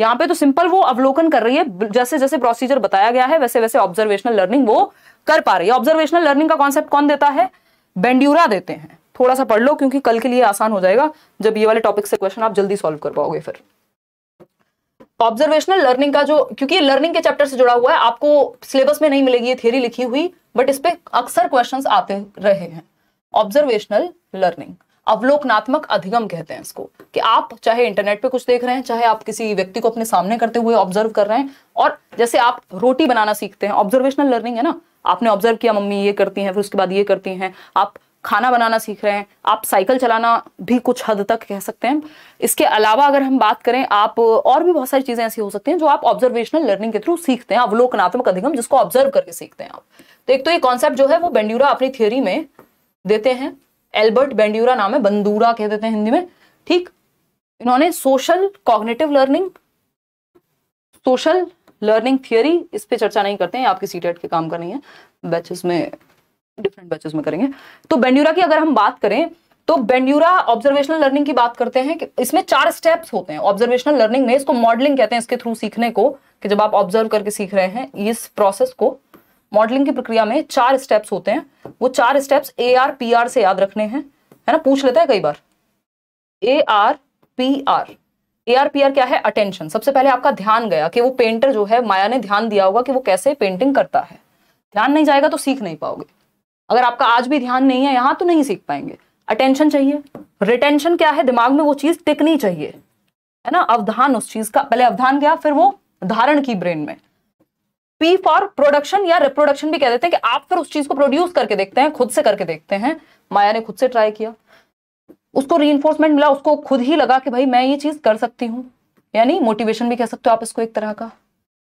यहाँ पे तो सिंपल वो अवलोकन कर रही है जैसे जैसे प्रोसीजर बताया गया है वैसे वैसे ऑब्जर्वेशनल लर्निंग वो कर पा रही है ऑब्जर्वेशनल लर्निंग का कॉन्सेप्ट कौन देता है बेंड्यूरा देते हैं थोड़ा सा पढ़ लो क्योंकि कल के लिए आसान हो जाएगा जब ये वाले टॉपिक से क्वेश्चन आप जल्दी सॉल्व कर पाओगे फिर ऑब्जर्वेशनल लर्निंग का जो क्योंकि ये लर्निंग के चैप्टर से जुड़ा हुआ है आपको सिलेबस में नहीं मिलेगी ये थ्योरी लिखी हुई बट इस पर अक्सर क्वेश्चन आते रहे हैं ऑब्जर्वेशनल लर्निंग अवलोकनात्मक अधिगम कहते हैं इसको कि आप चाहे इंटरनेट पे कुछ देख रहे हैं चाहे आप किसी व्यक्ति को अपने सामने करते हुए ऑब्जर्व कर रहे हैं और जैसे आप रोटी बनाना सीखते हैं ऑब्जर्वेशनल लर्निंग है ना आपने ऑब्जर्व किया मम्मी ये करती हैं फिर उसके बाद ये करती हैं आप खाना बनाना सीख रहे हैं आप साइकिल चलाना भी कुछ हद तक कह सकते हैं इसके अलावा अगर हम बात करें आप और भी बहुत सारी चीज़ें ऐसी हो सकती हैं जो आप ऑब्जर्वेशनल लर्निंग के थ्रू सीखते हैं अवलोकनात्मक अधिगम जिसको ऑब्जर्व करके सीखते हैं आप तो एक तो ये कॉन्सेप्ट जो है वो बेंड्यूरा अपनी थियोरी में देते हैं एल्बर्ट बेंड्यूरा नाम है बंदूरा कह देते हैं हिंदी में ठीक इन्होंने social cognitive learning social learning theory इस पर चर्चा नहीं करते हैं आपकी सी e के काम करनी है बैचेस में डिफरेंट बैचेस में करेंगे तो बेंड्यूरा की अगर हम बात करें तो बेंड्यूरा ऑब्जर्वेशनल लर्निंग की बात करते हैं कि इसमें चार स्टेप्स होते हैं ऑब्जर्वेशनल लर्निंग में इसको मॉडलिंग कहते हैं इसके थ्रू सीखने को कि जब आप ऑब्जर्व करके सीख रहे हैं इस प्रोसेस को मॉडलिंग की प्रक्रिया में चार स्टेप्स होते हैं वो चार steps A R P R से याद रखने हैं है ना पूछ लेता है कई बार A R P R A R P R क्या है अटेंशन सबसे पहले आपका ध्यान गया कि वो पेंटर जो है माया ने ध्यान दिया होगा कि वो कैसे पेंटिंग करता है ध्यान नहीं जाएगा तो सीख नहीं पाओगे अगर आपका आज भी ध्यान नहीं है यहां तो नहीं सीख पाएंगे अटेंशन चाहिए रिटेंशन क्या है दिमाग में वो चीज टिकनी चाहिए है ना अवधान उस चीज का पहले अवधान गया फिर वो धारण की ब्रेन में पी फॉर प्रोडक्शन या रिप्रोडक्शन भी कह देते हैं कि आप फिर उस चीज को प्रोड्यूस करके देखते हैं खुद से करके देखते हैं माया ने खुद से ट्राई किया उसको री मिला उसको खुद ही लगा कि भाई मैं ये चीज कर सकती हूँ यानी मोटिवेशन भी कह सकते हो आप इसको एक तरह का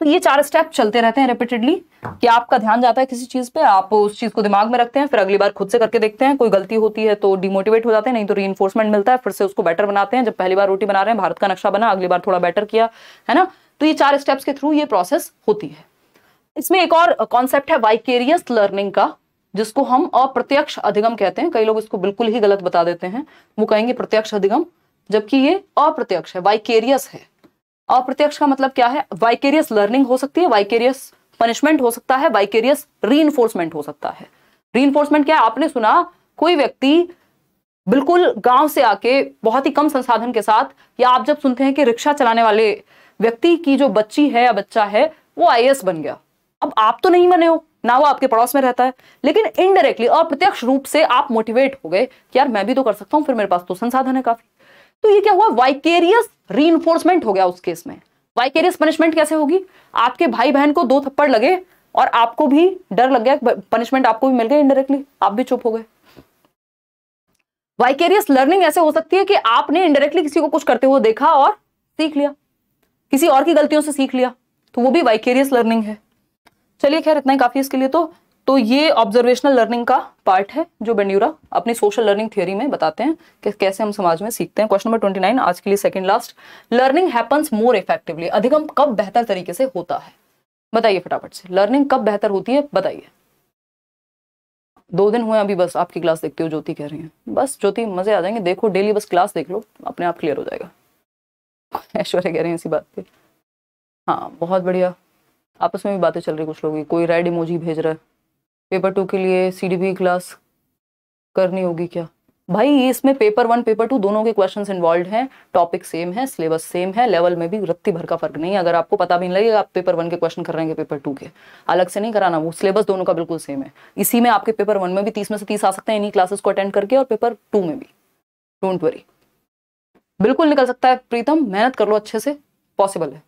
तो ये चार स्टेप चलते रहते हैं रिपीटेडली कि आपका ध्यान जाता है किसी चीज पे आप उस चीज को दिमाग में रखते हैं फिर अगली बार खुद से करके देखते हैं कोई गलती होती है तो डिमोटिवेट हो जाते हैं नहीं तो री मिलता है फिर से उसको बेटर बनाते हैं जब पहली बार रोटी बना रहे हैं भारत का नक्शा बना अगली बार थोड़ा बेटर किया है ना तो ये चार स्टेप्स के थ्रू ये प्रोसेस होती है इसमें एक और कॉन्सेप्ट है वाइकेरियस लर्निंग का जिसको हम अप्रत्यक्ष अधिगम कहते हैं कई लोग इसको बिल्कुल ही गलत बता देते हैं वो कहेंगे प्रत्यक्ष अधिगम जबकि ये अप्रत्यक्ष है वाइकेरियस है अप्रत्यक्ष का मतलब क्या है वाइकेरियस लर्निंग हो सकती है वाइकेरियस पनिशमेंट हो सकता है वाइकेरियस री हो सकता है री क्या है आपने सुना कोई व्यक्ति बिल्कुल गांव से आके बहुत ही कम संसाधन के साथ या आप जब सुनते हैं कि रिक्शा चलाने वाले व्यक्ति की जो बच्ची है या बच्चा है वो आई बन गया अब आप तो नहीं बने हो ना वो आपके पड़ोस में रहता है लेकिन इनडायरेक्टली अप्रत्यक्ष रूप से आप मोटिवेट हो गए कि यार मैं भी तो कर सकता हूँ फिर मेरे पास तो संसाधन है काफी तो ये क्या हुआ वाइकेरियस री हो गया उस केस में वाइकेरियस पनिशमेंट कैसे होगी आपके भाई बहन को दो थप्पड़ लगे और आपको भी डर लग गया पनिशमेंट आपको भी मिल गया इनडायरेक्टली आप भी चुप हो गए वाइकेरियस लर्निंग ऐसे हो सकती है कि आपने इनडायरेक्टली किसी को कुछ करते हुए देखा और सीख लिया किसी और की गलतियों से सीख लिया तो वो भी वाइकेरियस लर्निंग है चलिए खैर इतना ही काफी इसके लिए तो तो ये ऑब्जर्वेशनल लर्निंग का पार्ट है जो बेंड्यूरा अपनी सोशल लर्निंग थियोरी में बताते हैं कि कैसे हम समाज में सीखते हैं क्वेश्चन नंबर ट्वेंटी नाइन आज के लिए second last learning happens more effectively अधिगम कब बेहतर तरीके से होता है बताइए फटाफट से लर्निंग कब बेहतर होती है बताइए दो दिन हुए अभी बस आपकी क्लास देखते हो ज्योति कह रही है बस ज्योति मजे आ जाएंगे देखो डेली बस क्लास देख लो अपने आप क्लियर हो जाएगा ऐश्वर्य कह रहे हैं इसी बात पर हाँ बहुत बढ़िया आपस में भी बातें चल रही कुछ लोगों की कोई रेड इमोजी भेज रहा है पेपर टू के लिए सी क्लास करनी होगी क्या भाई इसमें पेपर वन पेपर टू दोनों के क्वेश्चंस इन्वॉल्व हैं टॉपिक सेम है सिलेबस सेम है लेवल में भी रत्ती भर का फर्क नहीं है अगर आपको पता भी नहीं लगेगा आप पेपर वन के क्वेश्चन कर रहे हैं पेपर टू के अलग से नहीं कराना वो सिलेबस दोनों का बिल्कुल सेम है इसी में आपके पेपर वन में भी तीस में से तीस आ सकते हैं इन्हीं क्लासेस को अटेंड करके और पेपर टू में भी डोंट वरी बिल्कुल निकल सकता है प्रीतम मेहनत कर लो अच्छे से पॉसिबल है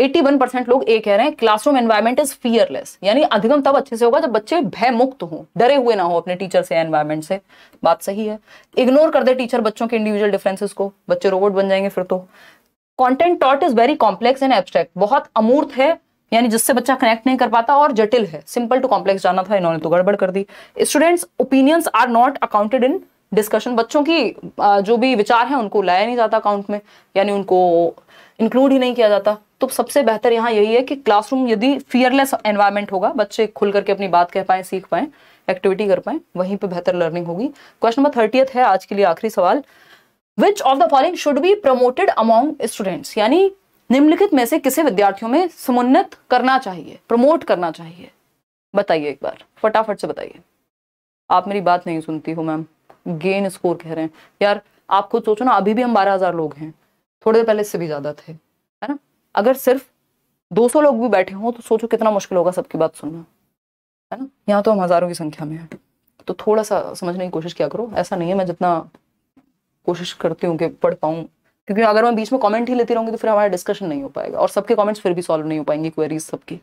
81 लोग ए कह रहे हैं क्लासरूम एनवायरमेंट इज फियरलेस यानी अधिगम तब अच्छे से होगा जब बच्चे भय मुक्त हो डरे हुए ना हो अपने टीचर से एनवायरमेंट से बात सही है इग्नोर कर दे टीचर बच्चों के इंडिविजुअल डिफरेंसेस को बच्चे रोबोट बन जाएंगे फिर तो content taught is very complex and abstract बहुत अमूर्त है यानी जिससे बच्चा कनेक्ट नहीं कर पाता और जटिल है सिंपल टू कॉम्प्लेक्स जाना था इन्होंने तो गड़बड़ कर दी students opinions are not accounted in discussion बच्चों की जो भी विचार है उनको लाया नहीं जाता अकाउंट में यानी उनको इंक्लूड ही नहीं किया जाता तो सबसे बेहतर यहाँ यही है कि क्लासरूम यदि फियरलेस एनवायरमेंट होगा बच्चे खुल करके अपनी बात कह पाए सीख पाए एक्टिविटी कर पाए वहीं पर बेहतर लर्निंग होगी क्वेश्चन नंबर थर्टियथ है आज के लिए आखिरी सवाल which of the following should be promoted among students यानी निम्नलिखित में से किसे विद्यार्थियों में समुन्नत करना चाहिए प्रमोट करना चाहिए बताइए एक बार फटाफट से बताइए आप मेरी बात नहीं सुनती हो मैम गेन स्कोर कह रहे हैं यार आप खुद सोचो ना अभी भी हम बारह हजार लोग हैं थोड़े पहले इससे भी ज्यादा थे अगर सिर्फ 200 लोग भी बैठे हों तो सोचो कितना मुश्किल होगा सबकी बात सुनना है ना यहाँ तो हम हज़ारों की संख्या में हैं तो थोड़ा सा समझने की कोशिश क्या करो ऐसा नहीं है मैं जितना कोशिश करती हूँ कि पढ़ पाऊँ क्योंकि अगर मैं बीच में कमेंट ही लेती रहूंगी तो फिर हमारा डिस्कशन नहीं हो पाएगा और सबके कमेंट्स फिर भी सॉल्व नहीं हो पाएंगे क्वेरीज सबकी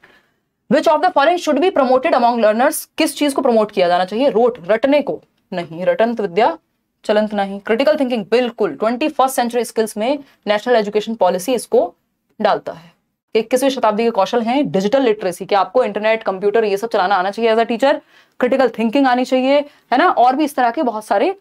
which of the following should be promoted among learners किस चीज को प्रमोट किया जाना चाहिए रोट रटने को नहीं रटंत तो विद्या चलंत तो नहीं क्रिटिकल थिंकिंग बिल्कुल ट्वेंटी फर्स्ट सेंचुरी स्किल्स में नेशनल एजुकेशन पॉलिसी इसको डालता है इक्कीसवीं शताब्दी के कौशल हैं डिजिटल लिटरेसी कि आपको इंटरनेट कंप्यूटर ये सब चलाना आना चाहिए as a teacher critical thinking आनी चाहिए है ना और भी इस तरह के बहुत सारे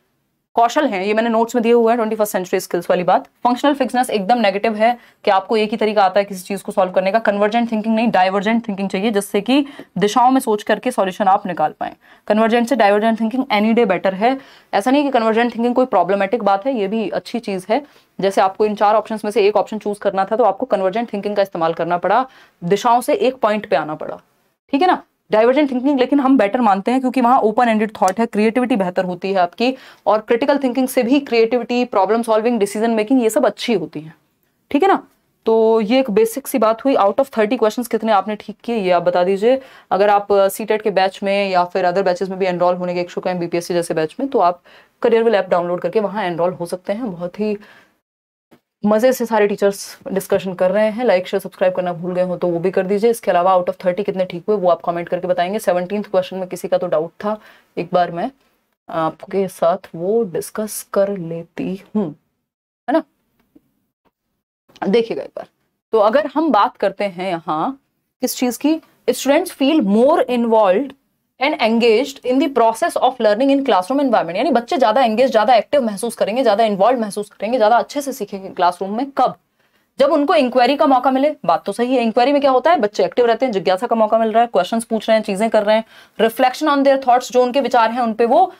कौशल हैं ये मैंने नोट्स में दिए हुए हैं ट्वेंटी फर्स्ट सेंचुरी स्किल्स वाली बात फंक्शनल फिक्सनेस एकदम नेगेटिव है कि आपको एक ही तरीका आता है किसी चीज़ को सॉल्व करने का कन्वर्जेंट थिंकिंग नहीं डाइवर्जेंट थिंकिंग चाहिए जिससे कि दिशाओं में सोच करके सॉल्यूशन आप निकाल पाए कन्वर्जेंट से divergent thinking any day better है ऐसा नहीं कि कन्वर्जेंट थिंकिंग कोई प्रॉब्लमेटिक बात है ये भी अच्छी चीज़ है जैसे आपको इन चार ऑप्शन में से एक ऑप्शन चूज करना था तो आपको कन्वर्जेंट थिंकिंग का इस्तेमाल करना पड़ा दिशाओं से एक पॉइंट पे आना पड़ा ठीक है ना डाइवर्जेंट थिंकिंग लेकिन हम बेटर मानते हैं क्योंकि वहाँ ओपन एंडेड थॉट है क्रिएटिविटी बेहतर होती है आपकी और क्रिटिकल थिंकिंग से भी creativity problem solving decision making ये सब अच्छी होती है ठीक है ना तो ये एक बेसिक सी बात हुई आउट ऑफ थर्टी क्वेश्चंस कितने आपने ठीक किए ये आप बता दीजिए अगर आप सी uh, टेट e के बैच में या फिर अदर बैचेस में भी एनरोल होने के इच्छुक हैं बीपीएससी जैसे बैच में तो आप करियर विल ऐप डाउनलोड करके वहाँ एनरोल हो सकते हैं बहुत ही मज़े से सारे टीचर्स डिस्कशन कर रहे हैं लाइक शेयर सब्सक्राइब करना भूल गए हो तो वो भी कर दीजिए इसके अलावा आउट ऑफ थर्टी कितने ठीक हुए वो आप कमेंट करके बताएंगे सेवनटीन क्वेश्चन में किसी का तो डाउट था एक बार मैं आपके साथ वो डिस्कस कर लेती हूँ है ना देखिएगा एक बार तो अगर हम बात करते हैं यहाँ किस चीज़ की students feel more involve and engage in the process of learning in classroom environment यानी बच्चे ज्यादा एंगेज ज्यादा एक्टिव महसूस करेंगे ज्यादा इन्वॉल्व महसूस करेंगे ज्यादा अच्छे से सीखेंगे क्लासरूम में कब जब उनको इंक्वायरी का मौका मिले बात तो सही है इंक्वायरी में क्या होता है बच्चे एक्टिव रहते हैं जिज्ञासा का मौका मिल रहा है क्वेश्चन पूछ रहे हैं चीजें कर रहे हैं रिफ्लेक्शन ऑन देयर थॉट्स जो उनके विचार हैं उन वो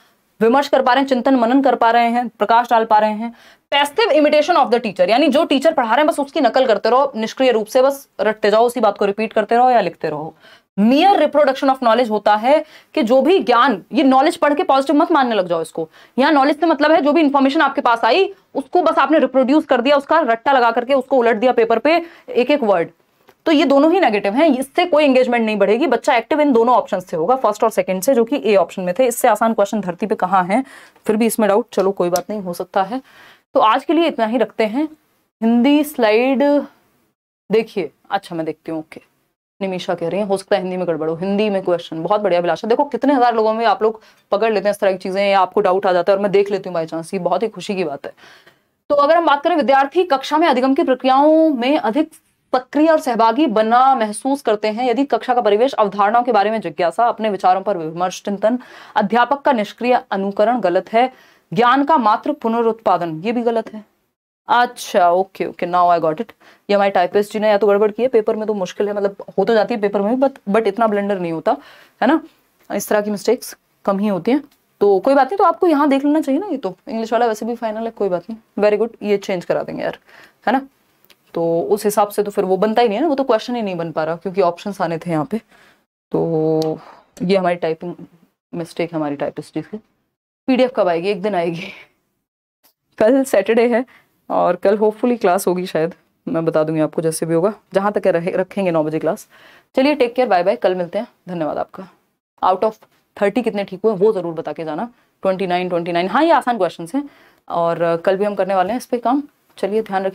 विमर्श कर पा रहे हैं चिंतन मनन कर पा रहे हैं प्रकाश डाल पा रहे हैं passive imitation of the teacher यानी जो टीचर पढ़ा रहे हैं बस उसकी नकल करते रहो निष्क्रिय रूप से बस रटते जाओ उसी बात को रिपीट करते रहो या लिखते रहो मियर रिप्रोडक्शन ऑफ नॉलेज होता है कि जो भी ज्ञान ये नॉलेज पढ़ के पॉजिटिव मत मानने लग जाओ इसको यहाँ नॉलेज से मतलब है जो भी इन्फॉर्मेशन आपके पास आई उसको बस आपने रिप्रोड्यूस कर दिया उसका रट्टा लगा करके उसको उलट दिया पेपर पे एक एक वर्ड तो ये दोनों ही नेगेटिव हैं इससे कोई एंगेजमेंट नहीं बढ़ेगी बच्चा एक्टिव इन दोनों ऑप्शन से होगा फर्स्ट और सेकंड से जो कि ए ऑप्शन में थे इससे आसान क्वेश्चन धरती पे कहाँ है फिर भी इसमें डाउट चलो कोई बात नहीं हो सकता है तो आज के लिए इतना ही रखते हैं हिंदी स्लाइड देखिए अच्छा मैं देखती हूँ ओके निमिषा कह रही हैं हो सकता है हिंदी में गड़बड़ हो हिंदी में क्वेश्चन बहुत बढ़िया अभिलाषा देखो कितने हज़ार लोगों में आप लोग पकड़ लेते हैं इस तरह की चीज़ें आपको डाउट आ जाता है और मैं देख लेती हूँ बाई चांस ये बहुत ही खुशी की बात है तो अगर हम बात करें विद्यार्थी कक्षा में अधिगम की प्रक्रियाओं में अधिक सक्रिय और सहभागी बना महसूस करते हैं यदि कक्षा का परिवेश अवधारणाओं के बारे में जिज्ञासा अपने विचारों पर विमर्श चिंतन अध्यापक का निष्क्रिय अनुकरण गलत है ज्ञान का मात्र पुनरुत्पादन ये भी गलत है अच्छा okay okay now I got it ये हमारे टाइपिस्ट जी ने या तो गड़बड़ की है पेपर में तो मुश्किल है मतलब हो तो जाती है पेपर में बट बट इतना ब्लेंडर नहीं होता है ना इस तरह की मिस्टेक्स कम ही होती हैं तो कोई बात नहीं तो आपको यहाँ देख लेना चाहिए ना ये तो इंग्लिश वाला वैसे भी फाइनल है कोई बात नहीं वेरी गुड ये चेंज करा देंगे यार है ना तो उस हिसाब से तो फिर वो बनता ही नहीं है ना वो तो क्वेश्चन ही नहीं बन पा रहा क्योंकि ऑप्शन आने थे यहाँ पे तो ये हमारी टाइपिंग मिस्टेक हमारी टाइपिस्ट की पी कब आएगी एक दिन आएगी कल सैटरडे है और कल होपफुली क्लास होगी शायद मैं बता दूंगी आपको जैसे भी होगा जहाँ तक रहे रखेंगे नौ बजे क्लास चलिए टेक केयर बाय बाय कल मिलते हैं धन्यवाद आपका आउट ऑफ थर्टी कितने ठीक हुए वो ज़रूर बता के जाना ट्वेंटी नाइन ट्वेंटी नाइन हाँ ये आसान क्वेश्चन है और कल भी हम करने वाले हैं इस पर काम चलिए ध्यान रखिए